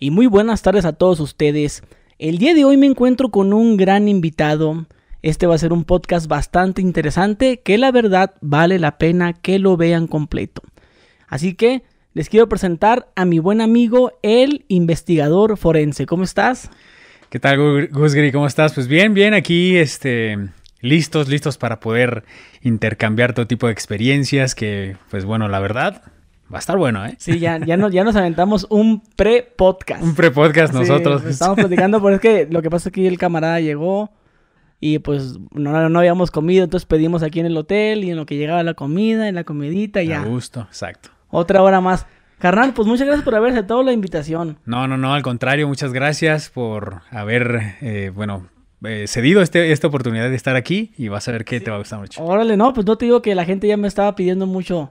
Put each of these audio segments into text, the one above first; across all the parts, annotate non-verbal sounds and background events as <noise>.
y muy buenas tardes a todos ustedes. El día de hoy me encuentro con un gran invitado. Este va a ser un podcast bastante interesante que la verdad vale la pena que lo vean completo. Así que les quiero presentar a mi buen amigo, el investigador forense. ¿Cómo estás? ¿Qué tal, Gusgri? ¿Cómo estás? Pues bien, bien, aquí este, listos, listos para poder intercambiar todo tipo de experiencias que, pues bueno, la verdad, Va a estar bueno, ¿eh? Sí, ya, ya, nos, ya nos aventamos un pre-podcast. Un pre-podcast nosotros. Sí, estamos platicando, pero es que lo que pasa es que el camarada llegó y pues no, no habíamos comido, entonces pedimos aquí en el hotel y en lo que llegaba la comida, en la comidita, ya. A gusto, exacto. Otra hora más. Carnal, pues muchas gracias por haber aceptado la invitación. No, no, no, al contrario, muchas gracias por haber, eh, bueno, eh, cedido este, esta oportunidad de estar aquí y vas a ver qué te va a gustar mucho. Órale, no, pues no te digo que la gente ya me estaba pidiendo mucho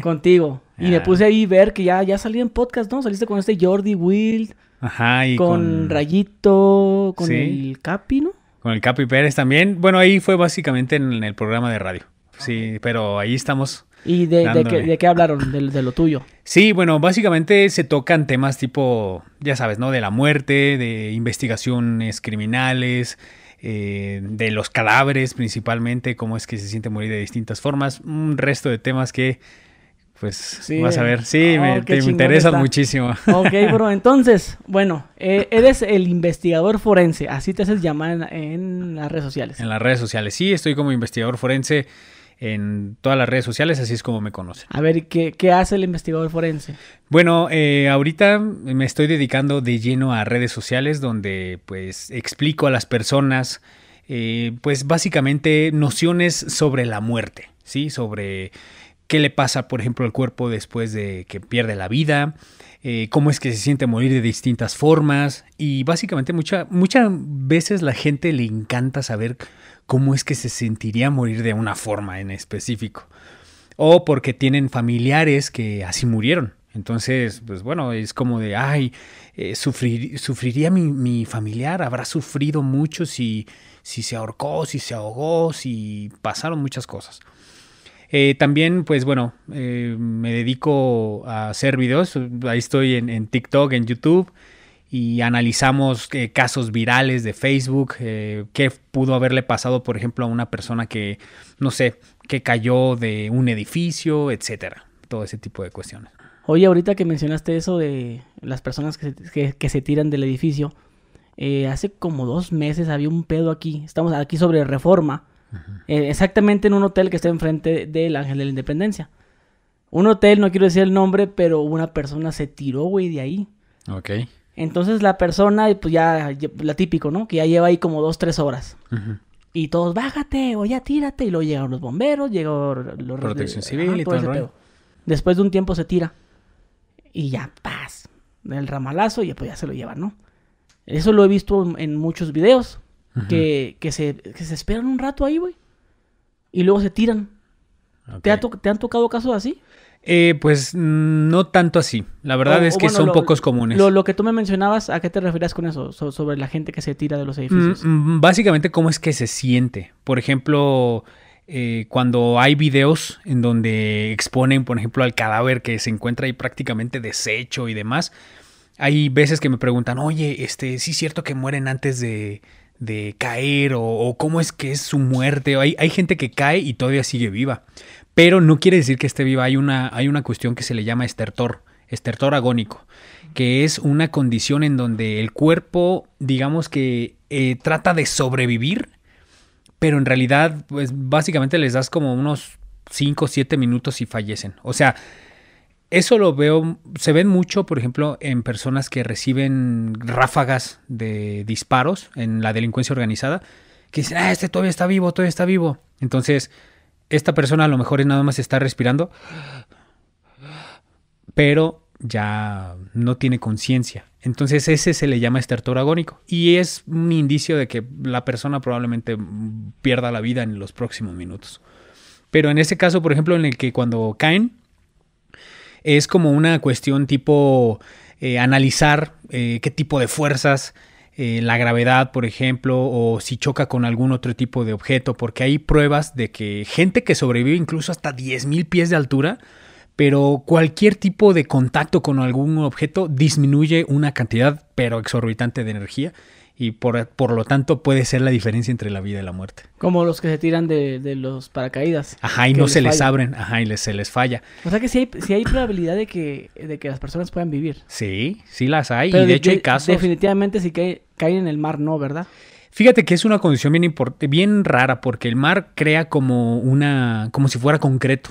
Contigo. Y me ah. puse ahí ver que ya, ya salí en podcast, ¿no? Saliste con este Jordi Wild. Ajá, con, Rayito, con el Capi, ¿no? Con el Capi Pérez también. Bueno, ahí fue básicamente en el programa de radio. Sí, pero ahí estamos. ¿Y de, de, qué, hablaron? De, lo tuyo. Sí, bueno, básicamente se tocan temas tipo, ya sabes, ¿no? De la muerte, de investigaciones criminales, eh, de los cadáveres principalmente, cómo es que se siente morir de distintas formas, un resto de temas que pues vas a ver. Sí, oh, me, te muchísimo. Ok, <laughs> bro. Entonces, bueno, eh, eres el investigador forense. Así te haces llamar en, las redes sociales. En las redes sociales, sí. Estoy como investigador forense en todas las redes sociales. Así es como me conocen. A ver, ¿qué, qué hace el investigador forense? Bueno, eh, ahorita me estoy dedicando de lleno a redes sociales donde pues explico a las personas eh, pues básicamente nociones sobre la muerte, ¿sí? Sobre qué le pasa, por ejemplo, al cuerpo después de que pierde la vida, eh, cómo es que se siente morir de distintas formas. Y básicamente muchas veces la gente le encanta saber cómo es que se sentiría morir de una forma en específico. O porque tienen familiares que así murieron. Entonces, pues bueno, es como de, ay, eh, sufriría mi, mi, familiar, habrá sufrido mucho si, si se ahorcó, si se ahogó, si pasaron muchas cosas. Eh, también, pues bueno, eh, me dedico a hacer videos. Ahí estoy en, en TikTok, en YouTube. Y analizamos eh, casos virales de Facebook, qué pudo haberle pasado, por ejemplo, a una persona que, no sé, que cayó de un edificio, etcétera. Todo ese tipo de cuestiones. Oye, ahorita que mencionaste eso de las personas que se tiran del edificio, hace como dos meses había un pedo aquí, estamos aquí sobre reforma, eh, exactamente en un hotel que está enfrente del Ángel de la Independencia. Un hotel, no quiero decir el nombre, pero una persona se tiró, güey, de ahí. Ok. Entonces la persona, pues ya, la típico, ¿no? Que ya lleva ahí como dos, tres horas. Y todos, bájate, o ya tírate. Y luego llegan los bomberos, llegó los... Protección Civil y todo, el Después de un tiempo se tira. Y ya, paz. El ramalazo y pues ya se lo lleva, ¿no? Eso lo he visto en muchos videos que, se, esperan un rato ahí, güey. Y luego se tiran. ¿Te, han tocado casos así? Eh, pues mm, no tanto así. La verdad es que son pocos comunes. Lo, que tú me mencionabas, ¿a qué te referías con eso? sobre la gente que se tira de los mm, edificios. Mm, básicamente, ¿cómo es que se siente? Por ejemplo, eh, cuando hay videos en donde exponen, por ejemplo, al cadáver que se encuentra ahí prácticamente deshecho y demás, hay veces que me preguntan, oye, este, sí es cierto que mueren antes de, de caer o, cómo es que es su muerte. Hay, hay gente que cae y todavía sigue viva, pero no quiere decir que esté viva. Hay una, hay una cuestión que se le llama estertor, estertor agónico, que es una condición en donde el cuerpo, digamos que eh, trata de sobrevivir, pero en realidad, pues básicamente les das como unos 5 o 7 minutos y fallecen. O sea, eso lo veo, se ven mucho, por ejemplo, en personas que reciben ráfagas de disparos en la delincuencia organizada, que dicen, ah, este todavía está vivo, todavía está vivo. Entonces, esta persona a lo mejor nada más está respirando, pero ya no tiene conciencia. Entonces ese se le llama estertor agónico y es un indicio de que la persona probablemente pierda la vida en los próximos minutos. Pero en ese caso, por ejemplo, en el que cuando caen, es como una cuestión tipo eh, analizar eh, qué tipo de fuerzas, eh, la gravedad, por ejemplo, o si choca con algún otro tipo de objeto, porque hay pruebas de que gente que sobrevive incluso hasta 10.000 pies de altura, pero cualquier tipo de contacto con algún objeto disminuye una cantidad pero exorbitante de energía y por, lo tanto puede ser la diferencia entre la vida y la muerte. Como los que se tiran de, de los paracaídas. Ajá, y no se les abren, ajá, y les, se les falla. O sea que sí hay, hay probabilidad de que, de que las personas puedan vivir. Sí, sí las hay, y de, hecho hay casos. Definitivamente si caen, caen en el mar, no, ¿verdad? Fíjate que es una condición bien, bien rara porque el mar crea como una, como si fuera concreto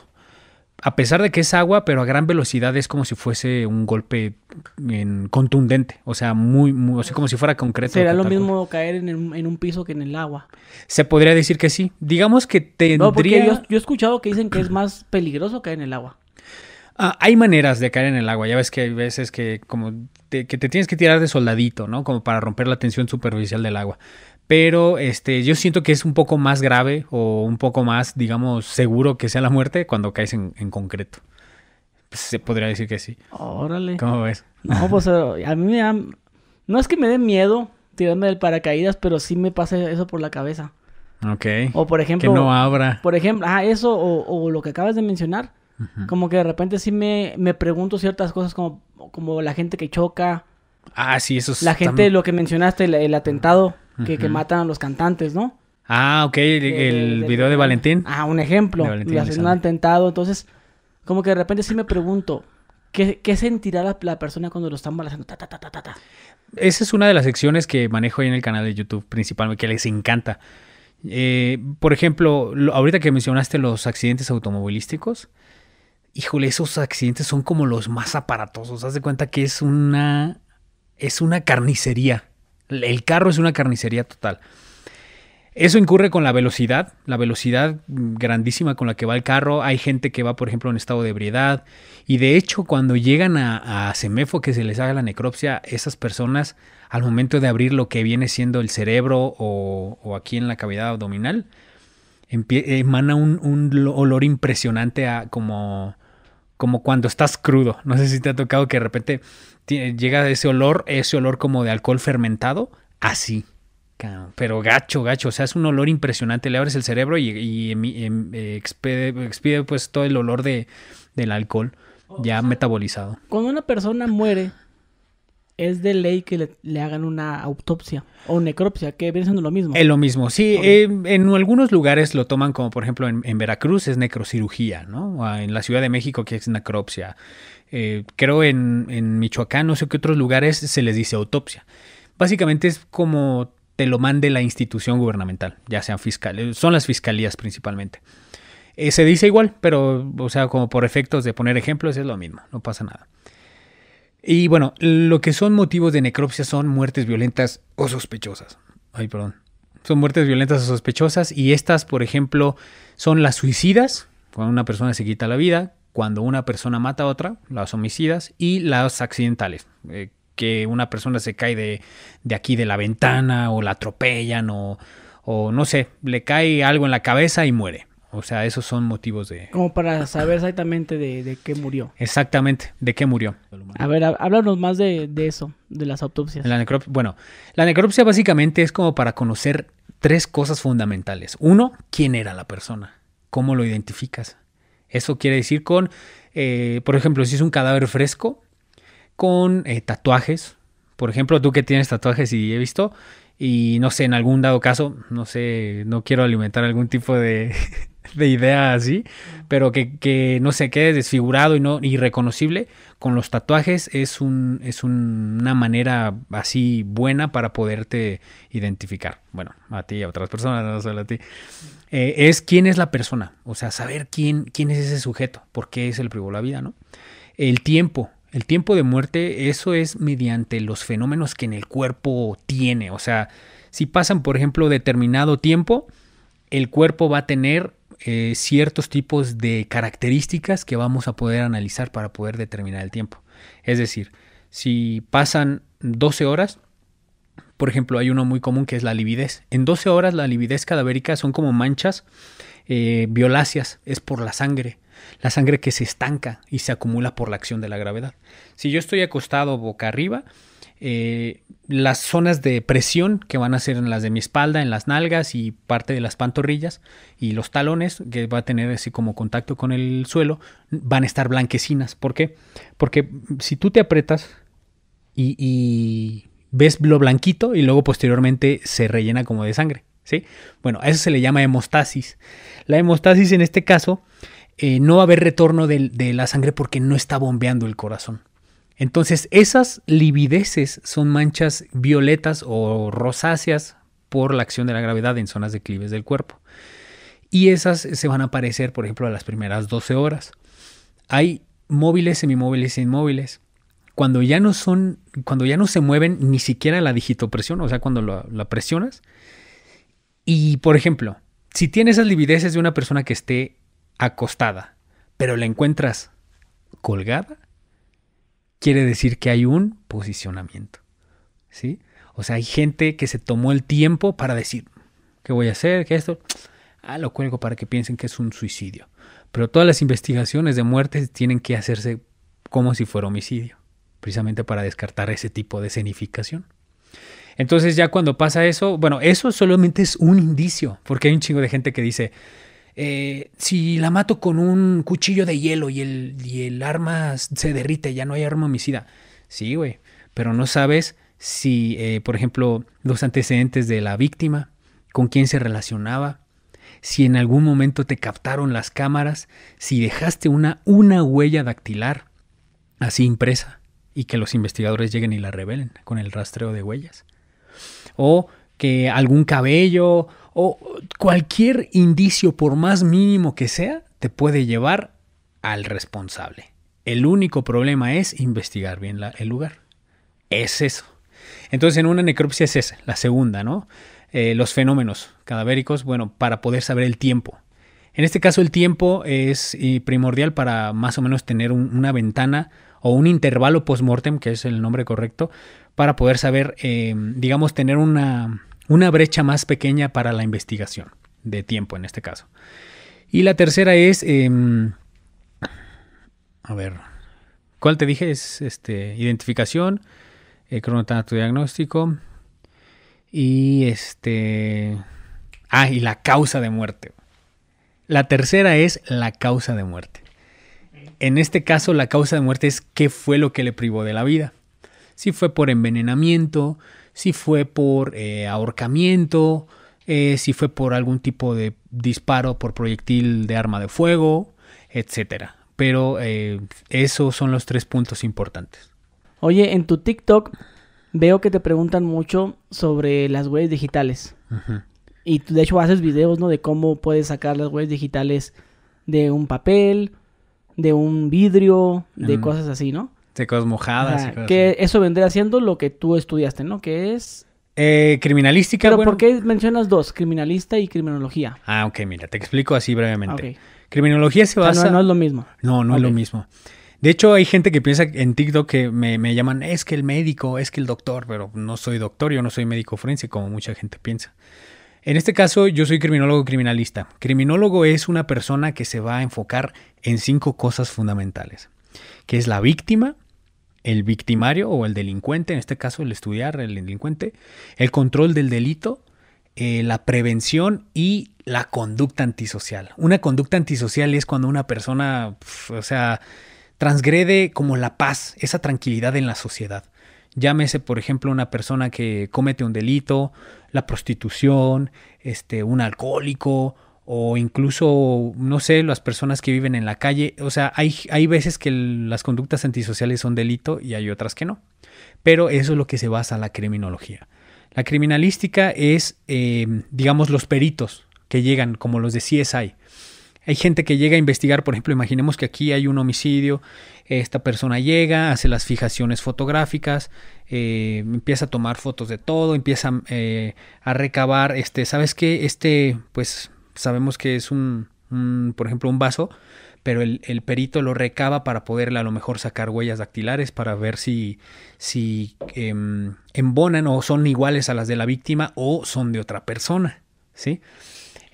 a pesar de que es agua, pero a gran velocidad es como si fuese un golpe mm, en, contundente, o sea, muy, muy como si fuera concreto. ¿Será lo mismo caer en, un piso que en el agua? Se podría decir que sí. Digamos que tendría... yo, he escuchado que dicen que es más peligroso caer en el agua. Ah, hay maneras de caer en el agua. Ya ves que hay veces que como que te tienes que tirar de soldadito, ¿no? Como para romper la tensión superficial del agua pero este, yo siento que es un poco más grave o un poco más, digamos, seguro que sea la muerte cuando caes en, concreto. Pues, se podría decir que sí. Órale. ¿Cómo ves? No, <laughs> pues eh, a mí me da... No es que me dé miedo tirarme del paracaídas, pero sí me pasa eso por la cabeza. Ok. O por ejemplo... Que no abra. Por ejemplo, ah, eso o, o lo que acabas de mencionar. Como que de repente sí me, pregunto ciertas cosas como, como la gente que choca. Ah, sí, eso es... La gente, lo que mencionaste, el atentado que, matan a los cantantes, ¿no? Ah, ok, el, video de, Valentín. Ah, un ejemplo. Le hacen un atentado, entonces, como que de repente sí me pregunto, ¿qué, qué sentirá la, la, persona cuando lo están balazando? Esa es una de las secciones que manejo ahí en el canal de YouTube principalmente, que les encanta. Eh, por ejemplo, ahorita que mencionaste los accidentes automovilísticos, híjole, esos accidentes son como los más aparatosos. Haz de cuenta que es una, es una carnicería. El carro es una carnicería total. Eso incurre con la velocidad, la velocidad grandísima con la que va el carro. Hay gente que va, por ejemplo, en estado de ebriedad. Y de hecho, cuando llegan a, Semefo que se les haga la necropsia, esas personas, al momento de abrir lo que viene siendo el cerebro o, aquí en la cavidad abdominal, emana un, un olor impresionante a como como cuando estás crudo. No sé si te ha tocado que de repente llega ese olor, ese olor como de alcohol fermentado, así. Pero gacho, gacho, o sea, es un olor impresionante. Le abres el cerebro y, em, eh, expide, pues todo el olor de, del alcohol oh, ya metabolizado. Cuando una persona muere, es de ley que le, hagan una autopsia o necropsia, que viene siendo lo mismo. Es lo mismo, sí. Eh, en algunos lugares lo toman como, por ejemplo, en, Veracruz es necrocirugía, ¿no? O ah, en la Ciudad de México que es necropsia. Eh, creo en, en Michoacán, no sé qué otros lugares se les dice autopsia. Básicamente es como te lo mande la institución gubernamental, ya sean fiscales, eh, son las fiscalías principalmente. se dice igual, pero, o sea, como por efectos de poner ejemplos es lo mismo, no pasa nada. Y bueno, lo que son motivos de necropsia son muertes violentas o sospechosas. Ay, perdón. Son muertes violentas o sospechosas y estas, por ejemplo, son las suicidas, cuando una persona se quita la vida, cuando una persona mata a otra, las homicidas, y las accidentales, eh, que una persona se cae de, de, aquí de la ventana o la atropellan o, o no sé, le cae algo en la cabeza y muere. O sea, esos son motivos de... Como para saber exactamente de, qué murió. Exactamente, de qué murió. A ver, háblanos más de, eso, de las autopsias. La bueno, la necropsia básicamente es como para conocer tres cosas fundamentales. Uno, quién era la persona, cómo lo identificas. Eso quiere decir con, eh, por ejemplo, si es un cadáver fresco, con eh, tatuajes. Por ejemplo, tú que tienes tatuajes y he visto, y no sé, en algún dado caso, no sé, no quiero alimentar algún tipo de, <laughs> <laughs> de idea así, pero que, no se quede desfigurado y no irreconocible. Con los tatuajes es, un, es una manera así buena para poderte identificar. Bueno, a ti y a otras personas, no solo a ti. Eh, es quién es la persona, o sea, saber quién, quién es ese sujeto, por qué es el privó la vida, ¿no? El tiempo, el tiempo de muerte, eso es mediante los fenómenos que en el cuerpo tiene. O sea, si pasan, por ejemplo, determinado tiempo, el cuerpo va a tener eh, ciertos tipos de características que vamos a poder analizar para poder determinar el tiempo. Es decir, si pasan 12 horas, por ejemplo, hay uno muy común que es la lividez. En 12 horas la lividez cadavérica son como manchas eh, violáceas, es por la sangre, la sangre que se estanca y se acumula por la acción de la gravedad. Si yo estoy acostado boca arriba, eh, las zonas de presión que van a ser en las de mi espalda, en las nalgas y parte de las pantorrillas y los talones que va a tener así como contacto con el suelo van a estar blanquecinas. ¿Por qué? Porque si tú te apretas y, ves lo blanquito y luego posteriormente se rellena como de sangre. ¿sí? Bueno, a eso se le llama hemostasis. La hemostasis en este caso eh, no va a haber retorno de la sangre porque no está bombeando el corazón. Entonces esas livideces son manchas violetas o rosáceas por la acción de la gravedad en zonas de clives del cuerpo. Y esas se van a aparecer, por ejemplo, a las primeras 12 horas. Hay móviles, semimóviles e inmóviles. Cuando ya no son, cuando ya no se mueven ni siquiera la digitopresión, o sea, cuando la, presionas. Y por ejemplo, si tienes esas livideces de una persona que esté acostada, pero la encuentras colgada, quiere decir que hay un posicionamiento. ¿Sí? O sea, hay gente que se tomó el tiempo para decir, ¿qué voy a hacer? ¿Qué esto? Ah, lo cuelgo para que piensen que es un suicidio. Pero todas las investigaciones de muertes tienen que hacerse como si fuera homicidio, precisamente para descartar ese tipo de escenificación. Entonces ya cuando pasa eso, bueno, eso solamente es un indicio, porque hay un chingo de gente que dice, eh, si la mato con un cuchillo de hielo y el, arma se derrite, ya no hay arma homicida. Sí, güey, pero no sabes si, eh, por ejemplo, los antecedentes de la víctima, con quién se relacionaba, si en algún momento te captaron las cámaras, si dejaste una, una huella dactilar así impresa y que los investigadores lleguen y la revelen con el rastreo de huellas. O que algún cabello o cualquier indicio, por más mínimo que sea, te puede llevar al responsable. El único problema es investigar bien el lugar. Es eso. Entonces, en una necropsia es esa, la segunda, ¿no? Eh, los fenómenos cadavéricos, bueno, para poder saber el tiempo. En este caso, el tiempo es eh, primordial para más o menos tener una ventana o un intervalo post que es el nombre correcto, para poder saber, eh, digamos, tener una, una brecha más pequeña para la investigación, de tiempo en este caso. Y la tercera es, em, a ver, ¿cuál te dije? Es este, identificación, eh, cronotato diagnóstico y este, ah, y la causa de muerte. La tercera es la causa de muerte. En este caso, la causa de muerte es qué fue lo que le privó de la vida. Si fue por envenenamiento, si fue por eh, ahorcamiento, eh, si fue por algún tipo de disparo por proyectil de arma de fuego, etcétera. Pero eh, esos son los tres puntos importantes. Oye, en tu TikTok veo que te preguntan mucho sobre las huellas digitales. Y tú de hecho haces videos, ¿no? De cómo puedes sacar las huellas digitales de un papel, de un vidrio, de cosas así, ¿no? de cosas mojadas. que eso vendría siendo lo que tú estudiaste, ¿no? Que es... Eh, criminalística. Pero ¿por qué mencionas dos? Criminalista y criminología. Ah, ok, mira, te explico así brevemente. Criminología se basa... no, es lo mismo. No, no es lo mismo. De hecho, hay gente que piensa en TikTok que me, me, llaman, es que el médico, es que el doctor, pero no soy doctor, yo no soy médico forense, como mucha gente piensa. En este caso, yo soy criminólogo criminalista. Criminólogo es una persona que se va a enfocar en cinco cosas fundamentales, que es la víctima, el victimario o el delincuente, en este caso el estudiar, el delincuente, el control del delito, eh, la prevención y la conducta antisocial. Una conducta antisocial es cuando una persona, o sea, transgrede como la paz, esa tranquilidad en la sociedad. Llámese, por ejemplo, una persona que comete un delito, la prostitución, este, un alcohólico, o incluso, no sé, las personas que viven en la calle. O sea, hay, hay veces que las conductas antisociales son delito y hay otras que no. Pero eso es lo que se basa la criminología. La criminalística es, eh, digamos, los peritos que llegan, como los de CSI. Hay gente que llega a investigar, por ejemplo, imaginemos que aquí hay un homicidio, esta persona llega, hace las fijaciones fotográficas, eh, empieza a tomar fotos de todo, empieza eh, a recabar, este, ¿sabes qué? Este, pues sabemos que es un, por ejemplo, un vaso, pero el, perito lo recaba para poderle a lo mejor sacar huellas dactilares para ver si, si em, embonan o son iguales a las de la víctima o son de otra persona. ¿sí?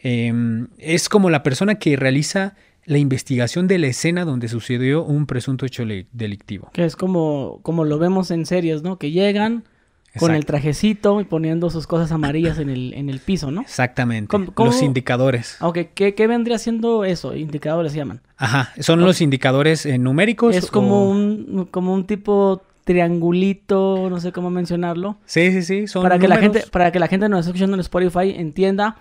Em, es como la persona que realiza la investigación de la escena donde sucedió un presunto hecho delictivo. Que es como, como lo vemos en series, ¿no? Que llegan, con el trajecito y poniendo sus cosas amarillas en el, en el piso, ¿no? Exactamente. Los indicadores. Ah, ok, ¿Qué, vendría siendo eso? Indicadores se llaman. Ajá, son los indicadores eh, numéricos. Es como, un, como un tipo triangulito, no sé cómo mencionarlo. Sí, sí, sí, son para que la gente Para que la gente que nos está escuchando en Spotify entienda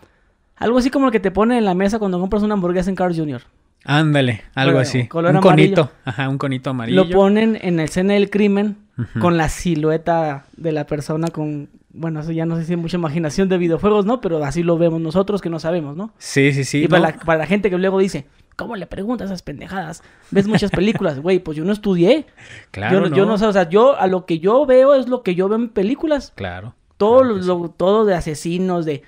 algo así como lo que te pone en la mesa cuando compras una hamburguesa en Carl Jr. Ándale, algo así. un conito, ajá, un conito amarillo. Lo ponen en el escena del crimen con la silueta de la persona con, bueno, ya no sé si hay mucha imaginación de videojuegos, ¿no? Pero así lo vemos nosotros que no sabemos, ¿no? Sí, sí, sí. Y para, la, gente que luego dice, ¿Cómo le preguntas esas pendejadas? ¿Ves muchas películas? Güey, pues yo no estudié. Claro. Yo no, yo no, sé, o sea, yo a lo que yo veo es lo que yo veo en películas. Claro. Todo, lo, todo de asesinos, de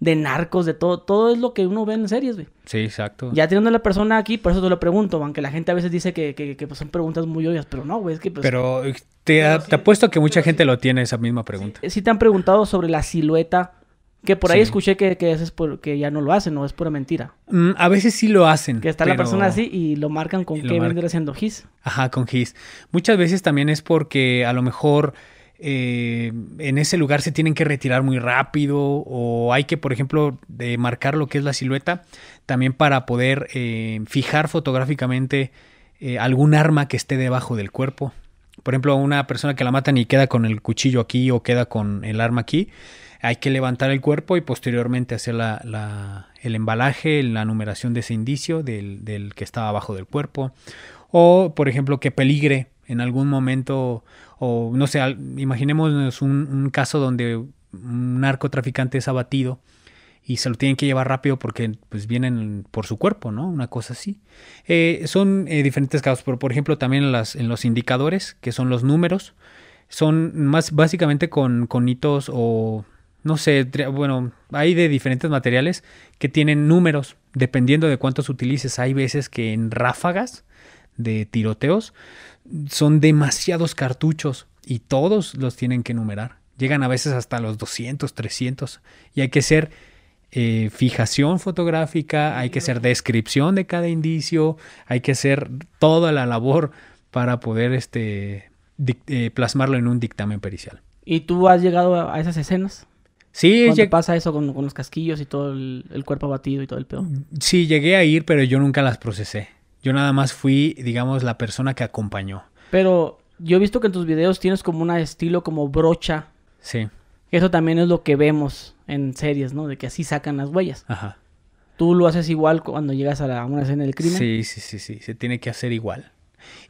de narcos, de todo. Todo es lo que uno ve en series, güey. Sí, exacto. Ya teniendo la persona aquí, por eso te lo pregunto, aunque la gente a veces dice que, que, pues, son preguntas muy obvias, pero no, güey, es que... Pues, pero eh, te, apuesto que mucha gente lo tiene esa misma pregunta. Sí, te han preguntado sobre la silueta, que por ahí escuché que, que es ya no lo hacen, o es pura mentira. Mm, a veces sí lo hacen. Que está la persona así y lo marcan con que vendría haciendo his. Ajá, con his. Muchas veces también es porque a lo mejor eh, en ese lugar se tienen que retirar muy rápido o hay que, por ejemplo, marcar lo que es la silueta también para poder eh, fijar fotográficamente eh, algún arma que esté debajo del cuerpo. Por ejemplo, una persona que la matan y queda con el cuchillo aquí o queda con el arma aquí, hay que levantar el cuerpo y posteriormente hacer el embalaje, la numeración de ese indicio del, del que estaba abajo del cuerpo. O, por ejemplo, que peligre en algún momento o no sé, imaginemos un, caso donde un narcotraficante es abatido y se lo tienen que llevar rápido porque pues vienen por su cuerpo, ¿no? Una cosa así. Eh, son eh, diferentes casos, pero por ejemplo también las, en los indicadores, que son los números, son más básicamente con, con hitos o no sé, bueno, hay de diferentes materiales que tienen números dependiendo de cuántos utilices. Hay veces que en ráfagas de tiroteos son demasiados cartuchos y todos los tienen que numerar. Llegan a veces hasta los 200, 300 y hay que hacer eh, fijación fotográfica, hay que hacer descripción de cada indicio, hay que hacer toda la labor para poder este, eh, plasmarlo en un dictamen pericial. ¿Y tú has llegado a esas escenas? Sí, ¿Cuándo pasa eso con, con, los casquillos y todo el, cuerpo abatido y todo el peón? Sí, llegué a ir, pero yo nunca las procesé. Yo nada más fui, digamos, la persona que acompañó. Pero yo he visto que en tus videos tienes como un estilo como brocha. Sí. Eso también es lo que vemos en series, ¿no? De que así sacan las huellas. Ajá. ¿Tú lo haces igual cuando llegas a, la, una escena del crimen? Sí, sí, sí, sí. Se tiene que hacer igual.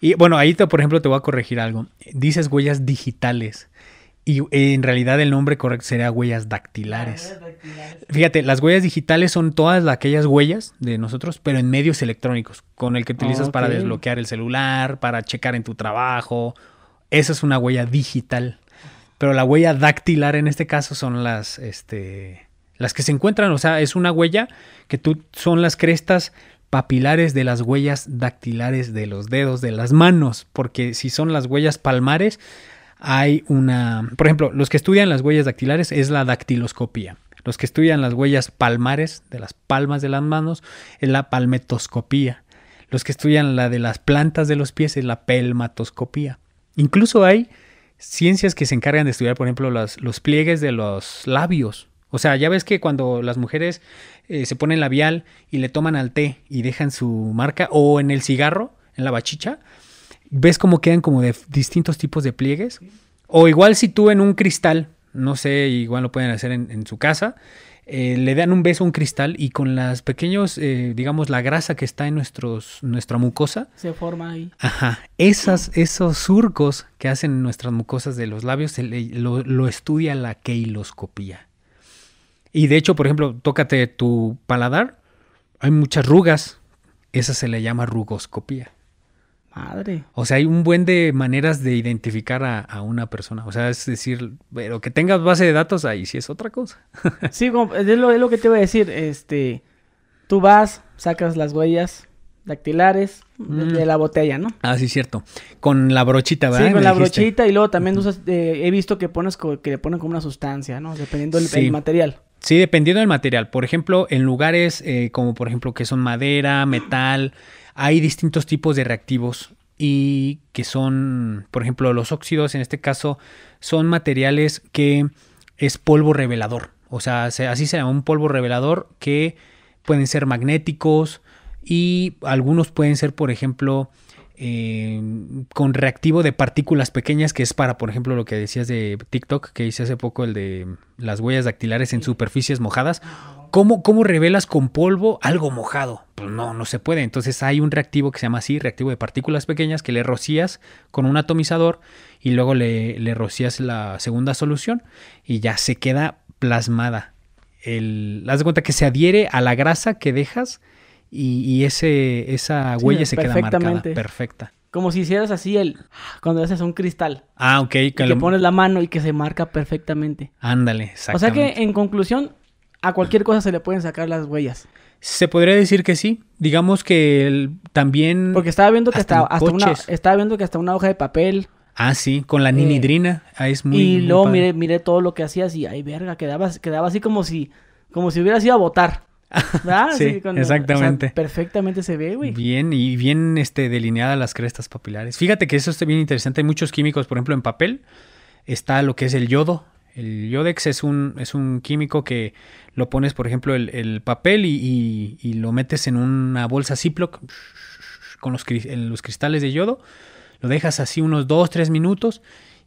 Y bueno, ahí, te, por ejemplo, te voy a corregir algo. Dices huellas digitales. Y eh, en realidad el nombre correcto sería huellas dactilares. Ah, Fíjate, las huellas digitales son todas aquellas huellas de nosotros, pero en medios electrónicos, con el que utilizas ah, para desbloquear el celular, para checar en tu trabajo. Esa es una huella digital. Pero la huella dactilar en este caso son las, este, las que se encuentran, o sea, es una huella que tú son las crestas papilares de las huellas dactilares de los dedos de las manos, porque si son las huellas palmares, hay una, por ejemplo, los que estudian las huellas dactilares es la dactiloscopía. Los que estudian las huellas palmares de las palmas de las manos es la palmetoscopía. Los que estudian la de las plantas de los pies es la pelmatoscopía. Incluso hay ciencias que se encargan de estudiar, por ejemplo, los, pliegues de los labios. O sea, ya ves que cuando las mujeres eh, se ponen labial y le toman al té y dejan su marca, o en el cigarro, en la bachicha, ves cómo quedan como de distintos tipos de pliegues. O igual si tú en un cristal, no sé, igual lo pueden hacer en, su casa, eh, le dan un beso a un cristal y con las pequeños, eh, digamos, la grasa que está en nuestros, nuestra mucosa. Se forma ahí. Ajá. Esas, esos surcos que hacen nuestras mucosas de los labios lo, estudia la keiloscopía. Y de hecho, por ejemplo, tócate tu paladar, hay muchas rugas, esa se le llama rugoscopía. Madre. O sea, hay un buen de maneras de identificar a, una persona. O sea, es decir, pero que tengas base de datos ahí sí es otra cosa. <laughs> sí, es, lo, que te voy a decir. Este, tú vas, sacas las huellas dactilares de, mm. la botella, ¿no? Ah, sí, cierto. Con la brochita, ¿verdad? Sí, con la brochita y luego también usas, eh, he visto que pones que le ponen como una sustancia, ¿no? Dependiendo del material. Sí, dependiendo del material. Por ejemplo, en lugares eh, como por ejemplo que son madera, metal. Hay distintos tipos de reactivos y que son, por ejemplo, los óxidos en este caso son materiales que es polvo revelador. O sea, así se llama un polvo revelador que pueden ser magnéticos y algunos pueden ser, por ejemplo, eh, con reactivo de partículas pequeñas, que es para, por ejemplo, lo que decías de TikTok, que hice hace poco el de las huellas dactilares en superficies mojadas. ¿Cómo, revelas con polvo algo mojado? Pues no, no se puede. Entonces hay un reactivo que se llama así, reactivo de partículas pequeñas, que le rocías con un atomizador y luego le, le rocías la segunda solución y ya se queda plasmada. El, haz de cuenta que se adhiere a la grasa que dejas y, ese, esa huella se queda marcada. Perfecta. Como si hicieras así el cuando haces un cristal. Ah, ok. Que, que le pones la mano y que se marca perfectamente. Ándale, exactamente. O sea que en conclusión, a cualquier cosa se le pueden sacar las huellas. Se podría decir que sí. Digamos que también. Porque estaba viendo que hasta, una, estaba viendo que hasta una hoja de papel. Ah, sí, con la eh, ninidrina. ah, es muy. Y luego miré, todo lo que hacías y ay verga, quedaba, quedaba así como si, como si hubieras ido a votar. <laughs> sí, exactamente. perfectamente se ve, güey. Bien, y bien este, delineadas las crestas papilares. Fíjate que eso está bien interesante. Hay muchos químicos, por ejemplo, en papel está lo que es el yodo. El yodex es un, es un químico que lo pones, por ejemplo, el, papel y, lo metes en una bolsa Ziploc con los, los cristales de yodo, lo dejas así unos 2-3 minutos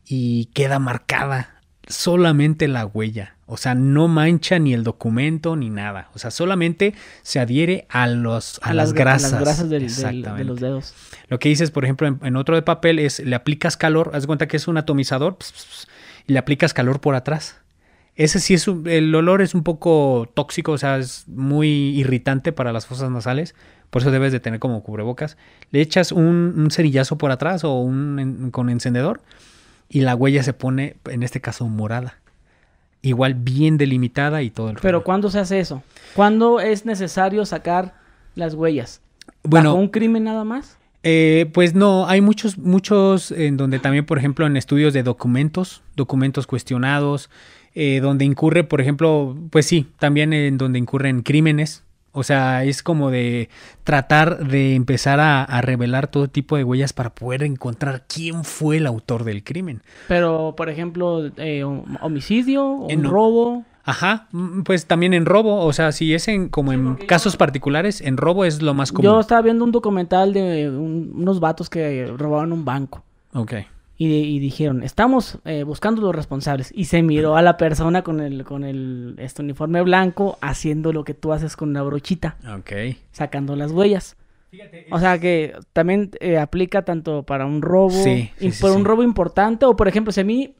y queda marcada solamente la huella. O sea, no mancha ni el documento ni nada. O sea, solamente se adhiere a, los, a, las, grasas. A las grasas de los dedos. Lo que dices, por ejemplo, en, otro de papel es le aplicas calor. Haz cuenta que es un atomizador y le aplicas calor por atrás. Ese sí es, el olor es un poco tóxico, o sea, es muy irritante para las fosas nasales, por eso debes de tener como cubrebocas. Le echas un, cerillazo por atrás o un con encendedor y la huella se pone, en este caso, morada. Igual bien delimitada y todo el Pero ¿cuándo se hace eso? ¿Cuándo es necesario sacar las huellas? Bueno, un crimen nada más? Eh, pues no, hay muchos, muchos en donde también, por ejemplo, en estudios de documentos, documentos cuestionados, eh, donde incurre, por ejemplo, pues sí, también en donde incurren crímenes. O sea, es como de tratar de empezar a, revelar todo tipo de huellas para poder encontrar quién fue el autor del crimen. Pero, por ejemplo, eh, homicidio, un en, robo. Ajá, mm, pues también en robo, o sea, si es en como en casos particulares, en robo es lo más común. Yo estaba viendo un documental de unos vatos que robaban un banco. Ok y, dijeron, estamos eh, buscando los responsables. Y se miró a la persona con el, con el este uniforme blanco haciendo lo que tú haces con una brochita. Ok. Sacando las huellas. Fíjate, O sea que también eh, aplica tanto para un robo, sí, por un robo importante, o por ejemplo, si a mí,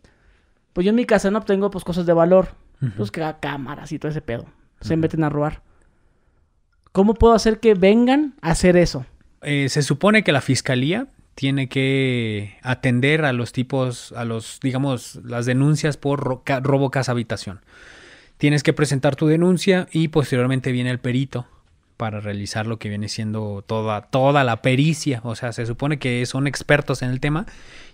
pues yo en mi casa no obtengo pues cosas de valor, pues, cámaras y todo ese pedo, se meten a robar. ¿Cómo puedo hacer que vengan a hacer eso? Eh, se supone que la fiscalía tiene que atender a los tipos, a los, digamos, las denuncias por robo casa habitación. Tienes que presentar tu denuncia y posteriormente viene el perito para realizar lo que viene siendo toda, toda la pericia. O sea, se supone que son expertos en el tema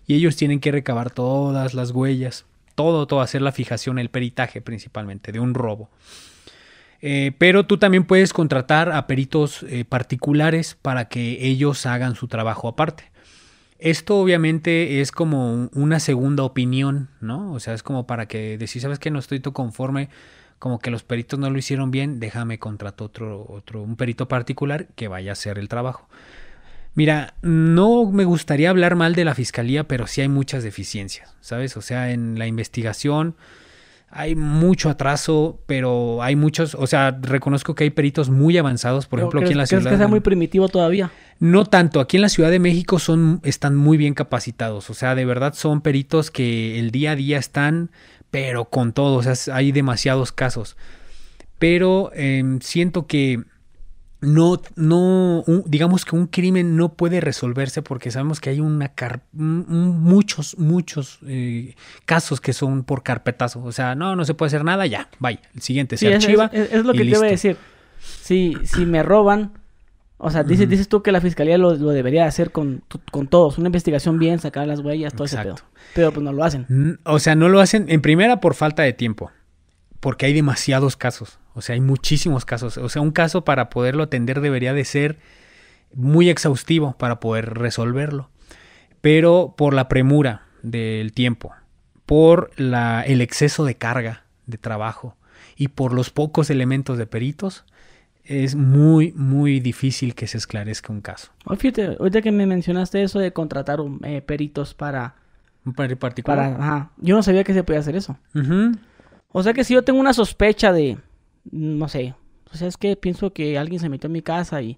y ellos tienen que recabar todas las huellas, todo, todo, hacer la fijación, el peritaje principalmente de un robo. Eh, pero tú también puedes contratar a peritos eh, particulares para que ellos hagan su trabajo aparte. Esto obviamente es como una segunda opinión, ¿no? O sea, es como para que decir, ¿sabes que No estoy tú conforme, como que los peritos no lo hicieron bien, déjame contratar otro, otro, un perito particular que vaya a hacer el trabajo. Mira, no me gustaría hablar mal de la fiscalía, pero sí hay muchas deficiencias, ¿sabes? O sea, en la investigación, hay mucho atraso, pero hay muchos, o sea, reconozco que hay peritos muy avanzados, por ejemplo, aquí en la ciudad. ¿Crees que sea muy primitivo todavía? No tanto, aquí en la Ciudad de México son están muy bien capacitados, o sea, de verdad son peritos que el día a día están, pero con todo, o sea, hay demasiados casos. Pero em, siento que no, no, digamos que un crimen no puede resolverse porque sabemos que hay una muchos, muchos eh, casos que son por carpetazo. O sea, no, no se puede hacer nada, ya, vaya. El siguiente se archiva. Es, lo que te iba a decir. Si, si me roban, o sea, dices, tú que la fiscalía lo, debería hacer con, todos. Una investigación bien, sacar las huellas, todo ese pedo. Pero pues no lo hacen. O sea, no lo hacen en primera por falta de tiempo. Porque hay demasiados casos. O sea, hay muchísimos casos. O sea, un caso para poderlo atender debería de ser muy exhaustivo para poder resolverlo. Pero por la premura del tiempo, por la, el exceso de carga de trabajo y por los pocos elementos de peritos, es muy, muy difícil que se esclarezca un caso. Oh, fíjate, ahorita que me mencionaste eso de contratar eh, peritos para... Para particular. Yo no sabía que se podía hacer eso. O sea que si yo tengo una sospecha de no sé, o sea, es que pienso que alguien se metió en mi casa y,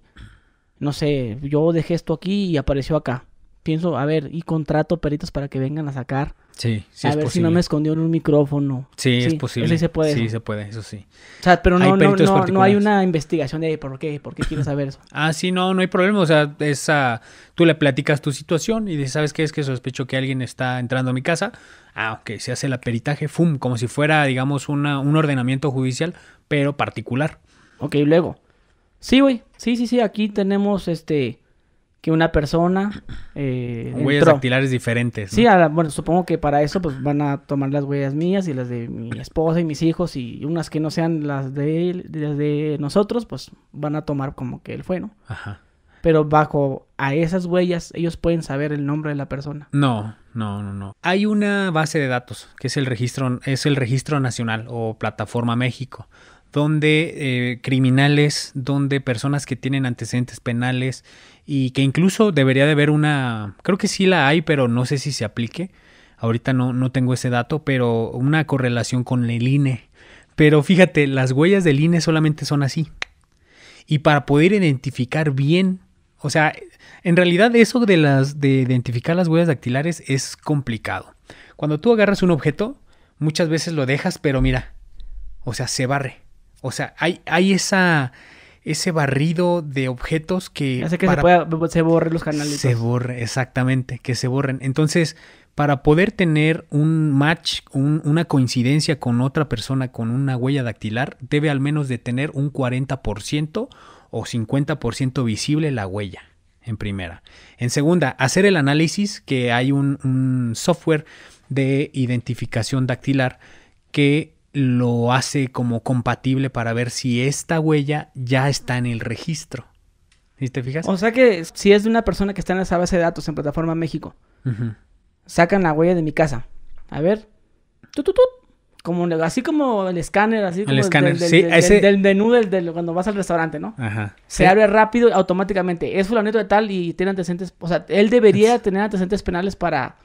no sé, yo dejé esto aquí y apareció acá pienso, a ver, y contrato peritos para que vengan a sacar. Sí, sí A ver si no me escondió en un micrófono. Sí, es posible. Sí se puede. Sí, se puede, eso sí. O sea, pero no, no, no, no, hay una investigación de por qué, por qué quieres saber eso. <laughs> ah, sí, no, no hay problema. O sea, esa, tú le platicas tu situación y dices, ¿sabes qué? Es que sospecho que alguien está entrando a mi casa. Ah, ok, se hace el peritaje, ¡fum! Como si fuera, digamos, una, un ordenamiento judicial, pero particular. Ok, luego. Sí, güey. Sí, sí, sí, aquí tenemos este que una persona. Eh, huellas dactilares diferentes. ¿no? Sí, bueno, supongo que para eso pues van a tomar las huellas mías y las de mi esposa y mis hijos y unas que no sean las de las de nosotros, pues van a tomar como que el fue, Ajá. Pero bajo a esas huellas ellos pueden saber el nombre de la persona. No, no, no, no. Hay una base de datos que es el registro, es el registro nacional o plataforma México donde eh, criminales, donde personas que tienen antecedentes penales y que incluso debería de haber una, creo que sí la hay, pero no sé si se aplique, ahorita no, no tengo ese dato, pero una correlación con el INE. Pero fíjate, las huellas del INE solamente son así. Y para poder identificar bien, o sea, en realidad eso de, las, de identificar las huellas dactilares es complicado. Cuando tú agarras un objeto, muchas veces lo dejas, pero mira, o sea, se barre o sea, hay, hay esa ese barrido de objetos que... Hace que se, borren los canales. Se borre, exactamente, que se borren. Entonces, para poder tener un match, una coincidencia con otra persona con una huella dactilar, debe al menos de tener un 40% o 50% visible la huella, en primera. En segunda, hacer el análisis, que hay un software de identificación dactilar que lo hace como compatible para ver si esta huella ya está en el registro. ¿Sí te fijas? O sea que si es de una persona que está en esa base de datos en Plataforma México, sacan la huella de mi casa. A ver. Como, así como el escáner, así como el escáner. Del, sí, menú cuando vas al restaurante, ¿no? Ajá. Se abre rápido automáticamente. Es fulanito de tal y tiene antecedentes. O sea, él debería tener antecedentes penales para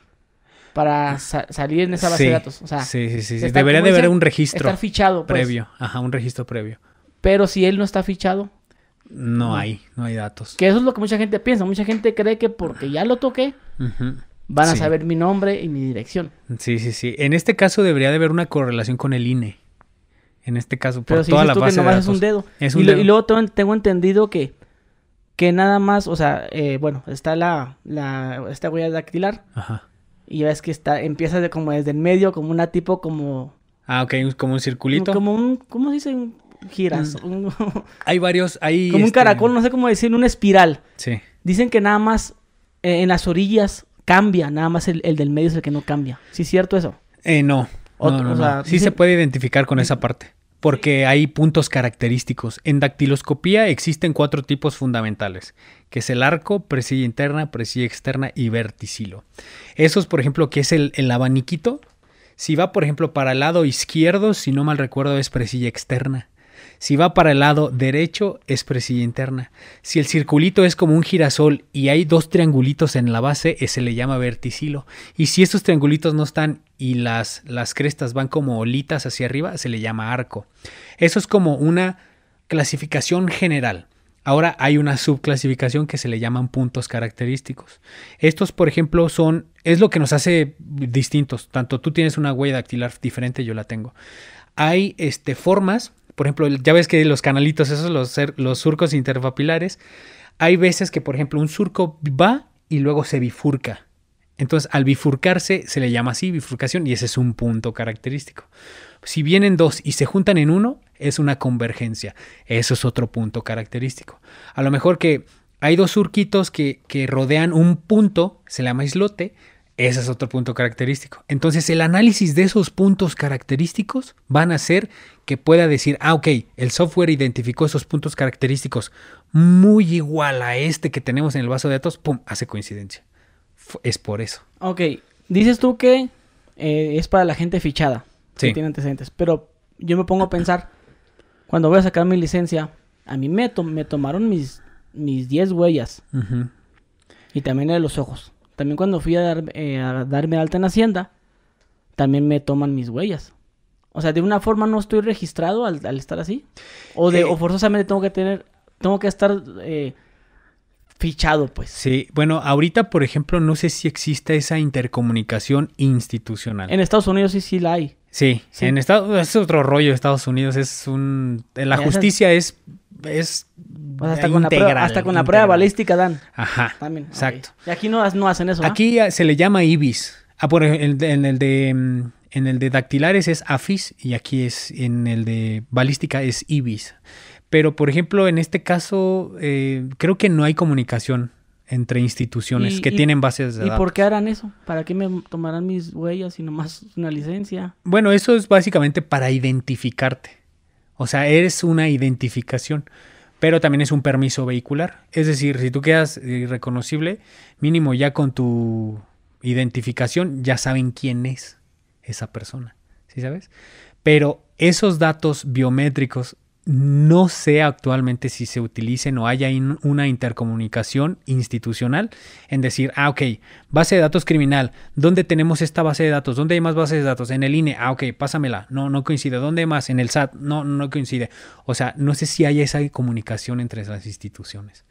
para salir en esa base de datos. sí, sí, sí. Debería de haber un registro. fichado. Pues. Previo. Ajá, un registro previo. Pero si él no está fichado. No, hay, no hay datos. Que eso es lo que mucha gente piensa. Mucha gente cree que porque ya lo toqué, van a saber mi nombre y mi dirección. Sí, sí, sí. En este caso debería de haber una correlación con el INE. En este caso, por Pero si toda la que no de Es un dedo. y, luego tengo entendido que, que nada más, o sea, eh, bueno, está la, la esta huella dactilar. Ajá y ves que está, empieza como desde el medio, como una tipo como... Ah, ok, como un circulito. Como, un, ¿cómo se dice? Giras. Mm. <laughs> hay varios, hay... Como un este, caracol, no sé cómo decir, una espiral. Sí. Dicen que nada más eh, en las orillas cambia, nada más el, del medio es el que no cambia. ¿Sí es cierto eso? Eh, no. Sí se puede identificar con esa parte porque hay puntos característicos. En dactiloscopía existen cuatro tipos fundamentales, que es el arco, presilla interna, presilla externa y verticilo. Esos, por ejemplo, que es el, el abaniquito, si va, por ejemplo, para el lado izquierdo, si no mal recuerdo, es presilla externa. Si va para el lado derecho es presilla interna. Si el circulito es como un girasol y hay dos triangulitos en la base, eh, se le llama verticilo. Y si estos triangulitos no están y las, las crestas van como olitas hacia arriba, se le llama arco. Eso es como una clasificación general. Ahora hay una subclasificación que se le llaman puntos característicos. Estos, por ejemplo, son es lo que nos hace distintos. Tanto tú tienes una huella dactilar diferente, yo la tengo. Hay este, formas por ejemplo, ya ves que los canalitos, esos, los, surcos interfapilares. hay veces que, por ejemplo, un surco va y luego se bifurca. Entonces, al bifurcarse se le llama así bifurcación y ese es un punto característico. Si vienen dos y se juntan en uno, es una convergencia. Eso es otro punto característico. A lo mejor que hay dos surquitos que, que rodean un punto, se le llama islote, ese es otro punto característico. Entonces el análisis de esos puntos característicos van a hacer que pueda decir, ah, ok, el software identificó esos puntos característicos muy igual a este que tenemos en el vaso de datos, ¡pum!, hace coincidencia. Es por eso. Ok, dices tú que eh, es para la gente fichada, que tiene antecedentes, pero yo me pongo a pensar, cuando voy a sacar mi licencia, a mí me, me tomaron mis, mis 10 huellas. Y también de los ojos. También cuando fui a, eh, a darme alta en Hacienda, también me toman mis huellas. O sea, de una forma no estoy registrado al, estar así. O, de, eh, o forzosamente tengo que tener, tengo que estar eh, fichado, pues. Sí, bueno, ahorita, por ejemplo, no sé si existe esa intercomunicación institucional. En Estados Unidos sí, sí la hay. Sí, sí. en Estados es otro rollo. Estados Unidos es un. La justicia es es pues hasta, con integral, la hasta con la prueba balística dan. Ajá. Exacto. Y aquí no, no hacen eso. Aquí se le llama IBIS. Ah, por ejemplo, en el de mm, en el de dactilares es AFIS y aquí es en el de balística es IBIS. Pero por ejemplo, en este caso eh, creo que no hay comunicación entre instituciones que tienen bases de ¿Y por qué harán eso? ¿Para qué me tomarán mis huellas y nomás una licencia? Bueno, eso es básicamente para identificarte. O sea, eres una identificación, pero también es un permiso vehicular. Es decir, si tú quedas eh, irreconocible, mínimo ya con tu identificación ya saben quién es esa persona, ¿sí sabes? Pero esos datos biométricos no sé actualmente si se utilicen o haya una intercomunicación institucional en decir, ah, ok, base de datos criminal, ¿dónde tenemos esta base de datos? ¿Dónde hay más bases de datos? En el INE, ah, ok, pásamela, no, no coincide. ¿Dónde más? En el SAT, no, no coincide. O sea, no sé si hay esa comunicación entre las instituciones.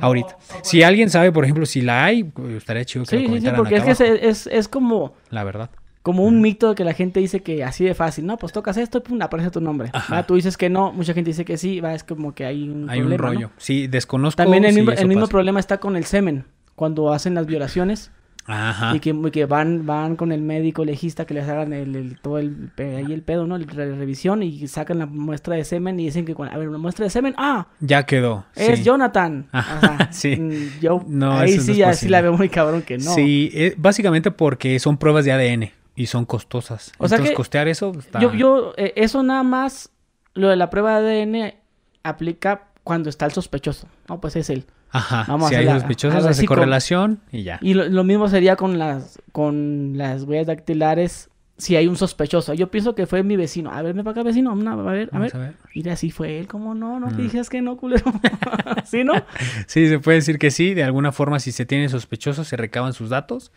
Ahorita, si pues alguien sabe, por ejemplo, si la hay, pues, estaría chido que sí, comentaran Sí, porque es que es como... La verdad como un mito de que la gente dice que así de fácil, no, pues tocas esto y pum, aparece tu nombre. Ah, Tú dices que no, mucha gente dice que sí, va, es como que hay un hay un rollo. Sí, desconozco. También el, mismo, problema está con el semen, cuando hacen las violaciones. Ajá. Y que, van, van con el médico legista que les hagan el, todo el, ahí el pedo, ¿no? La, revisión y sacan la muestra de semen y dicen que, a ver, una muestra de semen, ¡ah! Ya quedó. Es Jonathan. <laughs> sí. Mm, yo ahí sí, la veo muy cabrón que no. Sí, eh, básicamente porque son pruebas de ADN. Y son costosas. O Entonces, costear eso. Yo, yo eh, eso nada más, lo de la prueba de ADN aplica cuando está el sospechoso. No, pues es él. Ajá. Vamos si hay sospechosos, hace correlación y ya. Y lo, mismo sería con las, con las huellas dactilares. Si hay un sospechoso, yo pienso que fue mi vecino. A ver, me para acá, vecino. a ver, a ver. Mira, si fue él. como no? No, mm. que no, culero. <laughs> ¿Sí, no? <laughs> sí, se puede decir que sí. De alguna forma, si se tiene sospechoso se recaban sus datos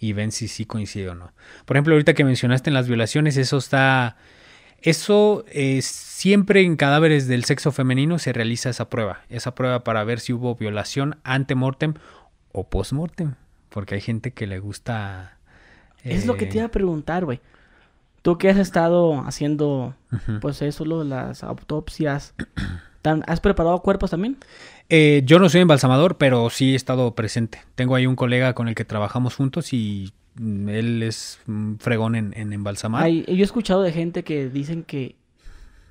y ven si sí coincide o no. Por ejemplo, ahorita que mencionaste en las violaciones, eso está... Eso eh, siempre en cadáveres del sexo femenino se realiza esa prueba, esa prueba para ver si hubo violación ante mortem o post mortem, porque hay gente que le gusta. Es lo que te eh, iba a preguntar, güey. Tú que has estado haciendo, pues eso, las autopsias, ¿Has preparado cuerpos también? Eh, yo no soy embalsamador, pero sí he estado presente. Tengo ahí un colega con el que trabajamos juntos y mm, él es mm, fregón en, embalsamar. yo he escuchado de gente que dicen que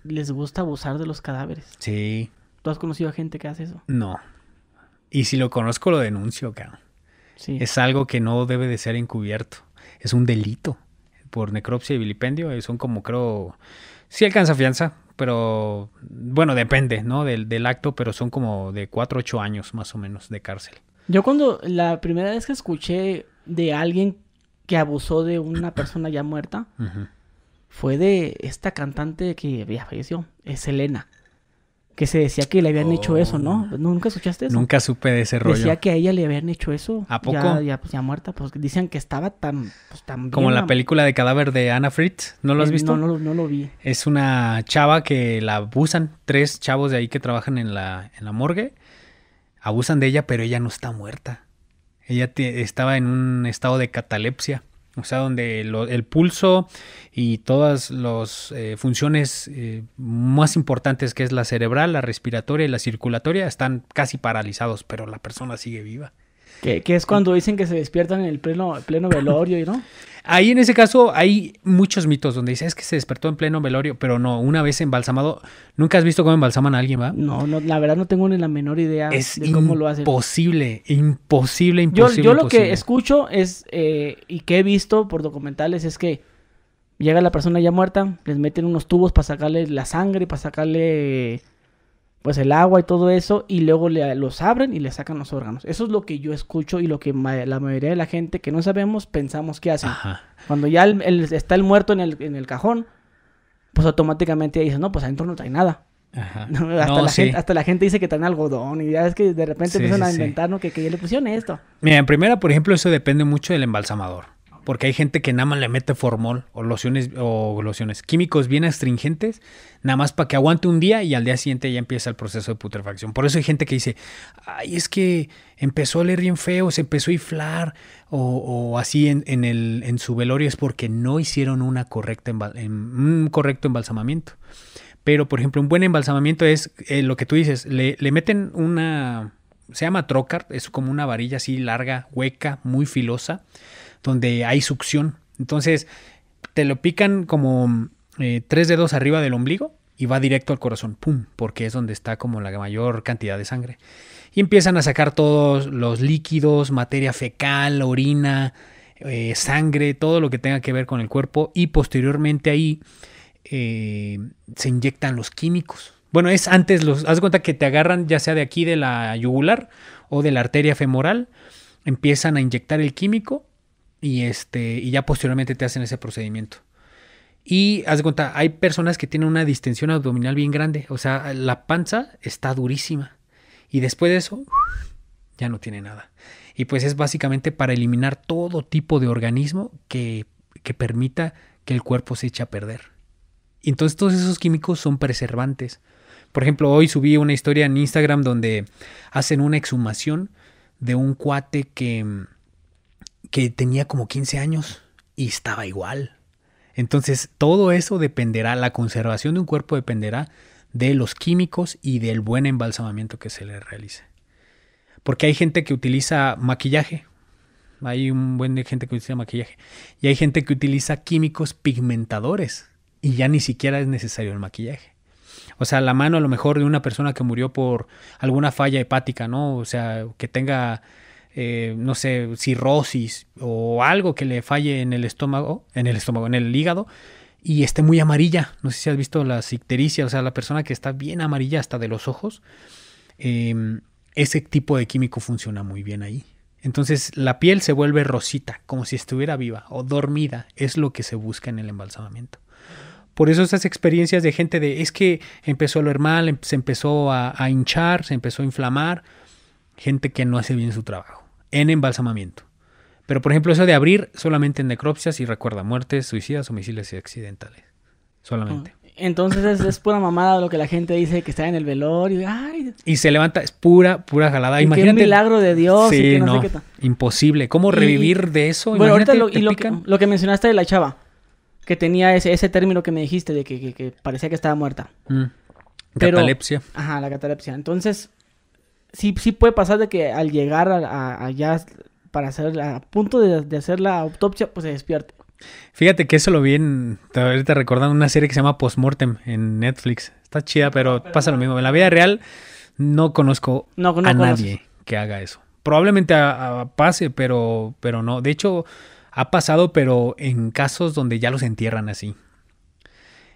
les gusta abusar de los cadáveres. Sí. ¿Tú has conocido a gente que hace eso? No. Y si lo conozco, lo denuncio, cabrón. Sí. Es algo que no debe de ser encubierto. Es un delito. Por necropsia y vilipendio eh, son como creo... Sí alcanza fianza, pero bueno, depende, ¿no? Del, acto, pero son como de 4 Ocho años más o menos de cárcel. Yo cuando la primera vez que escuché de alguien que abusó de una persona ya muerta, fue de esta cantante que ya falleció, es Elena que se decía que le habían hecho eso, ¿no? Oh. ¿Nunca escuchaste eso? Nunca supe de ese rollo. Decía que a ella le habían hecho eso. ¿A poco? Ya, pues, muerta, pues dicen que estaba tan, pues, Como la película de cadáver de Anna Fritz, ¿no lo has eh, visto? No, no, lo vi. Es una chava que la abusan, tres chavos de ahí que trabajan en la, en la morgue, abusan de ella, pero ella no está muerta. Ella estaba en un estado de catalepsia o sea, donde el pulso y todas las eh, funciones eh, más importantes que es la cerebral, la respiratoria y la circulatoria están casi paralizados, pero la persona sigue viva. Que, es cuando dicen que se despiertan en el pleno, pleno y ¿no? <laughs> ahí en ese caso hay muchos mitos donde dices es que se despertó en pleno velorio, pero no, una vez embalsamado, nunca has visto cómo embalsaman a alguien, ¿va? No, la verdad no tengo ni la menor idea es de cómo lo hacen. Imposible, imposible, imposible. Yo, lo que escucho es, eh, y que he visto por documentales, es que llega la persona ya muerta, les meten unos tubos para sacarle la sangre, para sacarle pues el agua y todo eso y luego le, los abren y le sacan los órganos. Eso es lo que yo escucho y lo que la mayoría de la gente que no sabemos pensamos que hacen. Cuando ya está el muerto en el, en el cajón, pues automáticamente dicen, no, pues adentro no trae nada. <laughs> hasta, la gente, dice que traen algodón y ya es que de repente empiezan a inventar ¿no? que, que ya le pusieron esto. Mira, en primera, por ejemplo, eso depende mucho del embalsamador. Porque hay gente que nada más le mete formol o lociones, o químicos bien astringentes, nada más para que aguante un día y al día siguiente ya empieza el proceso de putrefacción. Por eso hay gente que dice, ay, es que empezó a leer bien feo, se empezó a inflar o, así en, en, el, en su velorio es porque no hicieron una correcta em, un correcto embalsamamiento. Pero, por ejemplo, un buen embalsamamiento es eh, lo que tú dices, le, le meten una, se llama trocar, es como una varilla así larga, hueca, muy filosa donde hay succión. Entonces, te lo pican como eh, tres dedos arriba del ombligo y va directo al corazón, pum, porque es donde está como la mayor cantidad de sangre. Y empiezan a sacar todos los líquidos, materia fecal, orina, eh, sangre, todo lo que tenga que ver con el cuerpo y posteriormente ahí eh, se inyectan los químicos. Bueno, es antes los, haz cuenta que te agarran ya sea de aquí de la yugular o de la arteria femoral, empiezan a inyectar el químico y, este, y ya posteriormente te hacen ese procedimiento. Y haz de cuenta, hay personas que tienen una distensión abdominal bien grande, o sea, la panza está durísima. Y después de eso, ya no tiene nada. Y pues es básicamente para eliminar todo tipo de organismo que, que permita que el cuerpo se eche a perder. entonces todos esos químicos son preservantes. Por ejemplo, hoy subí una historia en Instagram donde hacen una exhumación de un cuate que que tenía como 15 años y estaba igual. Entonces, todo eso dependerá, la conservación de un cuerpo dependerá de los químicos y del buen embalsamamiento que se le realice. Porque hay gente que utiliza maquillaje, hay un buen gente que utiliza maquillaje, y hay gente que utiliza químicos pigmentadores y ya ni siquiera es necesario el maquillaje. O sea, la mano a lo mejor de una persona que murió por alguna falla hepática, ¿no? O sea, que tenga eh, no sé, cirrosis o algo que le falle en el estómago, en el estómago, en el hígado, y esté muy amarilla. No sé si has visto la ictericia, o sea, la persona que está bien amarilla hasta de los ojos. Em, ese tipo de químico funciona muy bien ahí. Entonces la piel se vuelve rosita, como si estuviera viva o dormida. Es lo que se busca en el embalsamamiento. Por eso esas experiencias de gente de es que empezó a oler mal, em, se empezó a hinchar, se empezó a inflamar gente que no hace bien su trabajo en embalsamamiento. Pero por ejemplo, eso de abrir solamente en necropsias y recuerda muertes, suicidas, homicidios y accidentales. Solamente. Ah, entonces es, pura mamada lo que la gente dice que está en el velorio. Y, se levanta, es pura, pura jalada. Imagínate. Qué milagro de Dios. Sí, no, imposible. ¿Cómo revivir de eso? Bueno, ahorita lo, y lo que, mencionaste de la chava, que tenía ese, ese término que me dijiste de que, parecía que estaba muerta. Mm. Pero, catalepsia. ajá, la catalepsia. Entonces, sí, sí puede pasar de que al llegar allá para hacer, a punto de, hacer la autopsia, pues se despierte. Fíjate que eso lo vi en, ahorita recordando una serie que se llama Postmortem en Netflix. Está chida, pero, ah, pasa lo mismo. En la vida real no conozco a nadie que haga eso. Probablemente pase, pero, pero no. De hecho, ha pasado, pero en casos donde ya los entierran así.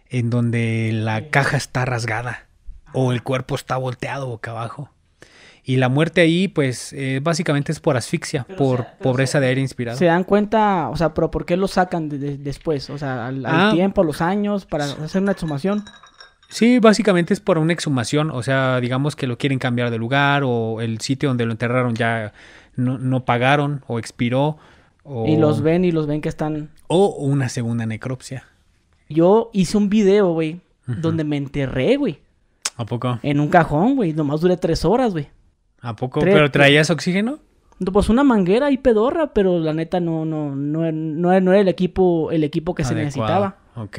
En donde la caja está rasgada o el cuerpo está volteado boca abajo. Y la muerte ahí, pues, eh, básicamente es por asfixia, por pobreza de aire inspirado. ¿Se dan cuenta, o sea, pero por qué lo sacan después? O sea, al, ah. tiempo, a los años, para hacer una exhumación. Sí, básicamente es por una exhumación, o sea, digamos que lo quieren cambiar de lugar o el sitio donde lo enterraron ya no, pagaron o expiró. Y los ven y los ven que están... O una segunda necropsia. Yo hice un video, güey, donde me enterré, güey. ¿A poco? En un cajón, güey. Nomás duré tres horas, güey. ¿A poco? ¿Pero traías oxígeno? Pues una manguera y pedorra, pero la neta no, no, no, no, era el equipo, el equipo que se necesitaba. Ok.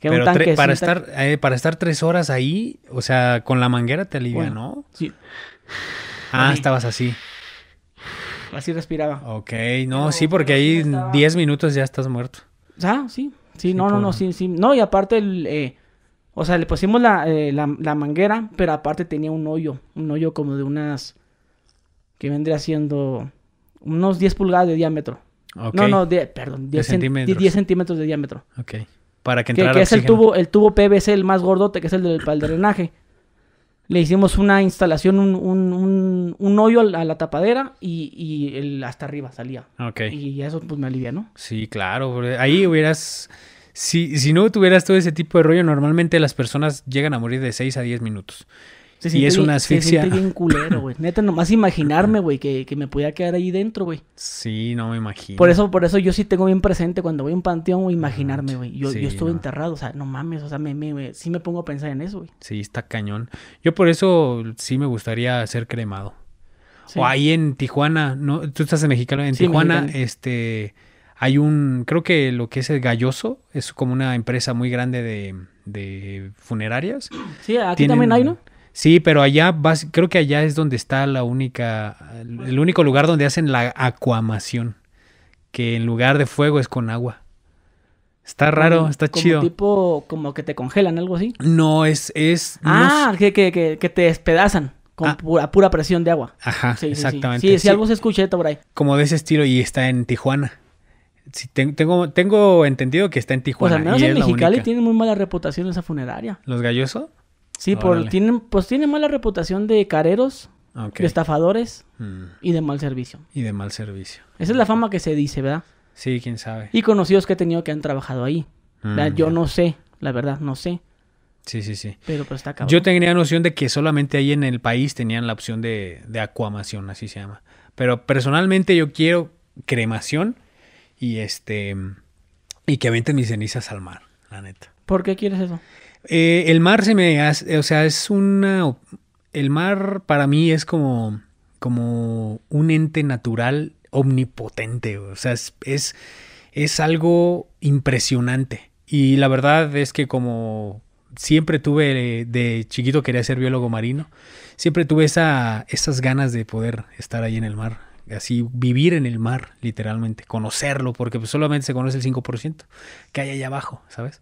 pero para, estar, eh, para estar tres horas ahí, o sea, con la manguera te alivia, ¿no? Sí. Ah, estabas así. Así respiraba. Ok, no, sí, porque pues, ahí 10 minutos ya estás muerto. Ah, sí, sí, no, no, no, sí, sí. No, y aparte el, eh, o sea, le pusimos eh, la, manguera, pero aparte tenía un hoyo, un hoyo como de unas, que vendría siendo unos 10 pulgadas de diámetro. No, no, perdón, 10, centímetros. 10 centímetros de diámetro. Ok. Para que entrara que, es el tubo, el tubo PVC, el más gordote, que es el del, para el drenaje. Le hicimos una instalación, un, un, hoyo a la, tapadera y, hasta arriba salía. Ok. Y eso pues me alivia, ¿no? Sí, claro. Ahí hubieras si, si no tuvieras todo ese tipo de rollo, normalmente las personas llegan a morir de 6 a 10 minutos. y es una asfixia. Se siente bien culero, güey. Neta, nomás imaginarme, güey, que, me pudiera quedar ahí dentro, güey. Sí, no me imagino. Por eso, por eso yo sí tengo bien presente cuando voy a un panteón, imaginarme, güey. Yo, yo estuve enterrado, o sea, no mames, o sea, me, me, sí me pongo a pensar en eso, güey. Sí, está cañón. Yo por eso sí me gustaría ser cremado. O ahí en Tijuana, ¿no? Tú estás en Mexicano, en Tijuana, este hay un, creo que lo que es el Galloso, es como una empresa muy grande de, funerarias. Sí, aquí también hay, ¿no? Sí, pero allá vas, creo que allá es donde está la única, el único lugar donde hacen la acuamación, que en lugar de fuego es con agua. Está raro, está está como chido. tipo como que te congelan, algo así. No, es... es ah, que, te despedazan con ah. pura, presión de agua. Ajá, exactamente. Sí, si algo se escucha por ahí. Como de ese estilo y está en Tijuana tengo, tengo entendido que está en Tijuana. Pues al menos en Mexicali tienen muy mala reputación esa funeraria. ¿Los gallosos? Sí, pues tiene mala reputación de careros, de estafadores mm. y de mal servicio. Y de mal servicio. Esa es la fama que se dice, ¿verdad? Sí, quién sabe. Y conocidos que he tenido que han trabajado ahí. Yo mm. no sé, la verdad, no sé. Sí, sí, sí. Pero pues, está acabado. Yo tenía noción de que solamente ahí en el país tenían la opción de, de acuamación, así se llama. Pero personalmente yo quiero cremación y este y que aventen mis cenizas al mar, la neta. ¿Por qué quieres eso? Eh, el mar se me hace, o sea, es una, el mar para mí es como, como un ente natural omnipotente, o sea, es, es, algo impresionante. Y la verdad es que como siempre tuve de chiquito quería ser biólogo marino. Siempre tuve esa, esas ganas de poder estar ahí en el mar así vivir en el mar, literalmente, conocerlo, porque pues, solamente se conoce el 5% que hay allá abajo, ¿sabes?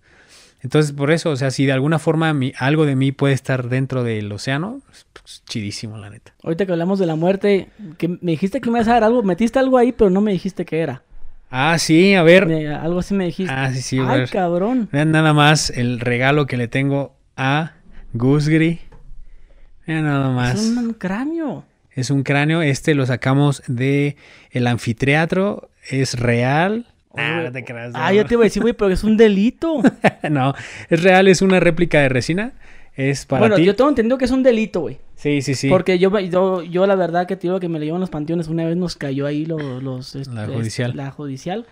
Entonces, por eso, o sea, si de alguna forma algo de mí puede estar dentro del océano, pues, pues, chidísimo, la neta. Ahorita que hablamos de la muerte, que me dijiste que me ibas a dar algo, metiste algo ahí, pero no me dijiste qué era. Ah, sí, a ver. algo así me dijiste. Ah, sí, sí, Ay, cabrón. Vean nada más el regalo que le tengo a Gusgri. Vean nada más. Es un cráneo. Es un cráneo. Este lo sacamos de el anfiteatro. Es real. Ah, te ah, yo te iba a decir, güey, pero es un delito. <laughs> no, es real, es una réplica de resina. Es para bueno, yo tengo entendido que es un delito, güey. Sí, sí, sí. Porque yo, yo, la verdad que te digo que me le llevan los panteones. Una vez nos cayó ahí los... Este, la judicial. la judicial.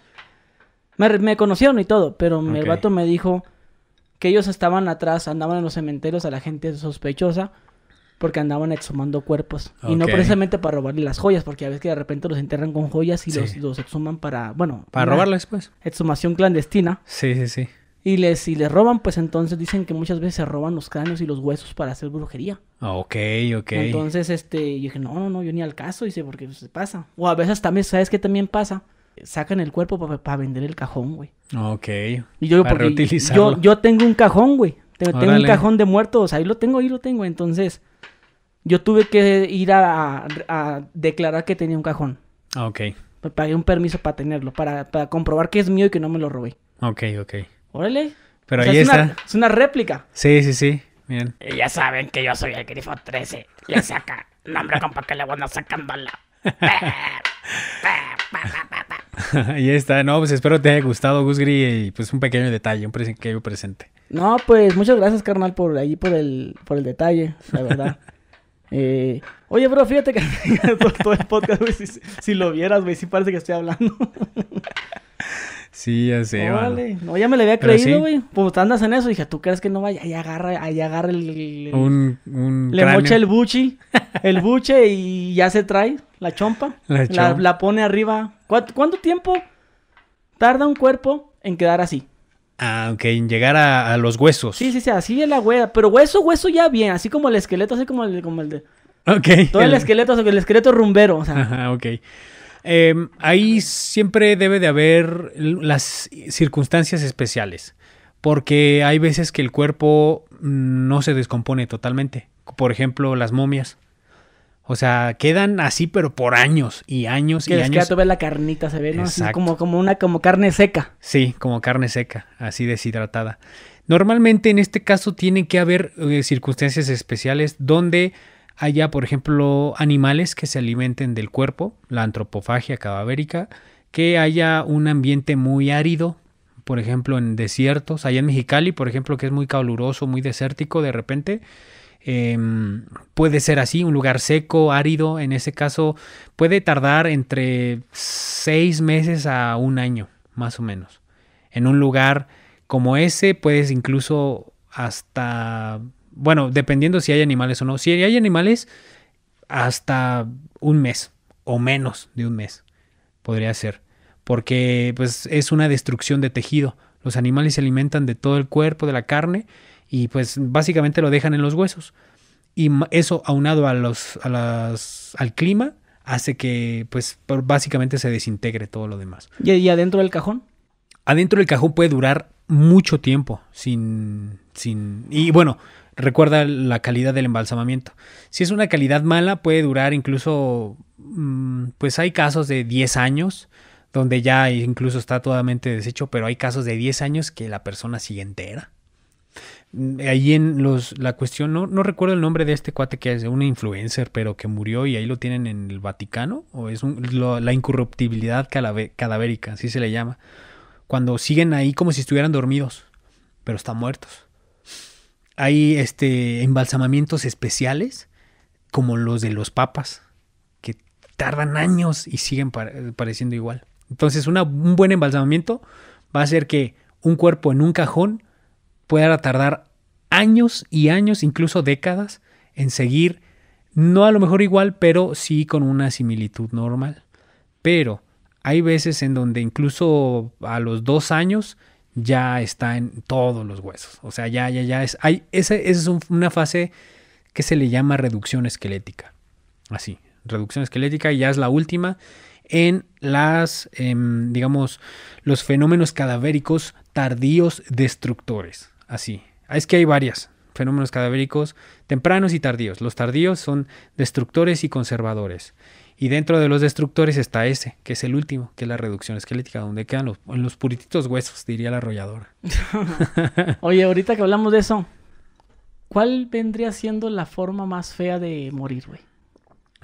Me, conocieron y todo, pero mi el vato me dijo que ellos estaban atrás, andaban en los cementerios a la gente sospechosa porque andaban exhumando cuerpos. Y no precisamente para robarle las joyas, porque a veces que de repente los enterran con joyas y los, exhuman para, bueno... Para robarlas, pues. Exhumación clandestina. Sí, sí, sí. Y les, si les roban, pues entonces dicen que muchas veces se roban los cráneos y los huesos para hacer brujería. Ok, ok. Entonces, este, yo dije, no, no, no, yo ni al caso, dice, porque se pasa. O a veces también, ¿sabes qué también pasa? Sacan el cuerpo para vender el cajón, güey. Ok. Y yo, para porque yo, tengo un cajón, güey. Tengo, tengo, un cajón de muertos, ahí lo tengo, ahí lo tengo. Entonces, yo tuve que ir a, declarar que tenía un cajón. Ah, ok. pagué un permiso para tenerlo, para, para comprobar que es mío y que no me lo robé. Ok, ok. Órale. Pero ahí es está. Una, es una réplica. Sí, sí, sí. Miren. ya saben que yo soy el grifo 13. Le saca. nombre con compa, que le van a sacándola. <laughs> Ahí está, no, pues espero te haya gustado, Gus y pues un pequeño detalle, un pequeño presente. No, pues muchas gracias, carnal, por ahí, por el, por el detalle, la verdad. <laughs> Eh, Oye, bro, fíjate que <laughs> todo, el podcast, si, si, lo vieras, güey, sí parece que estoy hablando. sí, ya sé, No, ya me le había creído, güey. Pues andas en eso. Dije, ¿tú crees que no vaya? Ahí agarra, ahí agarra el... un, Le mocha el buchi, el buche y ya se trae la chompa. La, la, pone arriba. ¿Cuánto tiempo tarda un cuerpo en quedar así? aunque llegar a, los huesos. Sí, sí, sí, así es la hueá, Pero hueso, hueso ya bien, así como el esqueleto, así como el, como el de. Ok. Todo el, esqueleto esqueleto, el esqueleto rumbero. O sea. Ajá, ok. Em, ahí siempre debe de haber las circunstancias especiales. Porque hay veces que el cuerpo mm, no se descompone totalmente. Por ejemplo, las momias. O sea, quedan así, pero por años y años que y años. la carnita, se ve, ¿no? como, como una, como carne seca. Sí, como carne seca, así deshidratada. Normalmente en este caso tiene que haber eh, circunstancias especiales donde haya, por ejemplo, animales que se alimenten del cuerpo, la antropofagia cadavérica, que haya un ambiente muy árido, por ejemplo, en desiertos, allá en Mexicali, por ejemplo, que es muy caluroso, muy desértico, de repente Em, puede ser así, un lugar seco, árido, en ese caso puede tardar entre seis meses a un año, más o menos. En un lugar como ese puedes incluso hasta, bueno, dependiendo si hay animales o no, si hay animales, hasta un mes o menos de un mes podría ser, porque pues es una destrucción de tejido. Los animales se alimentan de todo el cuerpo, de la carne, y pues básicamente lo dejan en los huesos. Y eso aunado a los, a las, al clima hace que pues básicamente se desintegre todo lo demás. ¿Y, adentro del cajón? Adentro del cajón puede durar mucho tiempo sin, sin... Y bueno, recuerda la calidad del embalsamamiento. Si es una calidad mala puede durar incluso, mm, pues hay casos de 10 años donde ya incluso está totalmente deshecho, pero hay casos de 10 años que la persona sigue entera ahí en los, la cuestión, no, no recuerdo el nombre de este cuate que es un influencer, pero que murió y ahí lo tienen en el Vaticano, o es la incorruptibilidad cadavérica, así se le llama, cuando siguen ahí como si estuvieran dormidos, pero están muertos. Hay este, embalsamamientos especiales, como los de los papas, que tardan años y siguen pareciendo igual. Entonces, un buen embalsamamiento va a hacer que un cuerpo en un cajón pueda tardar años y años, incluso décadas, en seguir, no a lo mejor igual, pero sí con una similitud normal. Pero hay veces en donde incluso a los dos años ya está en todos los huesos. O sea, ya, ya, ya es. Hay, esa, es una fase que se le llama reducción esquelética. Así, reducción esquelética y ya es la última en las, em, digamos, los fenómenos cadavéricos tardíos destructores así. Ah, es que hay varias. Fenómenos cadavéricos tempranos y tardíos. Los tardíos son destructores y conservadores. Y dentro de los destructores está ese, que es el último, que es la reducción esquelética, donde quedan los, los purititos huesos, diría la arrolladora. <laughs> <laughs> Oye, ahorita que hablamos de eso, ¿cuál vendría siendo la forma más fea de morir, güey?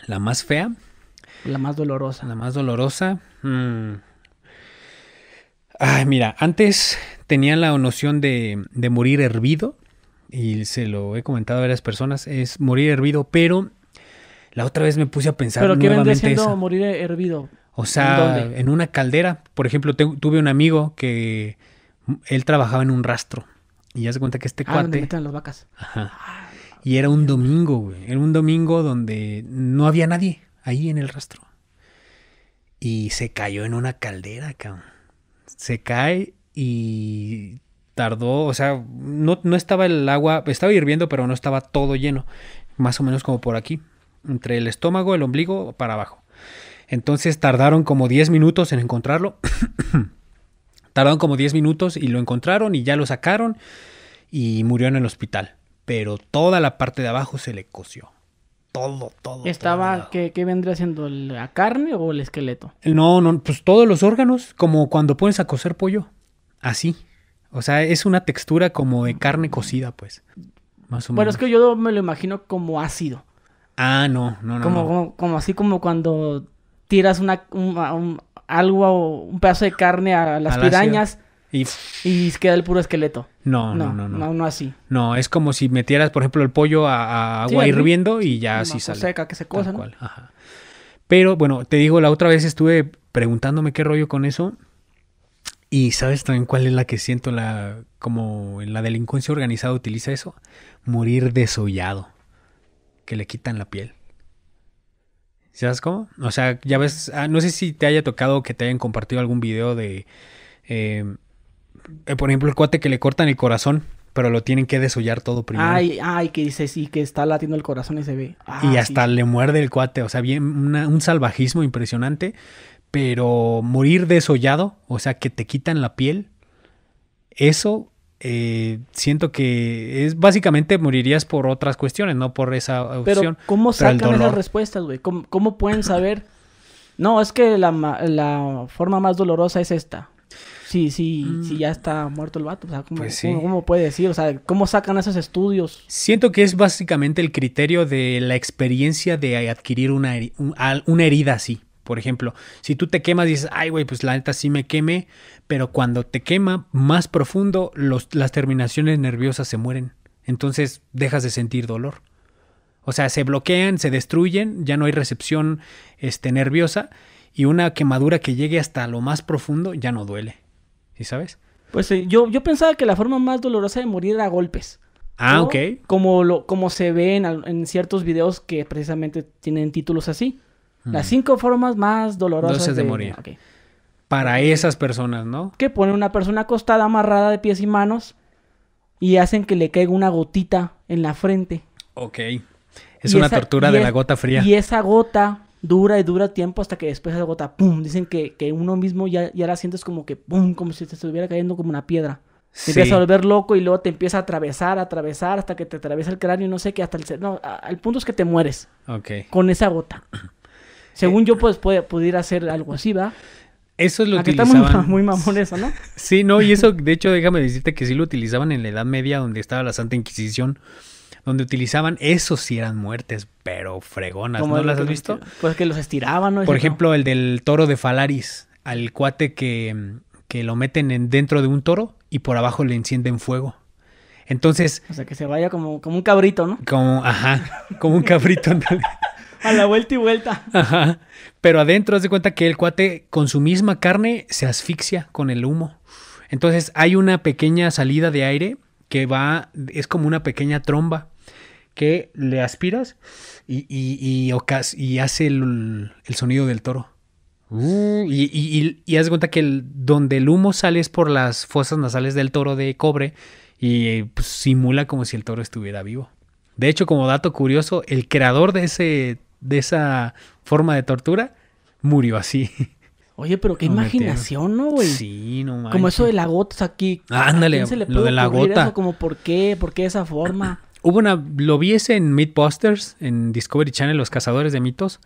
¿La más fea? La más dolorosa. La más dolorosa. Mm, Ay, mira, antes tenía la noción de, morir hervido, y se lo he comentado a varias personas, es morir hervido, pero la otra vez me puse a pensar ¿Pero qué vendría siendo morir hervido? O sea, ¿En, una caldera. Por ejemplo, tuve un amigo que él trabajaba en un rastro. Y ya se cuenta que este ah, cuate... Donde las vacas. Ajá. Y era un domingo, güey. Era un domingo donde no había nadie ahí en el rastro. Y se cayó en una caldera, cabrón se cae y tardó, o sea, no, estaba el agua, estaba hirviendo, pero no estaba todo lleno, más o menos como por aquí, entre el estómago, el ombligo, para abajo. Entonces tardaron como 10 minutos en encontrarlo. <coughs> tardaron como 10 minutos y lo encontraron y ya lo sacaron y murió en el hospital. Pero toda la parte de abajo se le coció todo, todo. Estaba, ¿qué, ¿qué, vendría siendo? ¿La carne o el esqueleto? Eh, no, no, pues todos los órganos, como cuando pones a cocer pollo, así. O sea, es una textura como de carne cocida, pues. Más o menos. bueno, es que yo me lo imagino como ácido. Ah, no, no, no. Como, como, así como cuando tiras una, un, un, algo, un pedazo de carne a las pirañas. Y, queda el puro esqueleto. No no, no, no, no. No, así. No, es como si metieras, por ejemplo, el pollo a, agua hirviendo y ya así pues sale. seca, que se cosa, Ajá. Pero bueno, te digo, la otra vez estuve preguntándome qué rollo con eso. Y sabes también cuál es la que siento la como en la delincuencia organizada utiliza eso, morir desollado, que le quitan la piel. ¿Sabes cómo? O sea, ya ves, ah, no sé si te haya tocado que te hayan compartido algún video de eh, eh, por ejemplo, el cuate que le cortan el corazón, pero lo tienen que desollar todo primero. Ay, ay, que dice sí, que está latiendo el corazón y se ve. Ah, y hasta le muerde el cuate, o sea, bien, un salvajismo impresionante, pero morir desollado, o sea, que te quitan la piel, eso eh, siento que es básicamente morirías por otras cuestiones, no por esa opción. Pero ¿cómo sacan esas respuestas, güey? ¿Cómo, pueden saber? No, es que la forma más dolorosa es esta. Sí, sí, sí, ya está muerto el vato. O sea, pues ¿cómo, puede decir? O sea, ¿cómo sacan esos estudios? Siento que es básicamente el criterio de la experiencia de adquirir una, una herida así. Por ejemplo, si tú te quemas, Y dices, ay, güey, pues la neta sí me queme, pero cuando te quema más profundo, las terminaciones nerviosas se mueren. Entonces dejas de sentir dolor. O sea, se bloquean, se destruyen, ya no hay recepción este, nerviosa y una quemadura que llegue hasta lo más profundo ya no duele. ¿Sí sabes? Pues yo, yo pensaba que la forma más dolorosa de morir era golpes. Ah, ok. Como, lo, como se ve en, ciertos videos que precisamente tienen títulos así. Mm. Las cinco formas más dolorosas de, morir. Para esas personas, ¿no? Que ponen una persona acostada, amarrada de pies y manos y hacen que le caiga una gotita en la frente. Ok. Es una tortura de la gota fría. Y esa gota dura y dura tiempo hasta que después se gota, ¡pum! Dicen que, uno mismo ya, ya la sientes como que, ¡pum! Como si te estuviera cayendo como una piedra. Te empiezas a volver loco y luego te empieza a atravesar, a atravesar, hasta que te atraviesa el cráneo y no sé qué, hasta el... No, al punto es que te mueres. Okay. Con esa gota. <clears throat> Según eh, yo, pues, puede, pudiera hacer algo así, ¿va? Eso es lo que utilizaban... está muy, muy mamón eso, ¿no? <laughs> sí, no, y eso, de hecho, déjame decirte que sí lo utilizaban en la Edad Media, donde estaba la Santa Inquisición donde utilizaban, esos sí eran muertes, pero fregonas, ¿no las has visto? Pues que los estiraban, ¿no? Por ejemplo, el del toro de Falaris, al cuate que, lo meten en, dentro de un toro y por abajo le encienden fuego. Entonces. O sea, que se vaya como, como un cabrito, ¿no? Como, ajá, como un cabrito. <laughs> a la vuelta y vuelta. Ajá. Pero adentro, haz de cuenta que el cuate con su misma carne se asfixia con el humo. Entonces hay una pequeña salida de aire que va, es como una pequeña tromba que le aspiras y, y, y, hace el, el, sonido del toro. Uh, y, haz cuenta que el, donde el humo sale es por las fosas nasales del toro de cobre y pues, simula como si el toro estuviera vivo. De hecho, como dato curioso, el creador de, ese, de esa forma de tortura murió así. Oye, pero qué imaginación, ¿no, güey? Sí, no mames. Como eso de la gota, aquí. Ándale, lo de la gota. Como, ¿por qué? ¿Por qué esa forma? hubo una, lo vi ese en Mythbusters, en Discovery Channel, Los Cazadores de Mitos,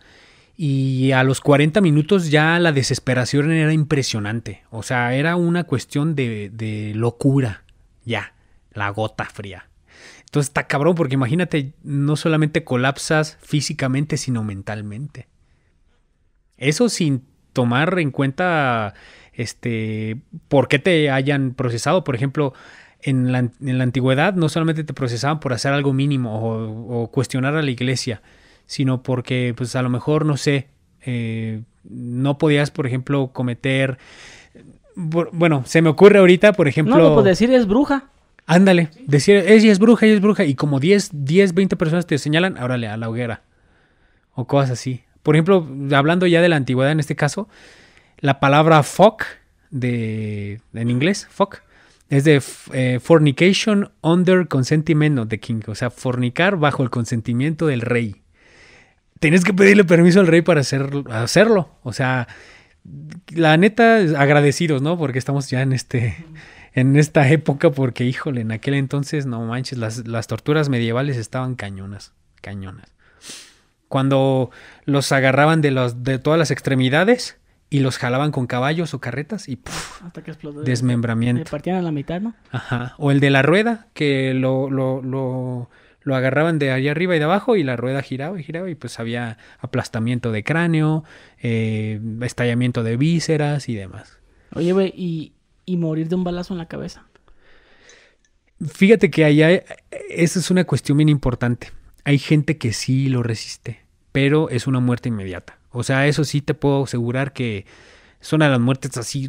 y a los 40 minutos ya la desesperación era impresionante, o sea, era una cuestión de, locura, ya, la gota fría. Entonces está cabrón, porque imagínate, no solamente colapsas físicamente, sino mentalmente. Eso sin tomar en cuenta este por qué te hayan procesado. Por ejemplo, en la, en la, antigüedad no solamente te procesaban por hacer algo mínimo o, cuestionar a la iglesia, sino porque pues a lo mejor, no sé, eh, no podías, por ejemplo, cometer... Bueno, se me ocurre ahorita, por ejemplo... No, no pues decir es bruja. Ándale, decir, ella es bruja, ella es bruja, y como 10, 10, 20 personas te señalan, órale, a la hoguera. O cosas así. Por ejemplo, hablando ya de la antigüedad en este caso, la palabra fuck, de, en inglés, fuck, es de eh, fornication under consentiment de king, o sea, fornicar bajo el consentimiento del rey. Tienes que pedirle permiso al rey para hacerlo, o sea, la neta agradecidos, ¿no? Porque estamos ya en este en esta época porque híjole, en aquel entonces no manches, las, torturas medievales estaban cañonas, cañonas. Cuando los agarraban de, los, de todas las extremidades, y los jalaban con caballos o carretas y Desmembramiento. partían a la mitad, ¿no? Ajá. O el de la rueda, que lo, lo, lo, agarraban de allá arriba y de abajo y la rueda giraba y giraba y pues había aplastamiento de cráneo, eh, estallamiento de vísceras y demás. Oye, güey, ¿y, y morir de un balazo en la cabeza. Fíjate que allá, esa es una cuestión bien importante. Hay gente que sí lo resiste, pero es una muerte inmediata. O sea, eso sí te puedo asegurar que son a las muertes así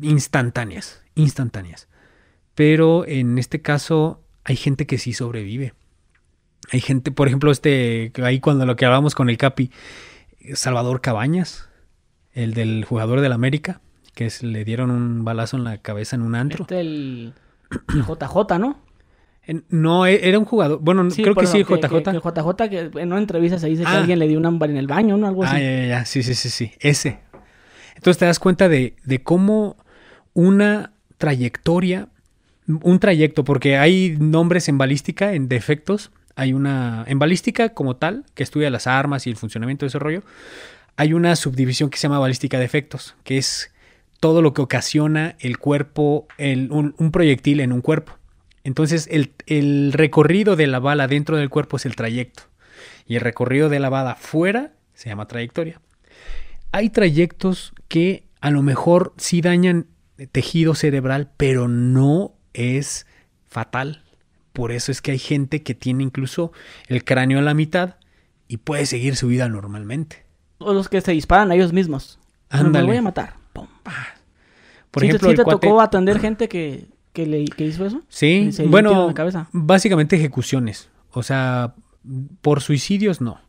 instantáneas, instantáneas. Pero en este caso hay gente que sí sobrevive. Hay gente, por ejemplo, este, ahí cuando lo que hablábamos con el Capi, Salvador Cabañas, el del jugador del América, que le dieron un balazo en la cabeza en un antro. Este el JJ, <clears throat> ¿no? No, e, era un jugador. Bueno, creo que sí, JJ. Que, JJ, que en una entrevista se dice que ah. alguien le dio un ámbar en el baño, ¿no? Algo ah, así. Ah, ya, ya, sí, sí, sí, sí. Ese. Entonces te das cuenta de, de cómo una trayectoria, un trayecto, porque hay nombres en balística, en defectos. Hay una. En balística, como tal, que estudia las armas y el funcionamiento de ese rollo, hay una subdivisión que se llama balística de efectos, que es todo lo que ocasiona el cuerpo, el, un proyectil en un cuerpo. Entonces el, recorrido de la bala dentro del cuerpo es el trayecto y el recorrido de la bala fuera se llama trayectoria. Hay trayectos que a lo mejor sí dañan tejido cerebral, pero no es fatal. Por eso es que hay gente que tiene incluso el cráneo a la mitad y puede seguir su vida normalmente. O los que se disparan a ellos mismos. Ándale. me voy a matar. Pum. Ah. Por ejemplo, te tocó atender gente que que, hizo eso? Sí, bueno, básicamente ejecuciones. O sea, por suicidios no,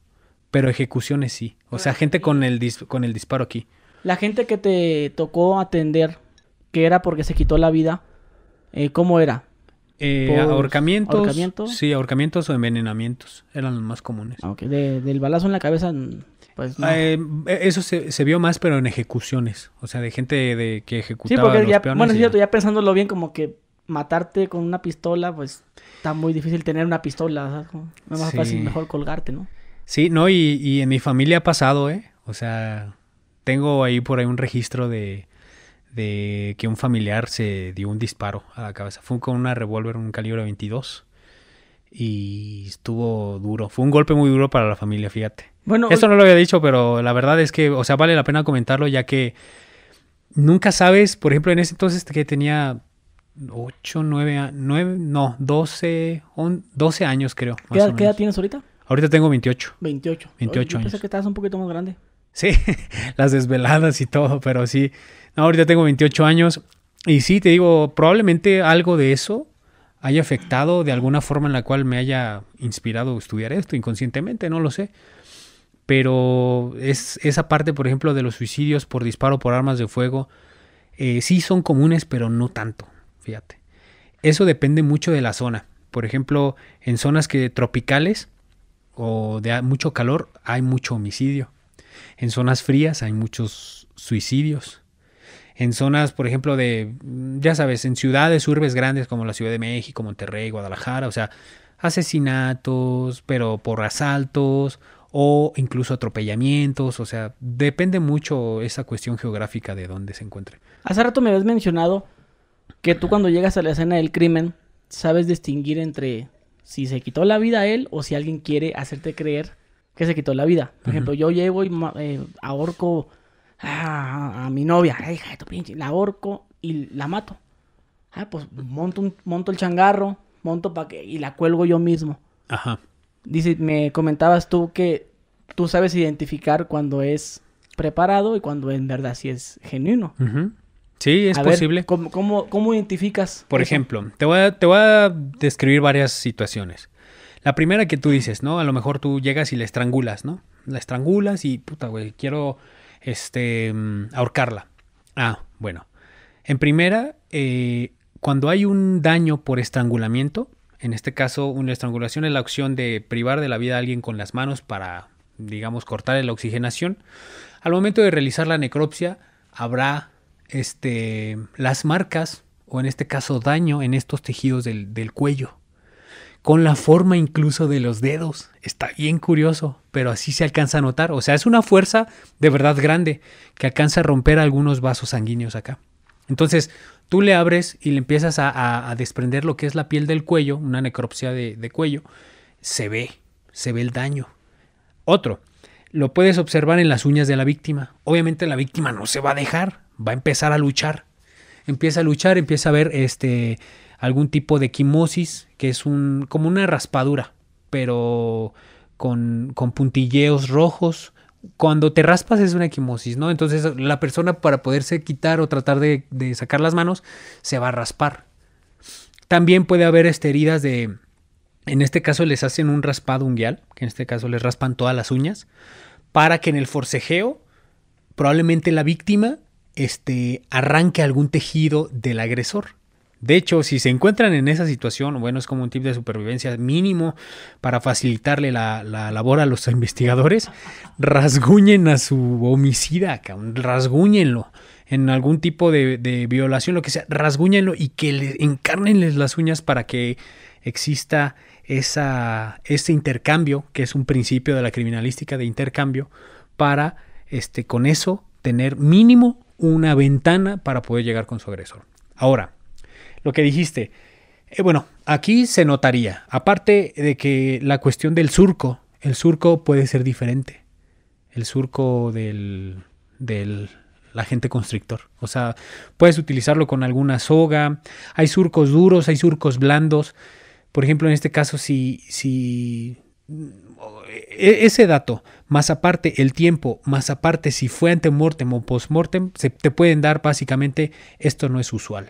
pero ejecuciones sí. O sea, gente con el, con el disparo aquí. La gente que te tocó atender, que era porque se quitó la vida, eh, ¿cómo era? Eh, ahorcamientos. Sí, ahorcamientos o envenenamientos eran los más comunes. Ah, del balazo en la cabeza pues, eh, eh, eso se, vio más, pero en ejecuciones. O sea, de gente de que ejecutaba. Sí, porque ya, ya pensándolo bien, como que matarte con una pistola, pues está muy difícil tener una pistola. mejor colgarte, ¿no? Sí, no, y, en mi familia ha pasado, ¿eh? O sea, tengo ahí por ahí un registro de, de que un familiar se dio un disparo a la cabeza. Fue con una revólver, un calibre 22 y estuvo duro. Fue un golpe muy duro para la familia, fíjate. Bueno, esto no lo había dicho, pero la verdad es que, o sea, vale la pena comentarlo ya que nunca sabes, por ejemplo, en ese entonces que tenía 8, 9, no, 12, 12 años creo. ¿Qué, edad, tienes ahorita? Ahorita tengo 28. 28. 28 yo Pensé que estabas un poquito más grande. Sí, <laughs> las desveladas y todo, pero sí. ahorita tengo 28 años y sí, te digo, probablemente algo de eso haya afectado de alguna forma en la cual me haya inspirado a estudiar esto inconscientemente, no lo sé pero es esa parte, por ejemplo, de los suicidios por disparo por armas de fuego, eh, sí son comunes, pero no tanto, fíjate. Eso depende mucho de la zona. Por ejemplo, en zonas que tropicales o de mucho calor hay mucho homicidio. En zonas frías hay muchos suicidios. En zonas, por ejemplo, de, mm, ya sabes, en ciudades, urbes grandes como la Ciudad de México, Monterrey, Guadalajara, o sea, asesinatos, pero por asaltos o incluso atropellamientos, o sea, depende mucho esa cuestión geográfica de dónde se encuentre. Hace rato me habías mencionado que tú cuando llegas a la escena del crimen sabes distinguir entre si se quitó la vida a él o si alguien quiere hacerte creer que se quitó la vida. Por ejemplo, yo llego y eh, ahorco a, mi novia, de tu pinche, la ahorco y la mato. Ah, pues monto, monto el changarro, monto para que y la cuelgo yo mismo. Ajá. Dice, me comentabas tú que tú sabes identificar cuando es preparado y cuando en verdad sí es genuino. Sí, es posible. Ver, ¿cómo, identificas? Por ejemplo, te voy, a, te voy a describir varias situaciones. La primera que tú dices, ¿no? A lo mejor tú llegas y la estrangulas, ¿no? La estrangulas y, puta, güey, quiero, este, mm, ahorcarla. Ah, bueno. En primera, eh, cuando hay un daño por estrangulamiento, en este caso, una estrangulación es la opción de privar de la vida a alguien con las manos para, digamos, cortar la oxigenación. Al momento de realizar la necropsia, habrá este, las marcas, o en este caso daño, en estos tejidos del cuello, con la forma incluso de los dedos. Está bien curioso, pero así se alcanza a notar. O sea, es una fuerza de verdad grande que alcanza a romper algunos vasos sanguíneos acá. Entonces, tú le abres y le empiezas a, desprender lo que es la piel del cuello, una necropsia de, cuello, se ve, se ve el daño. Otro, lo puedes observar en las uñas de la víctima. Obviamente la víctima no se va a dejar, va a empezar a luchar. Empieza a luchar, empieza a ver este algún tipo de quimosis, que es un, como una raspadura, pero con, con puntilleos rojos, cuando te raspas es una equimosis, ¿no? Entonces la persona para poderse quitar o tratar de, sacar las manos se va a raspar. También puede haber este, heridas de... En este caso les hacen un raspado unguial, que en este caso les raspan todas las uñas, para que en el forcejeo probablemente la víctima este, arranque algún tejido del agresor. De hecho, si se encuentran en esa situación, bueno, es como un tip de supervivencia mínimo para facilitarle la, labor a los investigadores, rasguñen a su homicida, rasguñenlo en algún tipo de, violación, lo que sea, rasguñenlo y que le encárnenles las uñas para que exista ese intercambio, que es un principio de la criminalística de intercambio, para este, con eso tener mínimo una ventana para poder llegar con su agresor. Ahora, lo que dijiste. Eh, bueno, aquí se notaría, aparte de que la cuestión del surco, el surco puede ser diferente. El surco del, del agente constrictor. O sea, puedes utilizarlo con alguna soga. Hay surcos duros, hay surcos blandos. Por ejemplo, en este caso, si, si mm, e, ese dato, más aparte el tiempo, más aparte si fue mortem o postmortem, se te pueden dar básicamente esto no es usual.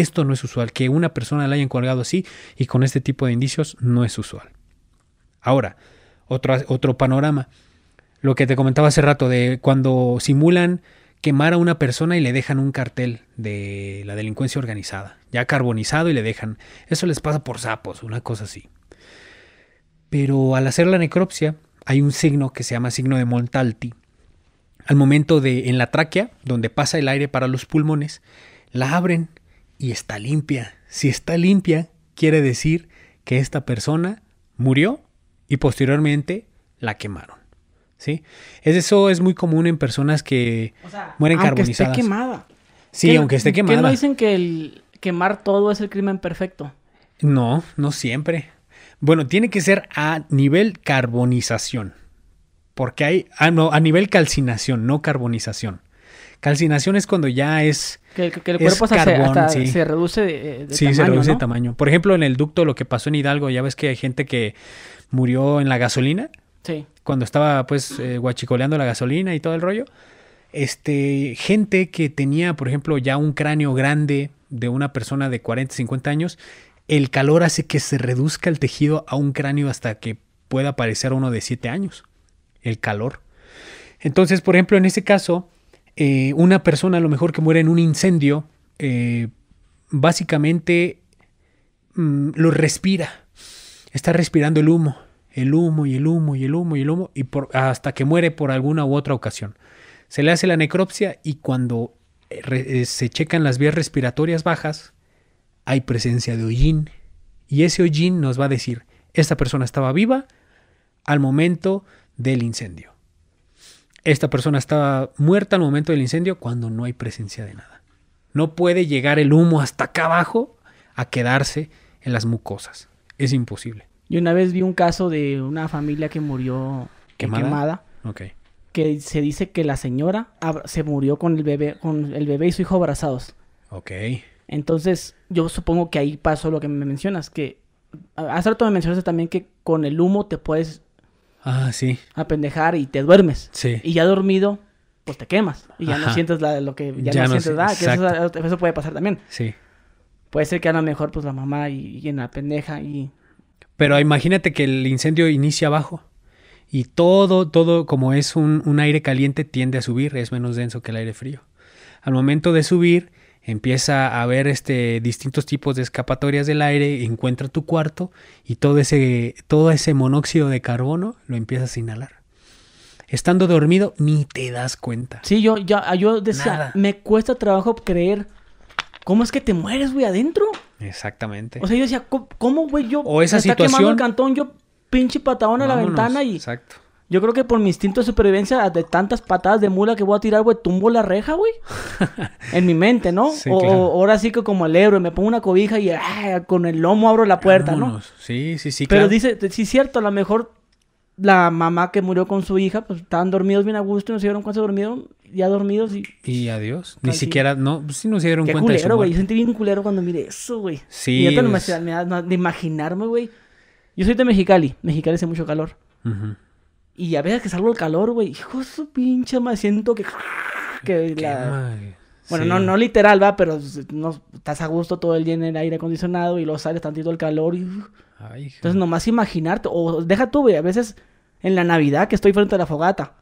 Esto no es usual, que una persona la hayan colgado así y con este tipo de indicios no es usual. Ahora, otro, otro panorama. Lo que te comentaba hace rato de cuando simulan quemar a una persona y le dejan un cartel de la delincuencia organizada, ya carbonizado y le dejan. Eso les pasa por sapos, una cosa así. Pero al hacer la necropsia hay un signo que se llama signo de Montalti. Al momento de en la tráquea, donde pasa el aire para los pulmones, la abren y está limpia. Si está limpia, quiere decir que esta persona murió y posteriormente la quemaron. ¿Sí? Eso es muy común en personas que o sea, mueren aunque carbonizadas. Esté quemada. Sí, aunque esté quemada. ¿Qué no dicen que el quemar todo es el crimen perfecto? No, no siempre. Bueno, tiene que ser a nivel carbonización. Porque hay. Ah, no, a nivel calcinación, no carbonización. Calcinación es cuando ya es que, el cuerpo se, se, reduce de, tamaño. sí, se reduce de eh, tamaño. Por ejemplo, en el ducto, lo que pasó en Hidalgo, ya ves que hay gente que murió en la gasolina. Sí. Cuando estaba, pues, eh, guachicoleando la gasolina y todo el rollo. Este, gente que tenía, por ejemplo, ya un cráneo grande de una persona de 40, 50 años, el calor hace que se reduzca el tejido a un cráneo hasta que pueda parecer uno de 7 años. El calor. Entonces, por ejemplo, en ese caso, eh, una persona a lo mejor que muere en un incendio, eh, básicamente mm, lo respira. Está respirando el humo, el humo y el humo y el humo y el humo, y hasta que muere por alguna u otra ocasión. Se le hace la necropsia y cuando eh, se checan las vías respiratorias bajas, hay presencia de hollín. Y ese hollín nos va a decir, esta persona estaba viva al momento del incendio esta persona estaba muerta al momento del incendio cuando no hay presencia de nada. No puede llegar el humo hasta acá abajo a quedarse en las mucosas. Es imposible. Yo una vez vi un caso de una familia que murió quemada. Que se dice que la señora se murió con el bebé, con el bebé y su hijo abrazados. Ok. Entonces, yo supongo que ahí pasó lo que me mencionas, que hace rato me mencionaste también que con el humo te puedes Ah, sí. A pendejar y te duermes. Y ya dormido, pues te quemas. Y ya no sientes lo que. Ya, no, sientes nada. Ah, eso, puede pasar también. Sí. Puede ser que a lo mejor, pues la mamá y, en la pendeja y. Pero imagínate que el incendio inicia abajo. Y todo, todo, como es un, un aire caliente, tiende a subir, es menos denso que el aire frío. Al momento de subir, empieza a ver este, distintos tipos de escapatorias del aire, encuentra tu cuarto y todo ese, todo ese monóxido de carbono lo empiezas a inhalar. Estando dormido ni te das cuenta. Sí, yo, ya ah, yo decía, me cuesta trabajo creer. ¿Cómo es que te mueres, güey, adentro? Exactamente. O sea, yo decía, ¿cómo, güey, yo... O esa situación... Está quemando el cantón, yo pinche patadón a la ventana y... Exacto. Yo creo que por mi instinto de supervivencia, de tantas patadas de mula que voy a tirar, güey, tumbo la reja, güey. <laughs> en mi mente, ¿no? Sí, o, ahora sí que como el héroe, me pongo una cobija y ah, con el lomo abro la puerta, ¿no? Sí, sí, sí. Pero dice, sí, cierto, a lo mejor la mamá que murió con su hija, pues estaban dormidos bien a gusto y no se dieron cuenta, se dormieron, ya dormidos y... Y adiós. Ni siquiera, no, sí no se dieron cuenta Qué culero, güey. Yo sentí bien culero cuando miré eso, güey. Sí. Y esto no me, de imaginarme, güey. Yo soy de Mexicali. Mexicali hace mucho calor. Y a veces que salgo el calor, güey, hijo su pinche me siento que... que la... Bueno, no, no literal, va, pero no, estás a gusto todo el día en el aire acondicionado y lo sales tantito el calor y... Entonces nomás imaginarte, o deja tú, güey, a veces en la Navidad que estoy frente a la fogata,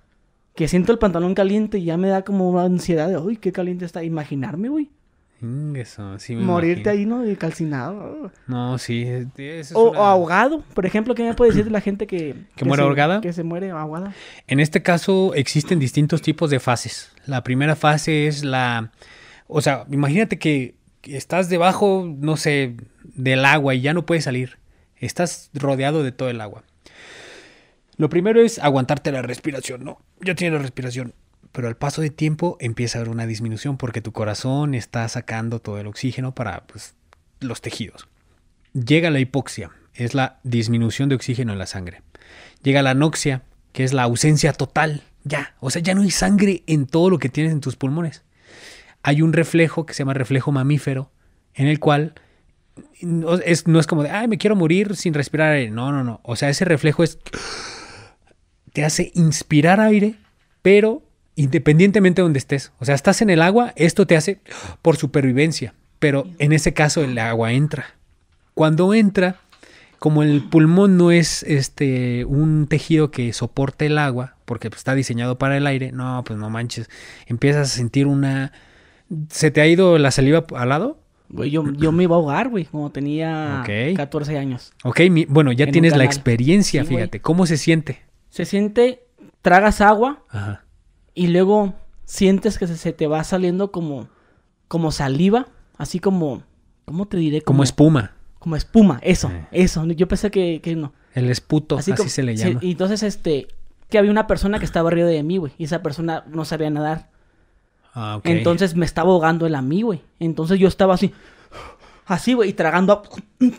que siento el pantalón caliente y ya me da como una ansiedad de, uy, qué caliente está, imaginarme, güey. Morirte ahí, ¿no? De calcinado. No, sí. o, ahogado, por ejemplo. ¿Qué me puede decir la gente que... ¿Que, muere ahogada? Que se muere ahogada. En este caso existen distintos tipos de fases. La primera fase es la... O sea, imagínate que estás debajo, no sé, del agua y ya no puedes salir. Estás rodeado de todo el agua. Lo primero es aguantarte la respiración, ¿no? Ya tienes la respiración pero al paso de tiempo empieza a haber una disminución porque tu corazón está sacando todo el oxígeno para pues, los tejidos. Llega la hipoxia, es la disminución de oxígeno en la sangre. Llega la anoxia, que es la ausencia total, ya, o sea, ya no hay sangre en todo lo que tienes en tus pulmones. Hay un reflejo que se llama reflejo mamífero, en el cual no es, no es como de, ay, me quiero morir sin respirar aire. No, no, no. O sea, ese reflejo es. Te hace inspirar aire, pero independientemente de donde estés. O sea, estás en el agua, esto te hace por supervivencia, pero en ese caso el agua entra. Cuando entra, como el pulmón no es este un tejido que soporte el agua, porque pues, está diseñado para el aire, no, pues no manches, empiezas a sentir una ¿Se te ha ido la saliva al lado? Güey, yo, me iba a ahogar, güey, cuando tenía 14 años. Ok, bueno, ya tienes la experiencia, fíjate. ¿Cómo se siente? Se siente, tragas agua, Ajá y luego sientes que se, te va saliendo como, como saliva, así como, ¿cómo te diré? Como, espuma. Como espuma, eso, eh. eso. Yo pensé que, no. El esputo, así, se le llama. y entonces, este, que había una persona que estaba arriba de mí, güey, y esa persona no sabía nadar. Ah, ok. Entonces me estaba ahogando el a mí, güey. Entonces yo estaba así, así, güey, y tragando. <clears throat>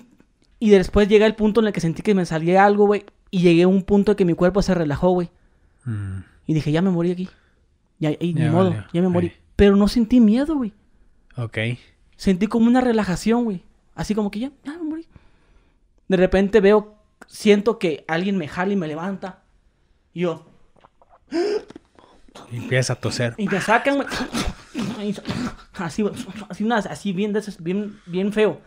Y después llega el punto en el que sentí que me salía algo, güey. Y llegué a un punto en que mi cuerpo se relajó, güey. Mm. Y dije, ya me morí aquí. Ya, y ni modo, ya me morí. Pero no sentí miedo, güey. Ok. Sentí como una relajación, güey. Así como que ya, ya me morí. De repente veo, siento que alguien me jala y me levanta. Y yo. empieza a toser. Y me sacan, güey. Así, así, una, así bien, bien, bien feo.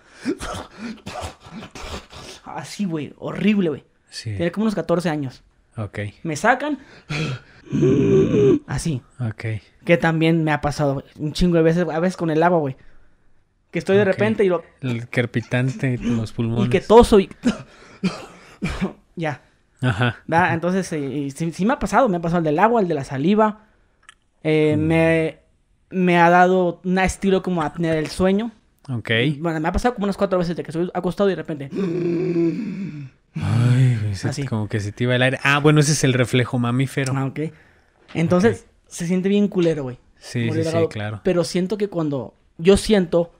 Así, güey. Horrible, güey. Sí. Tenía como unos 14 años. Ok. Me sacan. Así. Ok. Que también me ha pasado un chingo de veces, a veces con el agua, güey. Que estoy de repente y lo... El y los pulmones. Y que toso y... ya. Ajá. Entonces, eh, sí, me ha pasado. Me ha pasado el del agua, el de la saliva. Eh, mm. me, me ha dado un estilo como apnea del sueño. Ok. Bueno, me ha pasado como unas cuatro veces de que estoy acostado y de repente... Ay, Así. como que se te iba el aire. Ah, bueno, ese es el reflejo mamífero. Ah, ok. Entonces, se siente bien culero, güey. Sí, sí, sí, claro. Pero siento que cuando. Yo siento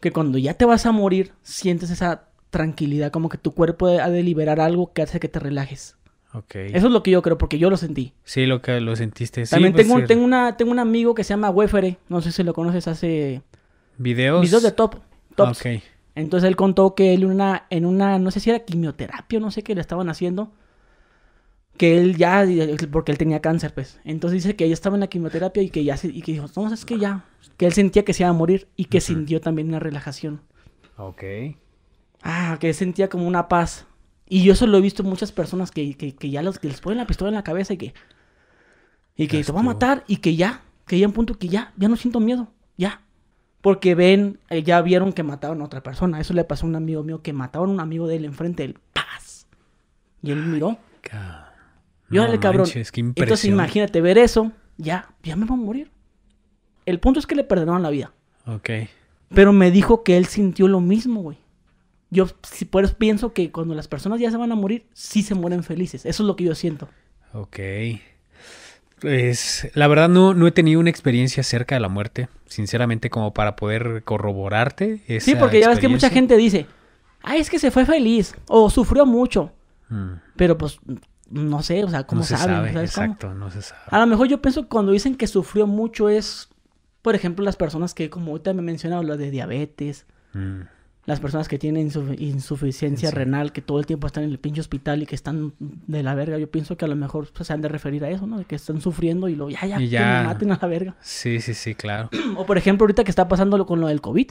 que cuando ya te vas a morir, sientes esa tranquilidad, como que tu cuerpo ha de liberar algo que hace que te relajes. Ok. Eso es lo que yo creo, porque yo lo sentí. Sí, lo que lo sentiste. También pues tengo, tengo, una, tengo un amigo que se llama Wefere, no sé si lo conoces, hace... ¿Videos? Videos de top, tops. Ok. Entonces él contó que él una, en una, no sé si era quimioterapia, o no sé qué le estaban haciendo, que él ya, porque él tenía cáncer, pues. Entonces dice que ella estaba en la quimioterapia y que ya, y que dijo, no, es que ya, que él sentía que se iba a morir y que sintió también una relajación. Ok. Ah, que sentía como una paz. Y yo eso lo he visto en muchas personas que, ya los, que les ponen la pistola en la cabeza y que, y que te va a matar y que ya, que ya en punto que ya, ya no siento miedo porque ven, eh, ya vieron que mataron a otra persona. Eso le pasó a un amigo mío que mataron a un amigo de él enfrente del ¡Paz! Y él miró. yo Yo cabrón. Entonces imagínate ver eso, ya, ya me va a morir. El punto es que le perdonaron la vida. Ok. Pero me dijo que él sintió lo mismo, güey. Yo si, por pienso que cuando las personas ya se van a morir, sí se mueren felices. Eso es lo que yo siento. Ok es pues, la verdad no, no he tenido una experiencia cerca de la muerte, sinceramente, como para poder corroborarte. sí, porque ya ves que mucha gente dice, ah, es que se fue feliz o sufrió mucho. Mm. Pero pues no sé, o sea, ¿cómo saben? exacto, no se sabe. A lo mejor yo pienso que cuando dicen que sufrió mucho es, por ejemplo, las personas que, como ahorita me mencionaba, las de diabetes. Mm las personas que tienen insuficiencia renal, que todo el tiempo están en el pinche hospital y que están de la verga, yo pienso que a lo mejor pues, se han de referir a eso, ¿no? Que están sufriendo y lo, ya, ya, ya... que maten a la verga. Sí, sí, sí, claro. <clears throat> o por ejemplo, ahorita que está pasándolo con lo del COVID.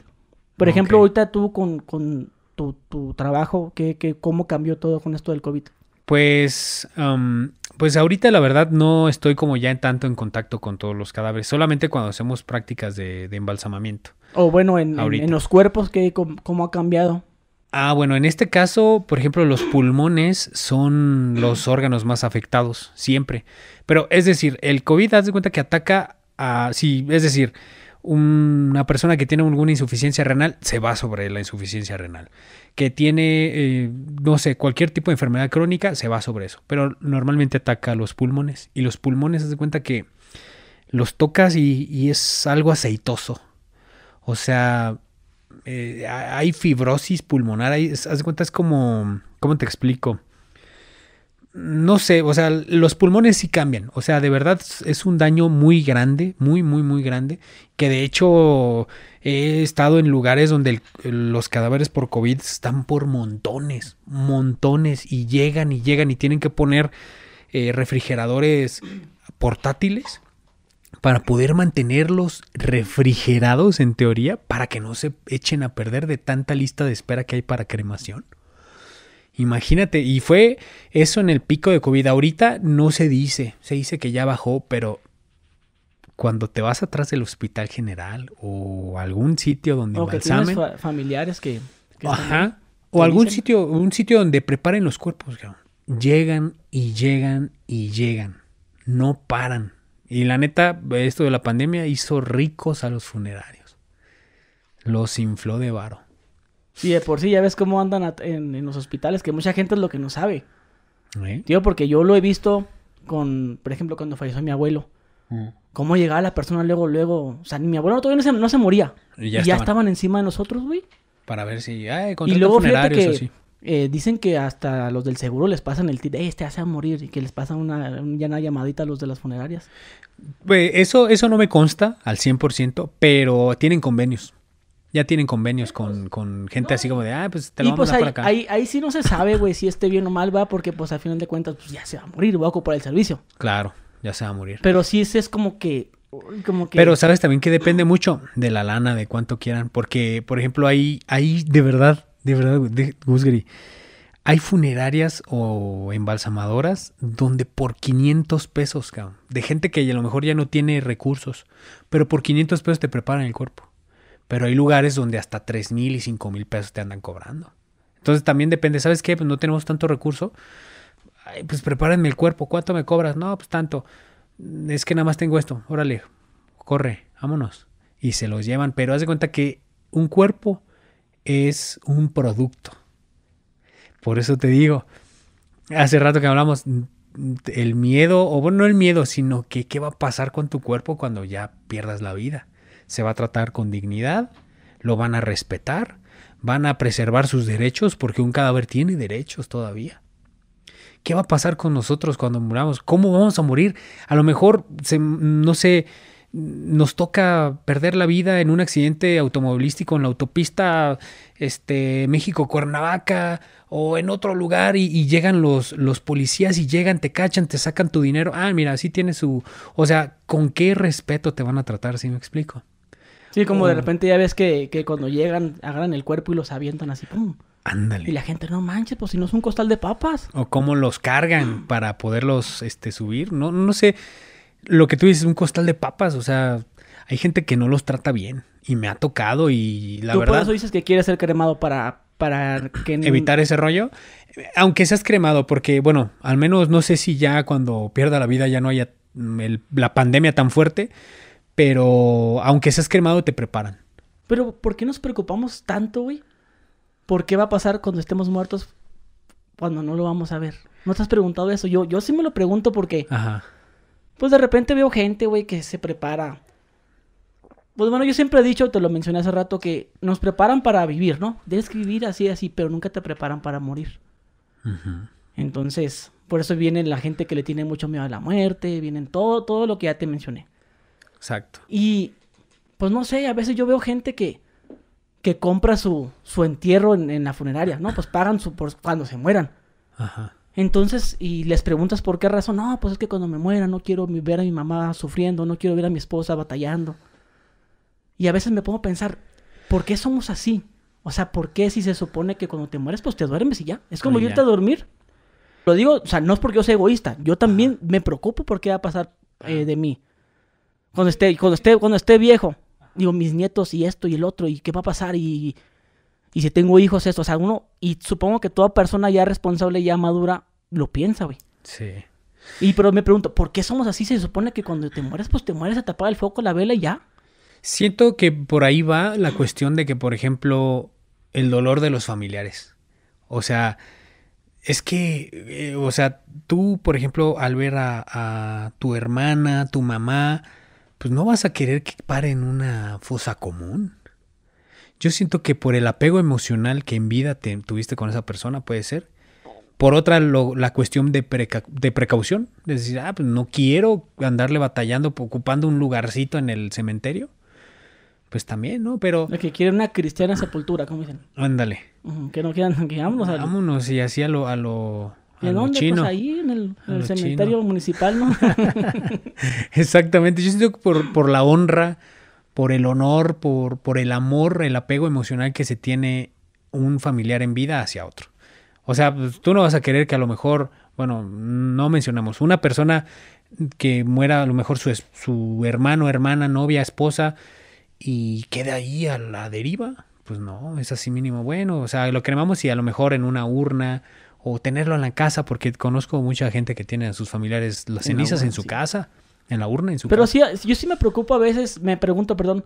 Por ejemplo, ahorita tú con, con tu, tu, trabajo, ¿qué, qué, ¿cómo cambió todo con esto del COVID? Pues, um, pues ahorita la verdad no estoy como ya en tanto en contacto con todos los cadáveres, solamente cuando hacemos prácticas de embalsamamiento. O bueno, en, los cuerpos, que, ¿cómo ha cambiado? Ah, bueno, en este caso, por ejemplo, los pulmones son los órganos más afectados, siempre. Pero es decir, el COVID, haz de cuenta que ataca a. Sí, es decir, una persona que tiene alguna insuficiencia renal se va sobre la insuficiencia renal. Que tiene, eh, no sé, cualquier tipo de enfermedad crónica se va sobre eso. Pero normalmente ataca a los pulmones. Y los pulmones, haz de cuenta que los tocas y es algo aceitoso. O sea, eh, hay fibrosis pulmonar, hay, haz de cuenta, es como, ¿cómo te explico? No sé, o sea, los pulmones sí cambian, o sea, de verdad es un daño muy grande, muy, muy, muy grande, que de hecho he estado en lugares donde los cadáveres por COVID están por montones, montones, y llegan y llegan y tienen que poner eh, refrigeradores portátiles para poder mantenerlos refrigerados en teoría, para que no se echen a perder de tanta lista de espera que hay para cremación. Imagínate, y fue eso en el pico de COVID. Ahorita no se dice, se dice que ya bajó, pero cuando te vas atrás del hospital general o algún sitio donde o familiares que, ajá, o algún sitio, un sitio donde preparen los cuerpos, llegan y llegan y llegan, no paran y la neta, esto de la pandemia hizo ricos a los funerarios. Los infló de varo. Sí, de por sí, ya ves cómo andan en, los hospitales, que mucha gente es lo que no sabe. Tío, ¿Eh? porque yo lo he visto con, por ejemplo, cuando falleció mi abuelo. Mm. Cómo llegaba la persona luego, luego. O sea, mi abuelo todavía no se, moría. Y ya, estaban. encima de nosotros, güey. Para ver si. y luego fíjate que, eh, dicen que hasta los del seguro les pasan el tip, este hace a morir, y que les pasan una, una llamadita a los de las funerarias. Eso, eso no me consta al 100%, pero tienen convenios. Ya tienen convenios con, gente así como de, ah, pues te lo vamos a pues dar ahí, acá. Ahí, sí no se sabe, güey, si este bien o mal va, porque pues al final de cuentas, pues, ya se va a morir, voy a ocupar el servicio. Claro, ya se va a morir. Pero sí es, es como que como que... Pero sabes también que depende mucho de la lana, de cuánto quieran, porque por ejemplo ahí, ahí de verdad de verdad, Hay funerarias o embalsamadoras donde por 500 pesos, de gente que a lo mejor ya no tiene recursos, pero por 500 pesos te preparan el cuerpo. Pero hay lugares donde hasta 3 mil y 5 mil pesos te andan cobrando. Entonces también depende, ¿sabes qué? Pues no tenemos tanto recurso. pues prepárenme el cuerpo, ¿cuánto me cobras? No, pues tanto. Es que nada más tengo esto, órale, corre, vámonos. Y se los llevan, pero haz de cuenta que un cuerpo es un producto. Por eso te digo, hace rato que hablamos, mm, el miedo, o bueno, no el miedo, sino que qué va a pasar con tu cuerpo cuando ya pierdas la vida. Se va a tratar con dignidad, lo van a respetar, van a preservar sus derechos porque un cadáver tiene derechos todavía. ¿Qué va a pasar con nosotros cuando muramos? ¿Cómo vamos a morir? A lo mejor, no sé, nos toca perder la vida en un accidente automovilístico en la autopista este, México-Cuernavaca o en otro lugar y, llegan los, los policías y llegan, te cachan, te sacan tu dinero. Ah, mira, así tiene su... O sea, ¿con qué respeto te van a tratar? Si me explico. Sí, como de repente ya ves que, que, cuando llegan, agarran el cuerpo y los avientan así, ¡pum! Ándale. Y la gente, no manches, pues si no es un costal de papas. O cómo los cargan ah. para poderlos este, subir. No, no sé lo que tú dices, un costal de papas, o sea, hay gente que no los trata bien y me ha tocado y la verdad... Por eso dices que quieres ser cremado para, para Evitar ese rollo. Aunque seas cremado, porque bueno, al menos no sé si ya cuando pierda la vida ya no haya la pandemia tan fuerte, pero aunque seas cremado te preparan. Pero ¿por qué nos preocupamos tanto, güey? ¿Por qué va a pasar cuando estemos muertos cuando no lo vamos a ver? ¿No te has preguntado eso? Yo, yo sí me lo pregunto porque... Ajá pues de repente veo gente, güey, que se prepara. Pues bueno, yo siempre he dicho, te lo mencioné hace rato, que nos preparan para vivir, ¿no? Debes vivir así, así, pero nunca te preparan para morir. Entonces, por eso viene la gente que le tiene mucho miedo a la muerte, vienen todo, todo lo que ya te mencioné. Exacto. Y, pues no sé, a veces yo veo gente que, que compra su, entierro en, la funeraria, ¿no? Pues pagan su, por cuando se mueran. Ajá. Entonces, y les preguntas por qué razón, no, pues es que cuando me muera no quiero ver a mi mamá sufriendo, no quiero ver a mi esposa batallando. Y a veces me pongo a pensar, ¿por qué somos así? O sea, ¿por qué si se supone que cuando te mueres, pues te duermes y ya? Es como irte a dormir. Lo digo, o sea, no es porque yo sea egoísta, yo también me preocupo por qué va a pasar eh, de mí. Cuando esté, cuando esté, cuando esté viejo, digo, mis nietos y esto y el otro, y qué va a pasar, y y si tengo hijos, eso. O sea, uno, y supongo que toda persona ya responsable, ya madura, lo piensa, güey. Sí. Y pero me pregunto, ¿por qué somos así? Se supone que cuando te mueres, pues te mueres, a tapar el foco, la vela y ya. Siento que por ahí va la cuestión de que, por ejemplo, el dolor de los familiares. O sea, es que, eh, o sea, tú, por ejemplo, al ver a, a, tu hermana, tu mamá, pues no vas a querer que paren una fosa común. Yo siento que por el apego emocional que en vida tuviste con esa persona, puede ser. Por otra, la cuestión de, precaución. decir, ah, pues no quiero andarle batallando, ocupando un lugarcito en el cementerio. Pues también, ¿no? Pero... El que quiere una cristiana sepultura, ¿cómo dicen. Ándale. que no quieran, que vámonos a... Vámonos y así a lo... A lo dónde? Chino. Pues ahí en el, cementerio municipal, ¿no? <laughs> Exactamente. Yo siento que por, por la honra por el honor, por, por el amor, el apego emocional que se tiene un familiar en vida hacia otro. O sea, pues, tú no vas a querer que a lo mejor, bueno, no mencionamos, una persona que muera a lo mejor su, su hermano, hermana, novia, esposa, y quede ahí a la deriva. Pues no, es así mínimo bueno. O sea, lo cremamos y a lo mejor en una urna o tenerlo en la casa, porque conozco mucha gente que tiene a sus familiares las cenizas en su casa. En la urna, en su Pero sí, yo sí me preocupo a veces, me pregunto, perdón,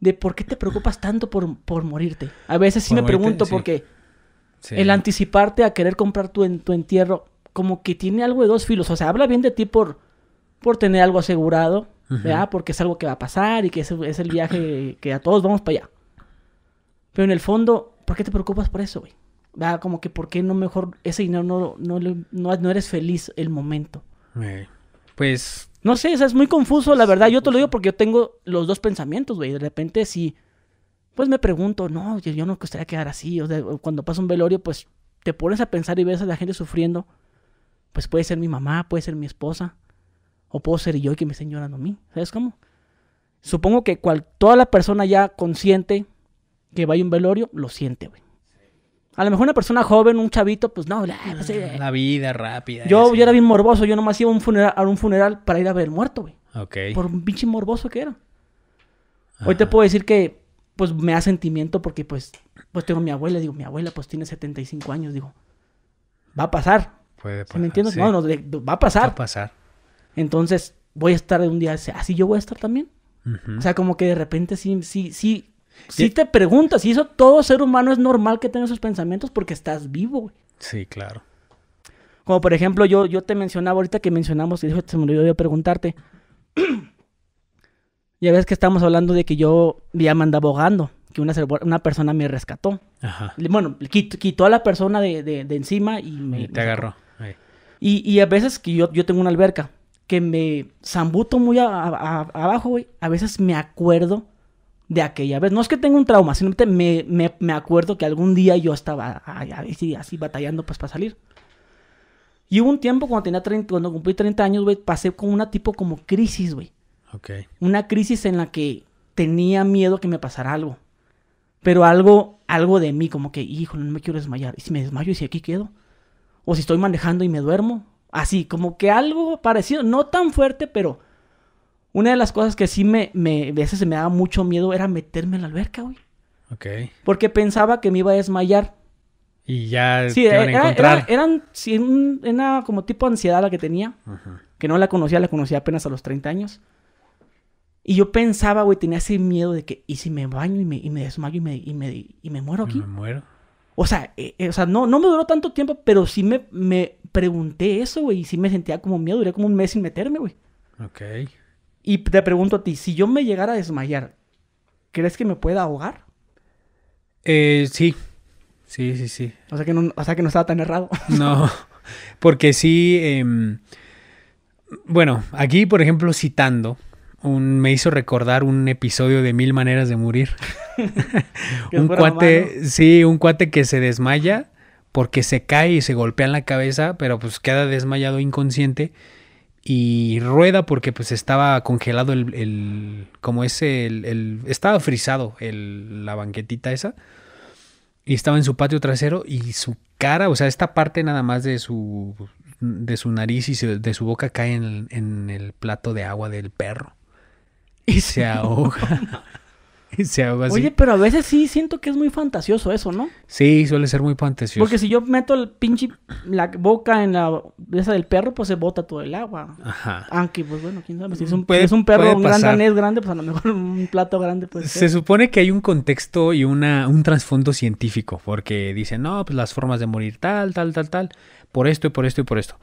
de por qué te preocupas tanto por, por morirte. A veces sí me pregunto porque el anticiparte a querer comprar tu, tu entierro, como que tiene algo de dos filos. O sea, habla bien de ti por, por tener algo asegurado, ¿verdad? Porque es algo que va a pasar y que es, el viaje <clears throat> que a todos vamos para allá. Pero en el fondo, ¿por qué te preocupas por eso, güey? ¿Verdad? Como que ¿por qué no mejor ese dinero no, no, no, eres feliz el momento? pues no sé, o es muy confuso, la pues, verdad. Yo te lo digo porque yo tengo los dos pensamientos, güey. De repente si, pues me pregunto, no, yo, no gustaría quedar así. O sea, cuando pasa un velorio, pues te pones a pensar y ves a la gente sufriendo. Pues puede ser mi mamá, puede ser mi esposa. O puedo ser yo que me estén llorando a mí. ¿Sabes cómo? Supongo que cual, toda la persona ya consciente que vaya a un velorio, lo siente, güey. A lo mejor una persona joven, un chavito, pues no, ah, pues ah, eh. la, vida rápida. Yo, yo, era bien morboso, yo nomás iba a un funeral, a un funeral para ir a ver muerto, güey. Ok. Por un pinche morboso que era. Hoy te puedo decir que, pues, me da sentimiento porque, pues, pues tengo a mi abuela, digo, mi abuela, pues, tiene 75 años, digo, va a pasar. Puede pasar. ¿Me entiendes? No, no, va a pasar. Va a pasar. Entonces, voy a estar de un día así, yo voy a estar también. O sea, como que de repente sí, sí, sí, si te preguntas, y eso todo ser humano es normal que tenga esos pensamientos porque estás vivo, güey. Sí, claro. Como por ejemplo, yo, yo te mencionaba ahorita que mencionamos, y se me olvidó preguntarte. <clears throat> a ves que estamos hablando de que yo ya me andaba ahogando, que una, una persona me rescató. Bueno, quitó, a la persona de, encima y me. Y te agarró. Y, a veces que yo, yo tengo una alberca que me zambuto muy abajo, güey. A veces me acuerdo de aquella vez. No es que tenga un trauma, simplemente me, me, acuerdo que algún día yo estaba así, así batallando pues, para salir. Y hubo un tiempo cuando, tenía 30, cuando cumplí 30 años, güey, pasé con una tipo como crisis, güey. Ok. Una crisis en la que tenía miedo que me pasara algo. Pero algo, algo de mí, como que, hijo, no me quiero desmayar. Y si me desmayo, y si aquí quedo. O si estoy manejando y me duermo. Así, como que algo parecido, no tan fuerte, pero una de las cosas que sí me, me, a se me daba mucho miedo era meterme en la alberca, güey. Ok. Porque pensaba que me iba a desmayar. Y ya sí, iban a encontrar. eran, un, era como tipo ansiedad la que tenía. Que no la conocía, la conocía apenas a los 30 años. Y yo pensaba, güey, tenía ese miedo de que, ¿y si me baño y me, y me desmayo y me, y me, y me muero aquí? Me muero. O sea, eh, eh, o sea no, no me duró tanto tiempo, pero sí me, me pregunté eso, güey, y sí me sentía como miedo. Duré como un mes sin meterme, güey. Ok. Y te pregunto a ti, si yo me llegara a desmayar, ¿crees que me pueda ahogar? Eh, sí. Sí, sí, sí. O sea que no, o sea que no estaba tan errado. <laughs> no, porque sí. Em, bueno, aquí, por ejemplo, citando, un, me hizo recordar un episodio de Mil Maneras de Morir. <laughs> un cuate, sí, un cuate que se desmaya porque se cae y se golpea en la cabeza, pero pues queda desmayado inconsciente y rueda porque pues estaba congelado el, el como ese, el, el, estaba frisado el, la banquetita esa y estaba en su patio trasero y su cara, o sea, esta parte nada más de su, de su nariz y de su boca cae en, en el plato de agua del perro y se ahoga. <laughs> <laughs> Oye, pero a veces sí siento que es muy fantasioso eso, ¿no? Sí, suele ser muy fantasioso. Porque si yo meto el pinche la boca en la esa del perro, pues se bota todo el agua. Ajá. Aunque, pues bueno, quién sabe. Si es un, perro, un danés grande, pues a lo mejor <laughs> un plato grande puede ser. Se supone que hay un contexto y una, un trasfondo científico, porque dicen, no, pues las formas de morir tal, tal, tal, tal, por esto y por esto y por esto.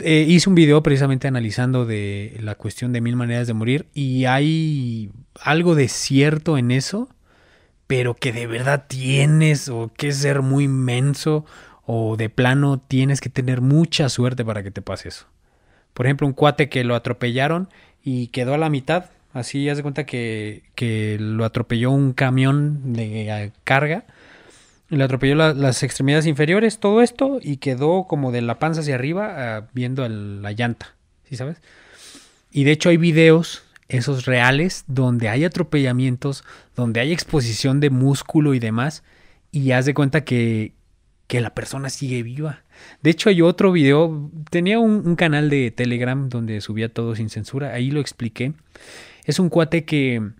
Eh, hice un video precisamente analizando de la cuestión de mil maneras de morir y hay algo de cierto en eso, pero que de verdad tienes o que ser muy inmenso o de plano tienes que tener mucha suerte para que te pase eso. Por ejemplo, un cuate que lo atropellaron y quedó a la mitad, así haz de cuenta que, que lo atropelló un camión de eh, carga le atropelló las extremidades inferiores, todo esto, y quedó como de la panza hacia arriba ah, viendo la llanta, ¿sí sabes? Y de hecho hay videos, esos reales, donde hay atropellamientos, donde hay exposición de músculo y demás, y haz de cuenta que, que la persona sigue viva. De hecho hay otro video, tenía un, un canal de Telegram donde subía todo sin censura, ahí lo expliqué. Es un cuate que,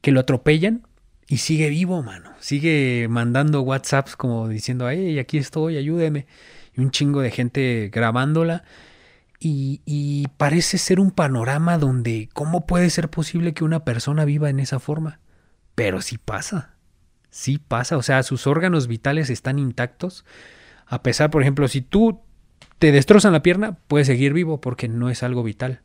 que lo atropellan y sigue vivo, mano sigue mandando WhatsApps como diciendo, ¡Ay, aquí estoy, ayúdeme. Y un chingo de gente grabándola. Y, y, parece ser un panorama donde, ¿cómo puede ser posible que una persona viva en esa forma? Pero sí pasa. Sí pasa. O sea, sus órganos vitales están intactos. A pesar, por ejemplo, si tú te destrozan la pierna, puedes seguir vivo porque no es algo vital.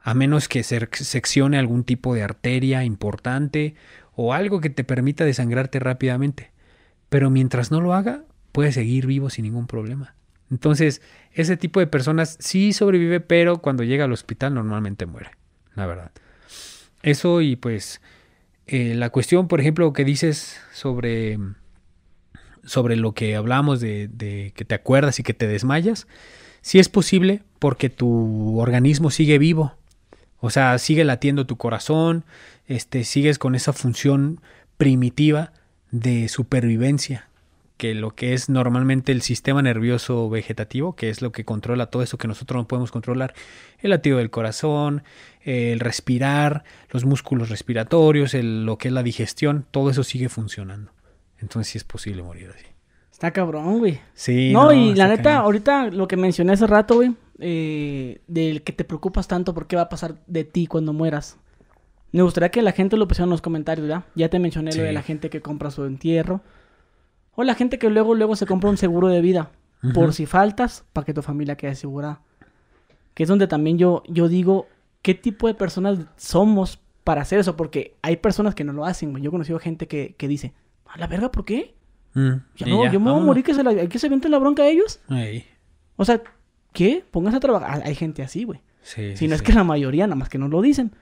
A menos que se seccione algún tipo de arteria importante o algo que te permita desangrarte rápidamente. Pero mientras no lo haga, puedes seguir vivo sin ningún problema. Entonces, ese tipo de personas sí sobrevive, pero cuando llega al hospital normalmente muere, la verdad. Eso y pues eh, la cuestión, por ejemplo, que dices sobre, sobre lo que hablamos de, de que te acuerdas y que te desmayas, sí es posible porque tu organismo sigue vivo. O sea, sigue latiendo tu corazón, este, sigues con esa función primitiva de supervivencia, que lo que es normalmente el sistema nervioso vegetativo, que es lo que controla todo eso que nosotros no podemos controlar, el latido del corazón, el respirar, los músculos respiratorios, lo que es la digestión, todo eso sigue funcionando. Entonces sí es posible morir así. Está cabrón, güey. Sí. No, y la neta, ahorita lo que mencioné hace rato, güey, eh, del que te preocupas tanto por qué va a pasar de ti cuando mueras. Me gustaría que la gente lo pusiera en los comentarios, ¿ya? Ya te mencioné lo de la gente que compra su entierro. O la gente que luego, luego se compra un seguro de vida. Por si faltas, para que tu familia quede asegurada. Que es donde también yo, yo digo, ¿qué tipo de personas somos para hacer eso? Porque hay personas que no lo hacen, Yo he conocido gente que, dice, a la verga, ¿por qué? Mm, ya no, yo me voy a morir, que se, la, la bronca a ellos. O sea, ¿qué? Pónganse a trabajar. Hay gente así, güey. Sí, si no es que la mayoría, nada más que no lo dicen.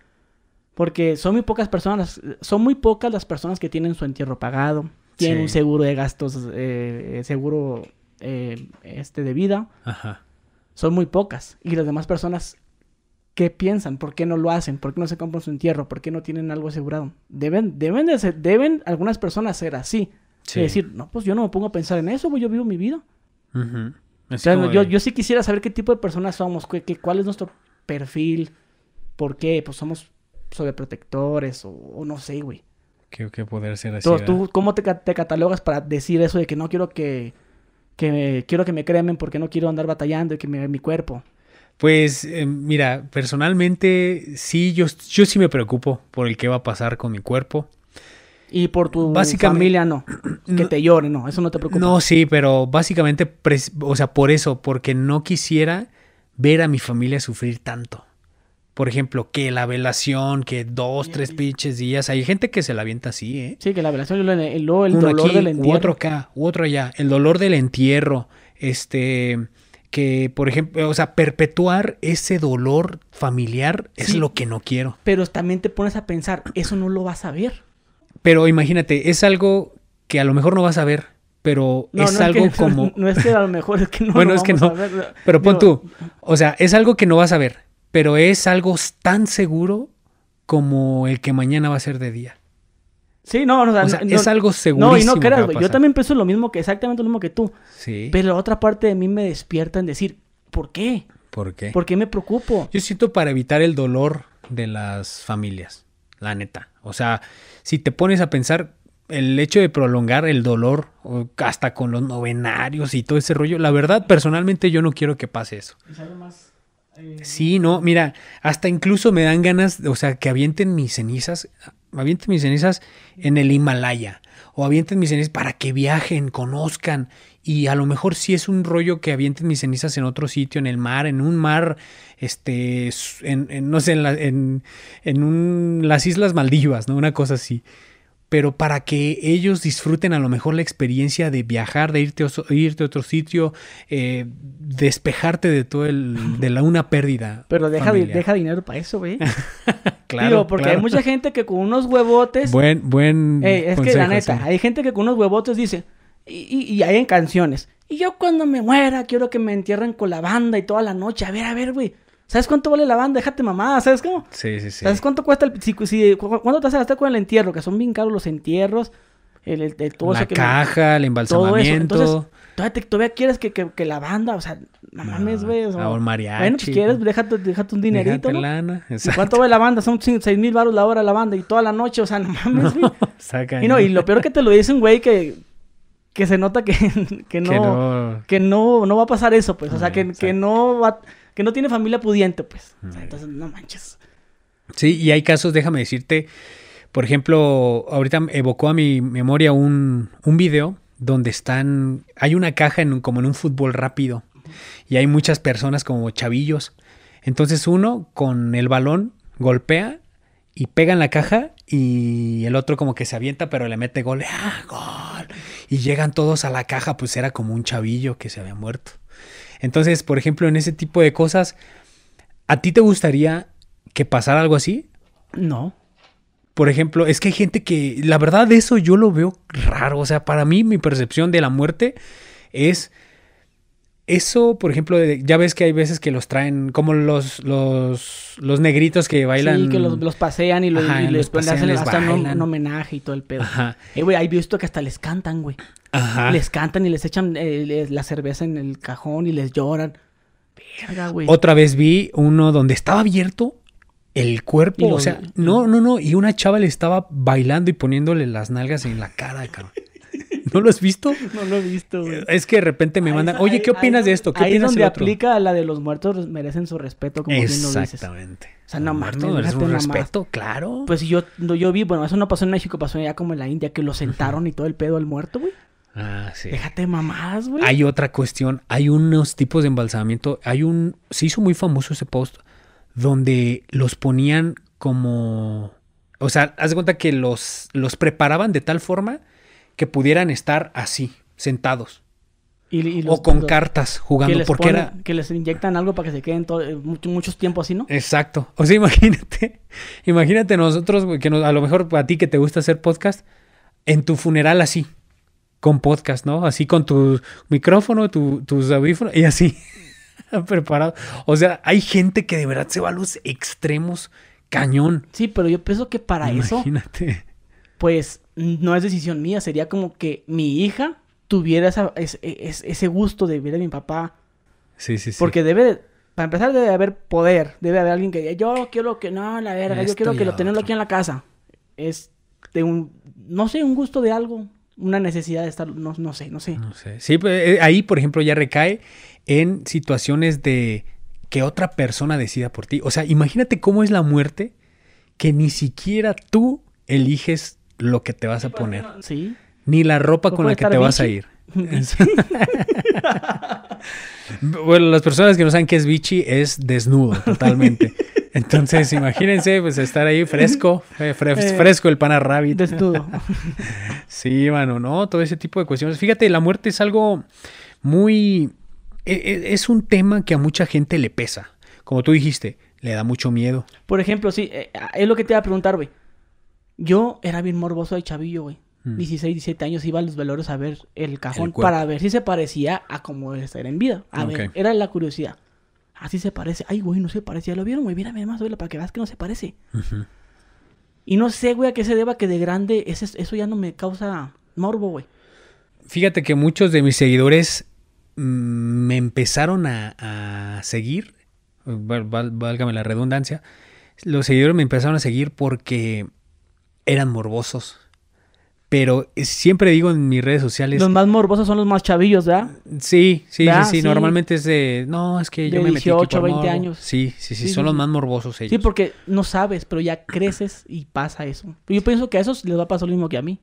Porque son muy pocas personas, son muy pocas las personas que tienen su entierro pagado, tienen un seguro de gastos, eh, seguro eh, este de vida. Ajá. Son muy pocas. Y las demás personas, ¿qué piensan? ¿Por qué no lo hacen? ¿Por qué no se compran su entierro? ¿Por qué no tienen algo asegurado? Deben, deben, deben algunas personas ser así. Es decir, no, pues yo no me pongo a pensar en eso, yo vivo mi vida. Ajá. yo, yo, sí quisiera saber qué tipo de personas somos, cuál es nuestro perfil, por qué, pues somos sobre protectores o no sé, güey. Creo que poder ser así. ¿tú ah? cómo te, catalogas para decir eso de que no quiero que, quiero que me cremen porque no quiero andar batallando y que me mi cuerpo? Pues eh, mira, personalmente sí, yo, yo sí me preocupo por el que va a pasar con mi cuerpo. Y por tu familia no. <clears throat> Que te llore, no, eso no te preocupa. No, sí, pero básicamente, o sea, por eso, porque no quisiera ver a mi familia sufrir tanto por ejemplo, que la velación, que dos, tres pinches días. Hay gente que se la avienta así, ¿eh? Sí, que la velación, el, dolor del entierro. U otro acá, u otro allá. El dolor del entierro. Este, que, por ejemplo, o sea, perpetuar ese dolor familiar es lo que no quiero. Pero también te pones a pensar, eso no lo vas a ver. Pero imagínate, es algo que a lo mejor no vas a ver, pero es algo <laughs> como... No es que a lo mejor es que no Bueno, es que no. Pero pon tú, o sea, es algo que no vas a ver, pero es algo tan seguro como el que mañana va a ser de día. Sí, no, no, es algo seguro. No, y no creas, Yo también pienso lo mismo que, exactamente lo mismo que tú. Sí. Pero la otra parte de mí me despierta en decir, ¿por qué? ¿Por qué? ¿Por qué me preocupo? Yo siento para evitar el dolor de las familias, la neta. O sea, si te pones a pensar, el hecho de prolongar el dolor, hasta con los novenarios y todo ese rollo, la verdad, personalmente yo no quiero que pase eso. Es más Sí, no, mira, hasta incluso me dan ganas, o sea, que avienten mis cenizas, avienten mis cenizas en el Himalaya, o avienten mis cenizas para que viajen, conozcan, y a lo mejor sí es un rollo que avienten mis cenizas en otro sitio, en el mar, en un mar, este, en, no sé, en, las Islas Maldivas, ¿no? Una cosa así pero para que ellos disfruten a lo mejor la experiencia de viajar, de irte, irte a otro sitio, eh, despejarte de todo el, <laughs> de la una pérdida. Pero deja, dinero para eso, güey. <laughs> claro. porque hay mucha gente que con unos huevotes. Buen, buen. Eh, es que la neta, hay gente que con unos huevotes dice, y, y, y, hay en canciones. Y yo cuando me muera quiero que me entierren con la banda y toda la noche. A ver, a ver, güey. ¿Sabes cuánto vale la banda? Déjate mamada, ¿sabes cómo? Sí, sí, sí. ¿Sabes cuánto cuesta el... Si, ¿Cuánto te vas a con el entierro? Que son bien caros los entierros. El, la caja, el embalsamamiento. Todo Entonces, todavía, quieres que, que, que, la banda, o sea, no mames, güey. No, o... mariachi. Bueno, si pues, quieres, déjate, un dinerito. Déjate lana, exacto. cuánto vale la banda? Son seis mil baros la hora la banda y toda la noche, o sea, no mames, güey. <laughs> y no, y lo peor que te lo dice un güey que que se nota que, <laughs> que no, que no, no, va a pasar eso, pues. O ah, sea, que, que no va, que no tiene familia pudiente, pues. Mm. entonces, no manches. Sí, y hay casos, déjame decirte, por ejemplo, ahorita evocó a mi memoria un, un video donde están, hay una caja en un, como en un fútbol rápido y hay muchas personas como chavillos. Entonces uno con el balón golpea y pega en la caja y el otro como que se avienta pero le mete gol, ¡ah, gol! Y llegan todos a la caja, pues era como un chavillo que se había muerto. Entonces, por ejemplo, en ese tipo de cosas, ¿a ti te gustaría que pasara algo así? No. Por ejemplo, es que hay gente que, la verdad, eso yo lo veo raro. O sea, para mí mi percepción de la muerte es eso, por ejemplo, ya ves que hay veces que los traen, como los, los, negritos que bailan. Sí, que los, pasean y, les, hacen, un, homenaje y todo el pedo. Ajá. Eh, güey, hay visto que hasta les cantan, güey. Les cantan y les echan eh, la cerveza en el cajón y les lloran. Otra vez vi uno donde estaba abierto el cuerpo, o sea, no, no, no, y una chava le estaba bailando y poniéndole las nalgas en la cara, cabrón. <laughs> ¿No lo has visto? No lo he visto, güey. Es que de repente me mandan, oye, ¿qué opinas de esto? ¿Qué ahí opinas es donde aplica la de los muertos merecen su respeto, como bien lo dices. Exactamente. O sea, no merecen respeto, claro. Pues yo, yo vi, bueno, eso no pasó en México, pasó ya como en la India, que lo sentaron y todo el pedo al muerto, güey. Ah, sí. Déjate mamadas, güey. Hay otra cuestión. Hay unos tipos de embalsamamiento. Hay un. Se hizo muy famoso ese post donde los ponían como. O sea, haz de cuenta que los, los preparaban de tal forma que pudieran estar así, sentados. o con cartas jugando porque era que les inyectan algo para que se queden eh, muchos tiempos así no exacto o sea <laughs> imagínate imagínate nosotros que a lo mejor a ti que te gusta hacer podcast en tu funeral así con podcast, ¿no? Así con tu micrófono, tus audífonos y así <laughs> preparado. O sea, hay gente que de verdad se va a los extremos cañón. Sí, pero yo pienso que para Imagínate. pues no es decisión mía, sería como que mi hija tuviera ese gusto de ver a mi papá. Sí, sí, sí. Porque debe, para empezar, debe haber poder, debe haber alguien que diga, yo quiero que, no, la verga, yo quiero que lo tenemos aquí en la casa. Es de un, no sé, un gusto de algo, una necesidad de estar, no, no sé, no sé. Sí, pues, eh, ahí, por ejemplo, ya recae en situaciones de que otra persona decida por ti. O sea, imagínate cómo es la muerte que ni siquiera tú eliges lo que te vas a pues, poner. Sí. Ni la ropa con la que te vas a ir. <laughs> bueno, las personas que no saben qué es bichi es desnudo totalmente. <laughs> Entonces, imagínense, pues estar ahí fresco, <laughs> eh, fresco el pana rabbit. <laughs> sí, mano, no, todo ese tipo de cuestiones. Fíjate, la muerte es algo muy. E, e, es un tema que a mucha gente le pesa. Como tú dijiste, le da mucho miedo. Por ejemplo, sí, eh, es lo que te iba a preguntar, güey. Yo era bien morboso de chavillo, güey. 16, mm. 17 años iba a los valores a ver el cajón para ver si se parecía a cómo era en vida. A ver, era la curiosidad. Así se parece. Ay, güey, no se parece. Ya lo vieron, güey. Mírame más, para que veas que no se parece. Y no sé, güey, a qué se deba que de grande eso ya no me causa morbo, güey. Fíjate que muchos de mis seguidores mm, me empezaron a, seguir, válgame la redundancia, los seguidores me empezaron a seguir porque eran morbosos. Pero eh, siempre digo en mis redes sociales. Los más morbosos son los más chavillos, ¿verdad? Sí, sí, Sí, Normalmente es de. No, es que yo me 18, metí. 18, 20 años. Sí, sí, sí, son los más morbosos ellos. Sí, porque no sabes, pero ya creces y pasa eso. Yo pienso que a esos les va a pasar lo mismo que a mí.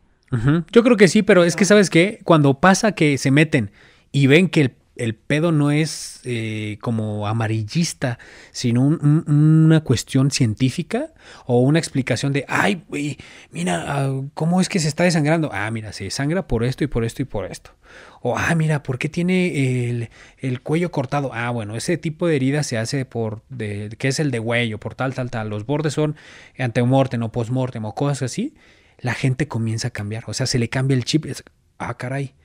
Yo creo que sí, pero es que, ¿sabes qué? Cuando pasa que se meten y ven que el el pedo no es eh, como amarillista, sino una cuestión científica o una explicación de, ay, güey, mira, ah, ¿cómo es que se está desangrando? Ah, mira, se sangra por esto y por esto y por esto. O, ah, mira, ¿por qué tiene el, cuello cortado? Ah, bueno, ese tipo de herida se hace por, de, que es el de huello, por tal, tal, tal. Los bordes son antemortem o postmortem o cosas así. La gente comienza a cambiar, o sea, se le cambia el chip. Es, ah, caray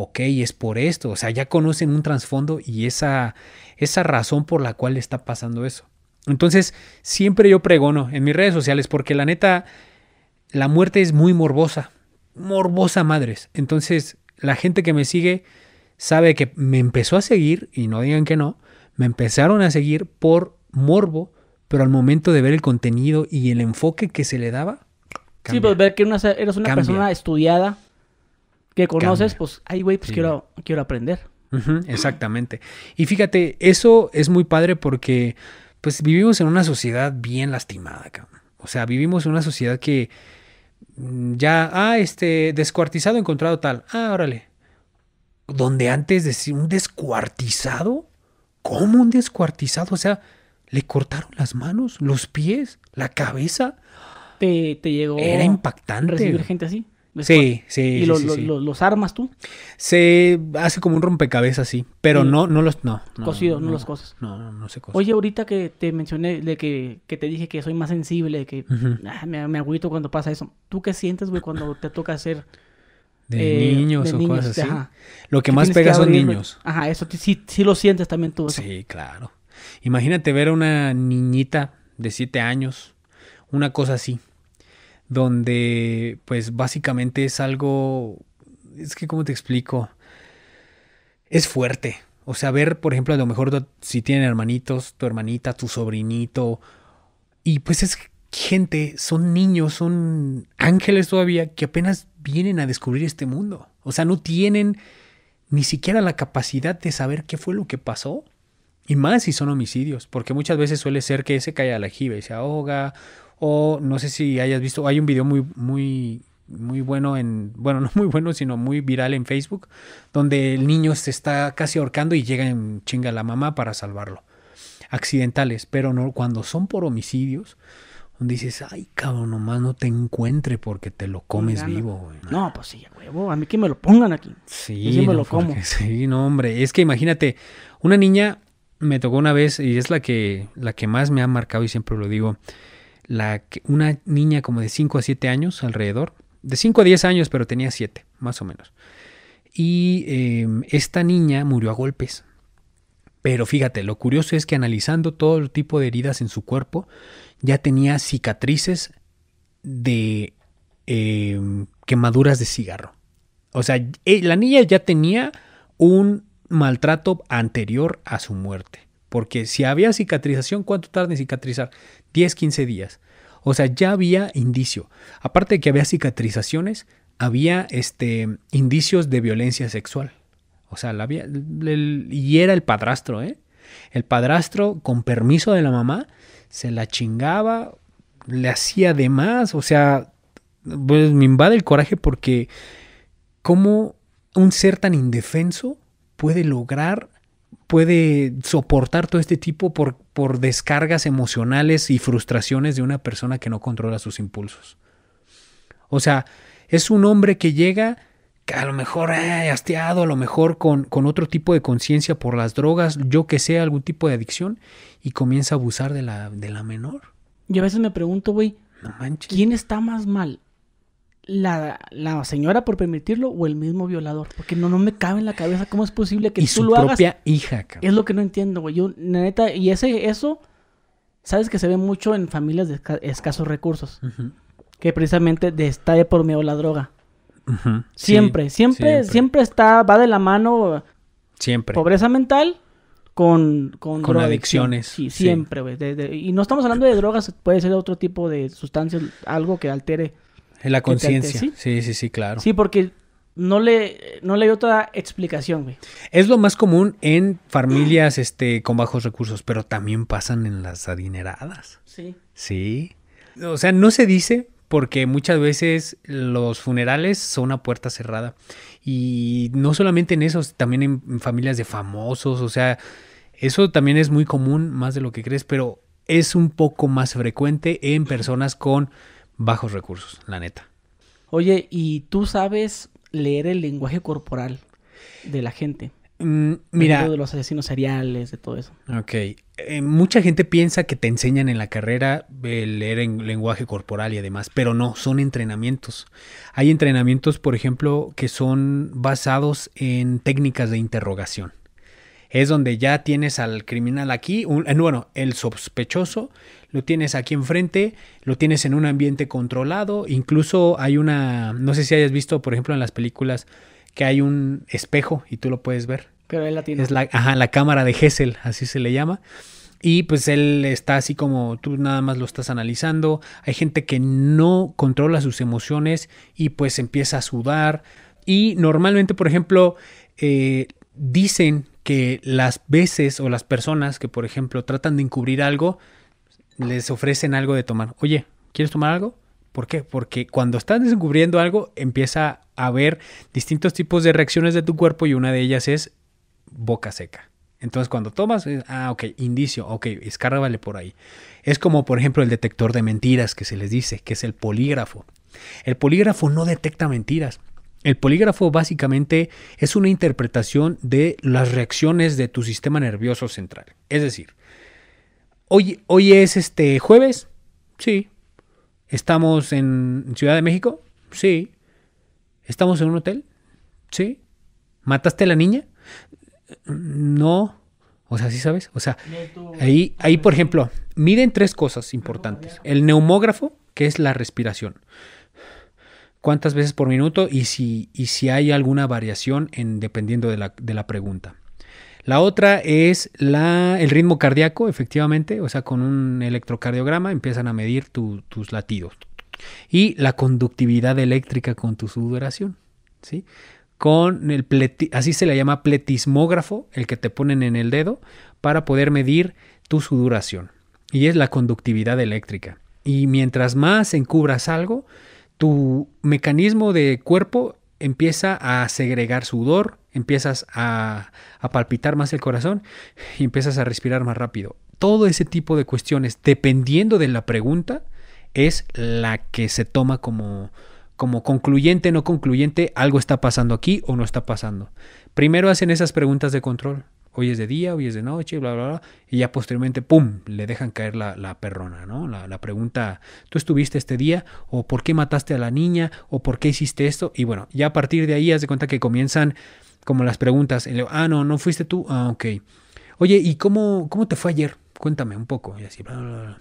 ok, es por esto, o sea, ya conocen un trasfondo y esa, esa razón por la cual está pasando eso. Entonces, siempre yo pregono en mis redes sociales, porque la neta, la muerte es muy morbosa, morbosa madres. Entonces, la gente que me sigue sabe que me empezó a seguir, y no digan que no, me empezaron a seguir por morbo, pero al momento de ver el contenido y el enfoque que se le daba. Sí, pues ver que eras una persona estudiada, que conoces, pues, ay, güey, pues quiero, quiero aprender. exactamente. Y fíjate, eso es muy padre porque, pues, vivimos en una sociedad bien lastimada, cabrón. O sea, vivimos en una sociedad que mm, ya, ah, este, descuartizado, encontrado tal. Ah, órale. Donde antes decía, un descuartizado. ¿Cómo un descuartizado? O sea, le cortaron las manos, los pies, la cabeza. Te, te llegó. Era impactante. Recibir gente así. Sí, sí. ¿Y los armas tú? Se hace como un rompecabezas, sí. Pero no, no los. No. no los cosas. No, no, no se Oye, ahorita que te mencioné, de que, te dije que soy más sensible, que ah, me, agüito cuando pasa eso. ¿Tú qué sientes, güey, cuando te toca hacer. De eh, niños o cosas así. Lo que, más pega son niños. Ajá, eso sí, sí lo sientes también tú. Sí, claro. Imagínate ver a una niñita de siete años, una cosa así donde pues básicamente es algo, es que como te explico, es fuerte. O sea, ver, por ejemplo, a lo mejor si tienen hermanitos, tu hermanita, tu sobrinito, y pues es gente, son niños, son ángeles todavía que apenas vienen a descubrir este mundo. O sea, no tienen ni siquiera la capacidad de saber qué fue lo que pasó. Y más si son homicidios, porque muchas veces suele ser que ese cae la jiba y se ahoga, o no sé si hayas visto, hay un video muy, muy, muy bueno en, bueno, <laughs> no muy bueno, sino muy viral en Facebook, donde el niño se está casi ahorcando y llega en chinga la mamá para salvarlo. Accidentales, pero no cuando son por homicidios, donde dices, ay, cabrón, nomás no te encuentre porque te lo comes vivo, No, pues sí, huevo, a mí que me lo pongan aquí. Sí, me lo como. sí, no, hombre, es que imagínate, una niña me tocó una vez y es la que, la que más me ha marcado y siempre lo digo una niña como de 5 a 7 años alrededor, de 5 a 10 años, pero tenía 7, más o menos. Y em, esta niña murió a golpes. Pero fíjate, lo curioso es que analizando todo el tipo de heridas en su cuerpo, ya tenía cicatrices de em, quemaduras de cigarro. O sea, eh, la niña ya tenía un maltrato anterior a su muerte. Porque si había cicatrización, ¿cuánto tarda en cicatrizar? 10, 15 días. O sea, ya había indicio. Aparte de que había cicatrizaciones, había este, indicios de violencia sexual. O sea, la y era el padrastro, ¿eh? El padrastro, con permiso de la mamá, se la chingaba, le hacía de más. O sea, pues me invade el coraje porque cómo un ser tan indefenso puede lograr puede soportar todo este tipo por, por descargas emocionales y frustraciones de una persona que no controla sus impulsos. O sea, es un hombre que llega que a lo mejor eh, hastiado, a lo mejor con, con otro tipo de conciencia por las drogas, yo que sea algún tipo de adicción, y comienza a abusar de la, menor. Y a veces me pregunto, güey, ¿quién está más mal? la, la, señora por permitirlo o el mismo violador. Porque no, no me cabe en la cabeza cómo es posible que tú lo hagas. propia hija, cabrón. Es lo que no entiendo, güey. Yo, neta, y ese, eso, sabes que se ve mucho en familias de escasos recursos. Que precisamente de, está de por medio la droga. siempre, siempre, siempre, está, va de la mano. Siempre. Pobreza mental con, con, adicciones. Sí, siempre, güey. Y no estamos hablando de drogas, puede ser otro tipo de sustancias, algo que altere en la conciencia. ¿sí? sí, sí, claro. Sí, porque no le, no le otra explicación, güey. Es lo más común en familias este, con bajos recursos, pero también pasan en las adineradas. Sí. Sí. O sea, no se dice porque muchas veces los funerales son a puerta cerrada. Y no solamente en esos, también en familias de famosos, o sea, eso también es muy común, más de lo que crees, pero es un poco más frecuente en personas con bajos recursos, la neta. Oye, ¿y tú sabes leer el lenguaje corporal de la gente? Mm, mira. De los asesinos seriales, de todo eso. Ok. Eh, mucha gente piensa que te enseñan en la carrera eh, leer en lenguaje corporal y además, pero no, son entrenamientos. Hay entrenamientos, por ejemplo, que son basados en técnicas de interrogación es donde ya tienes al criminal aquí, eh, bueno, el sospechoso, lo tienes aquí enfrente, lo tienes en un ambiente controlado, incluso hay una, no sé si hayas visto, por ejemplo, en las películas, que hay un espejo y tú lo puedes ver. Pero él la tiene. Es la, la cámara de Hessel, así se le llama. Y pues él está así como tú nada más lo estás analizando. Hay gente que no controla sus emociones y pues empieza a sudar. Y normalmente, por ejemplo, eh, dicen que las veces o las personas que, por ejemplo, tratan de encubrir algo, les ofrecen algo de tomar. Oye, ¿quieres tomar algo? ¿Por qué? Porque cuando estás descubriendo algo, empieza a haber distintos tipos de reacciones de tu cuerpo y una de ellas es boca seca. Entonces, cuando tomas, ah, ok, indicio, ok, vale por ahí. Es como, por ejemplo, el detector de mentiras que se les dice, que es el polígrafo. El polígrafo no detecta mentiras. El polígrafo básicamente es una interpretación de las reacciones de tu sistema nervioso central. Es decir, hoy, hoy es este jueves, sí. ¿Estamos en Ciudad de México? Sí. ¿Estamos en un hotel? Sí. ¿Mataste a la niña? No. O sea, ¿sí sabes? O sea, ahí, ahí por ejemplo, miden tres cosas importantes. El neumógrafo, que es la respiración cuántas veces por minuto y si, y si hay alguna variación en, dependiendo de la, pregunta. La otra es la, el ritmo cardíaco, efectivamente, o sea, con un electrocardiograma empiezan a medir tus latidos. Y la conductividad eléctrica con tu sudoración, Con el así se le llama pletismógrafo, el que te ponen en el dedo para poder medir tu sudoración. Y es la conductividad eléctrica. Y mientras más encubras algo, tu mecanismo de cuerpo empieza a segregar sudor, empiezas a, palpitar más el corazón y empiezas a respirar más rápido. Todo ese tipo de cuestiones, dependiendo de la pregunta, es la que se toma como, como concluyente, no concluyente, algo está pasando aquí o no está pasando. Primero hacen esas preguntas de control, hoy es de día, hoy es de noche, bla, bla, bla, y ya posteriormente, ¡pum!, le dejan caer la, perrona, ¿no? La, pregunta, ¿tú estuviste este día? ¿O por qué mataste a la niña? ¿O por qué hiciste esto? Y bueno, ya a partir de ahí, haz de cuenta que comienzan como las preguntas, ah, no, no fuiste tú, ah, ok. Oye, ¿y cómo, cómo te fue ayer? Cuéntame un poco, y así, bla, bla, bla.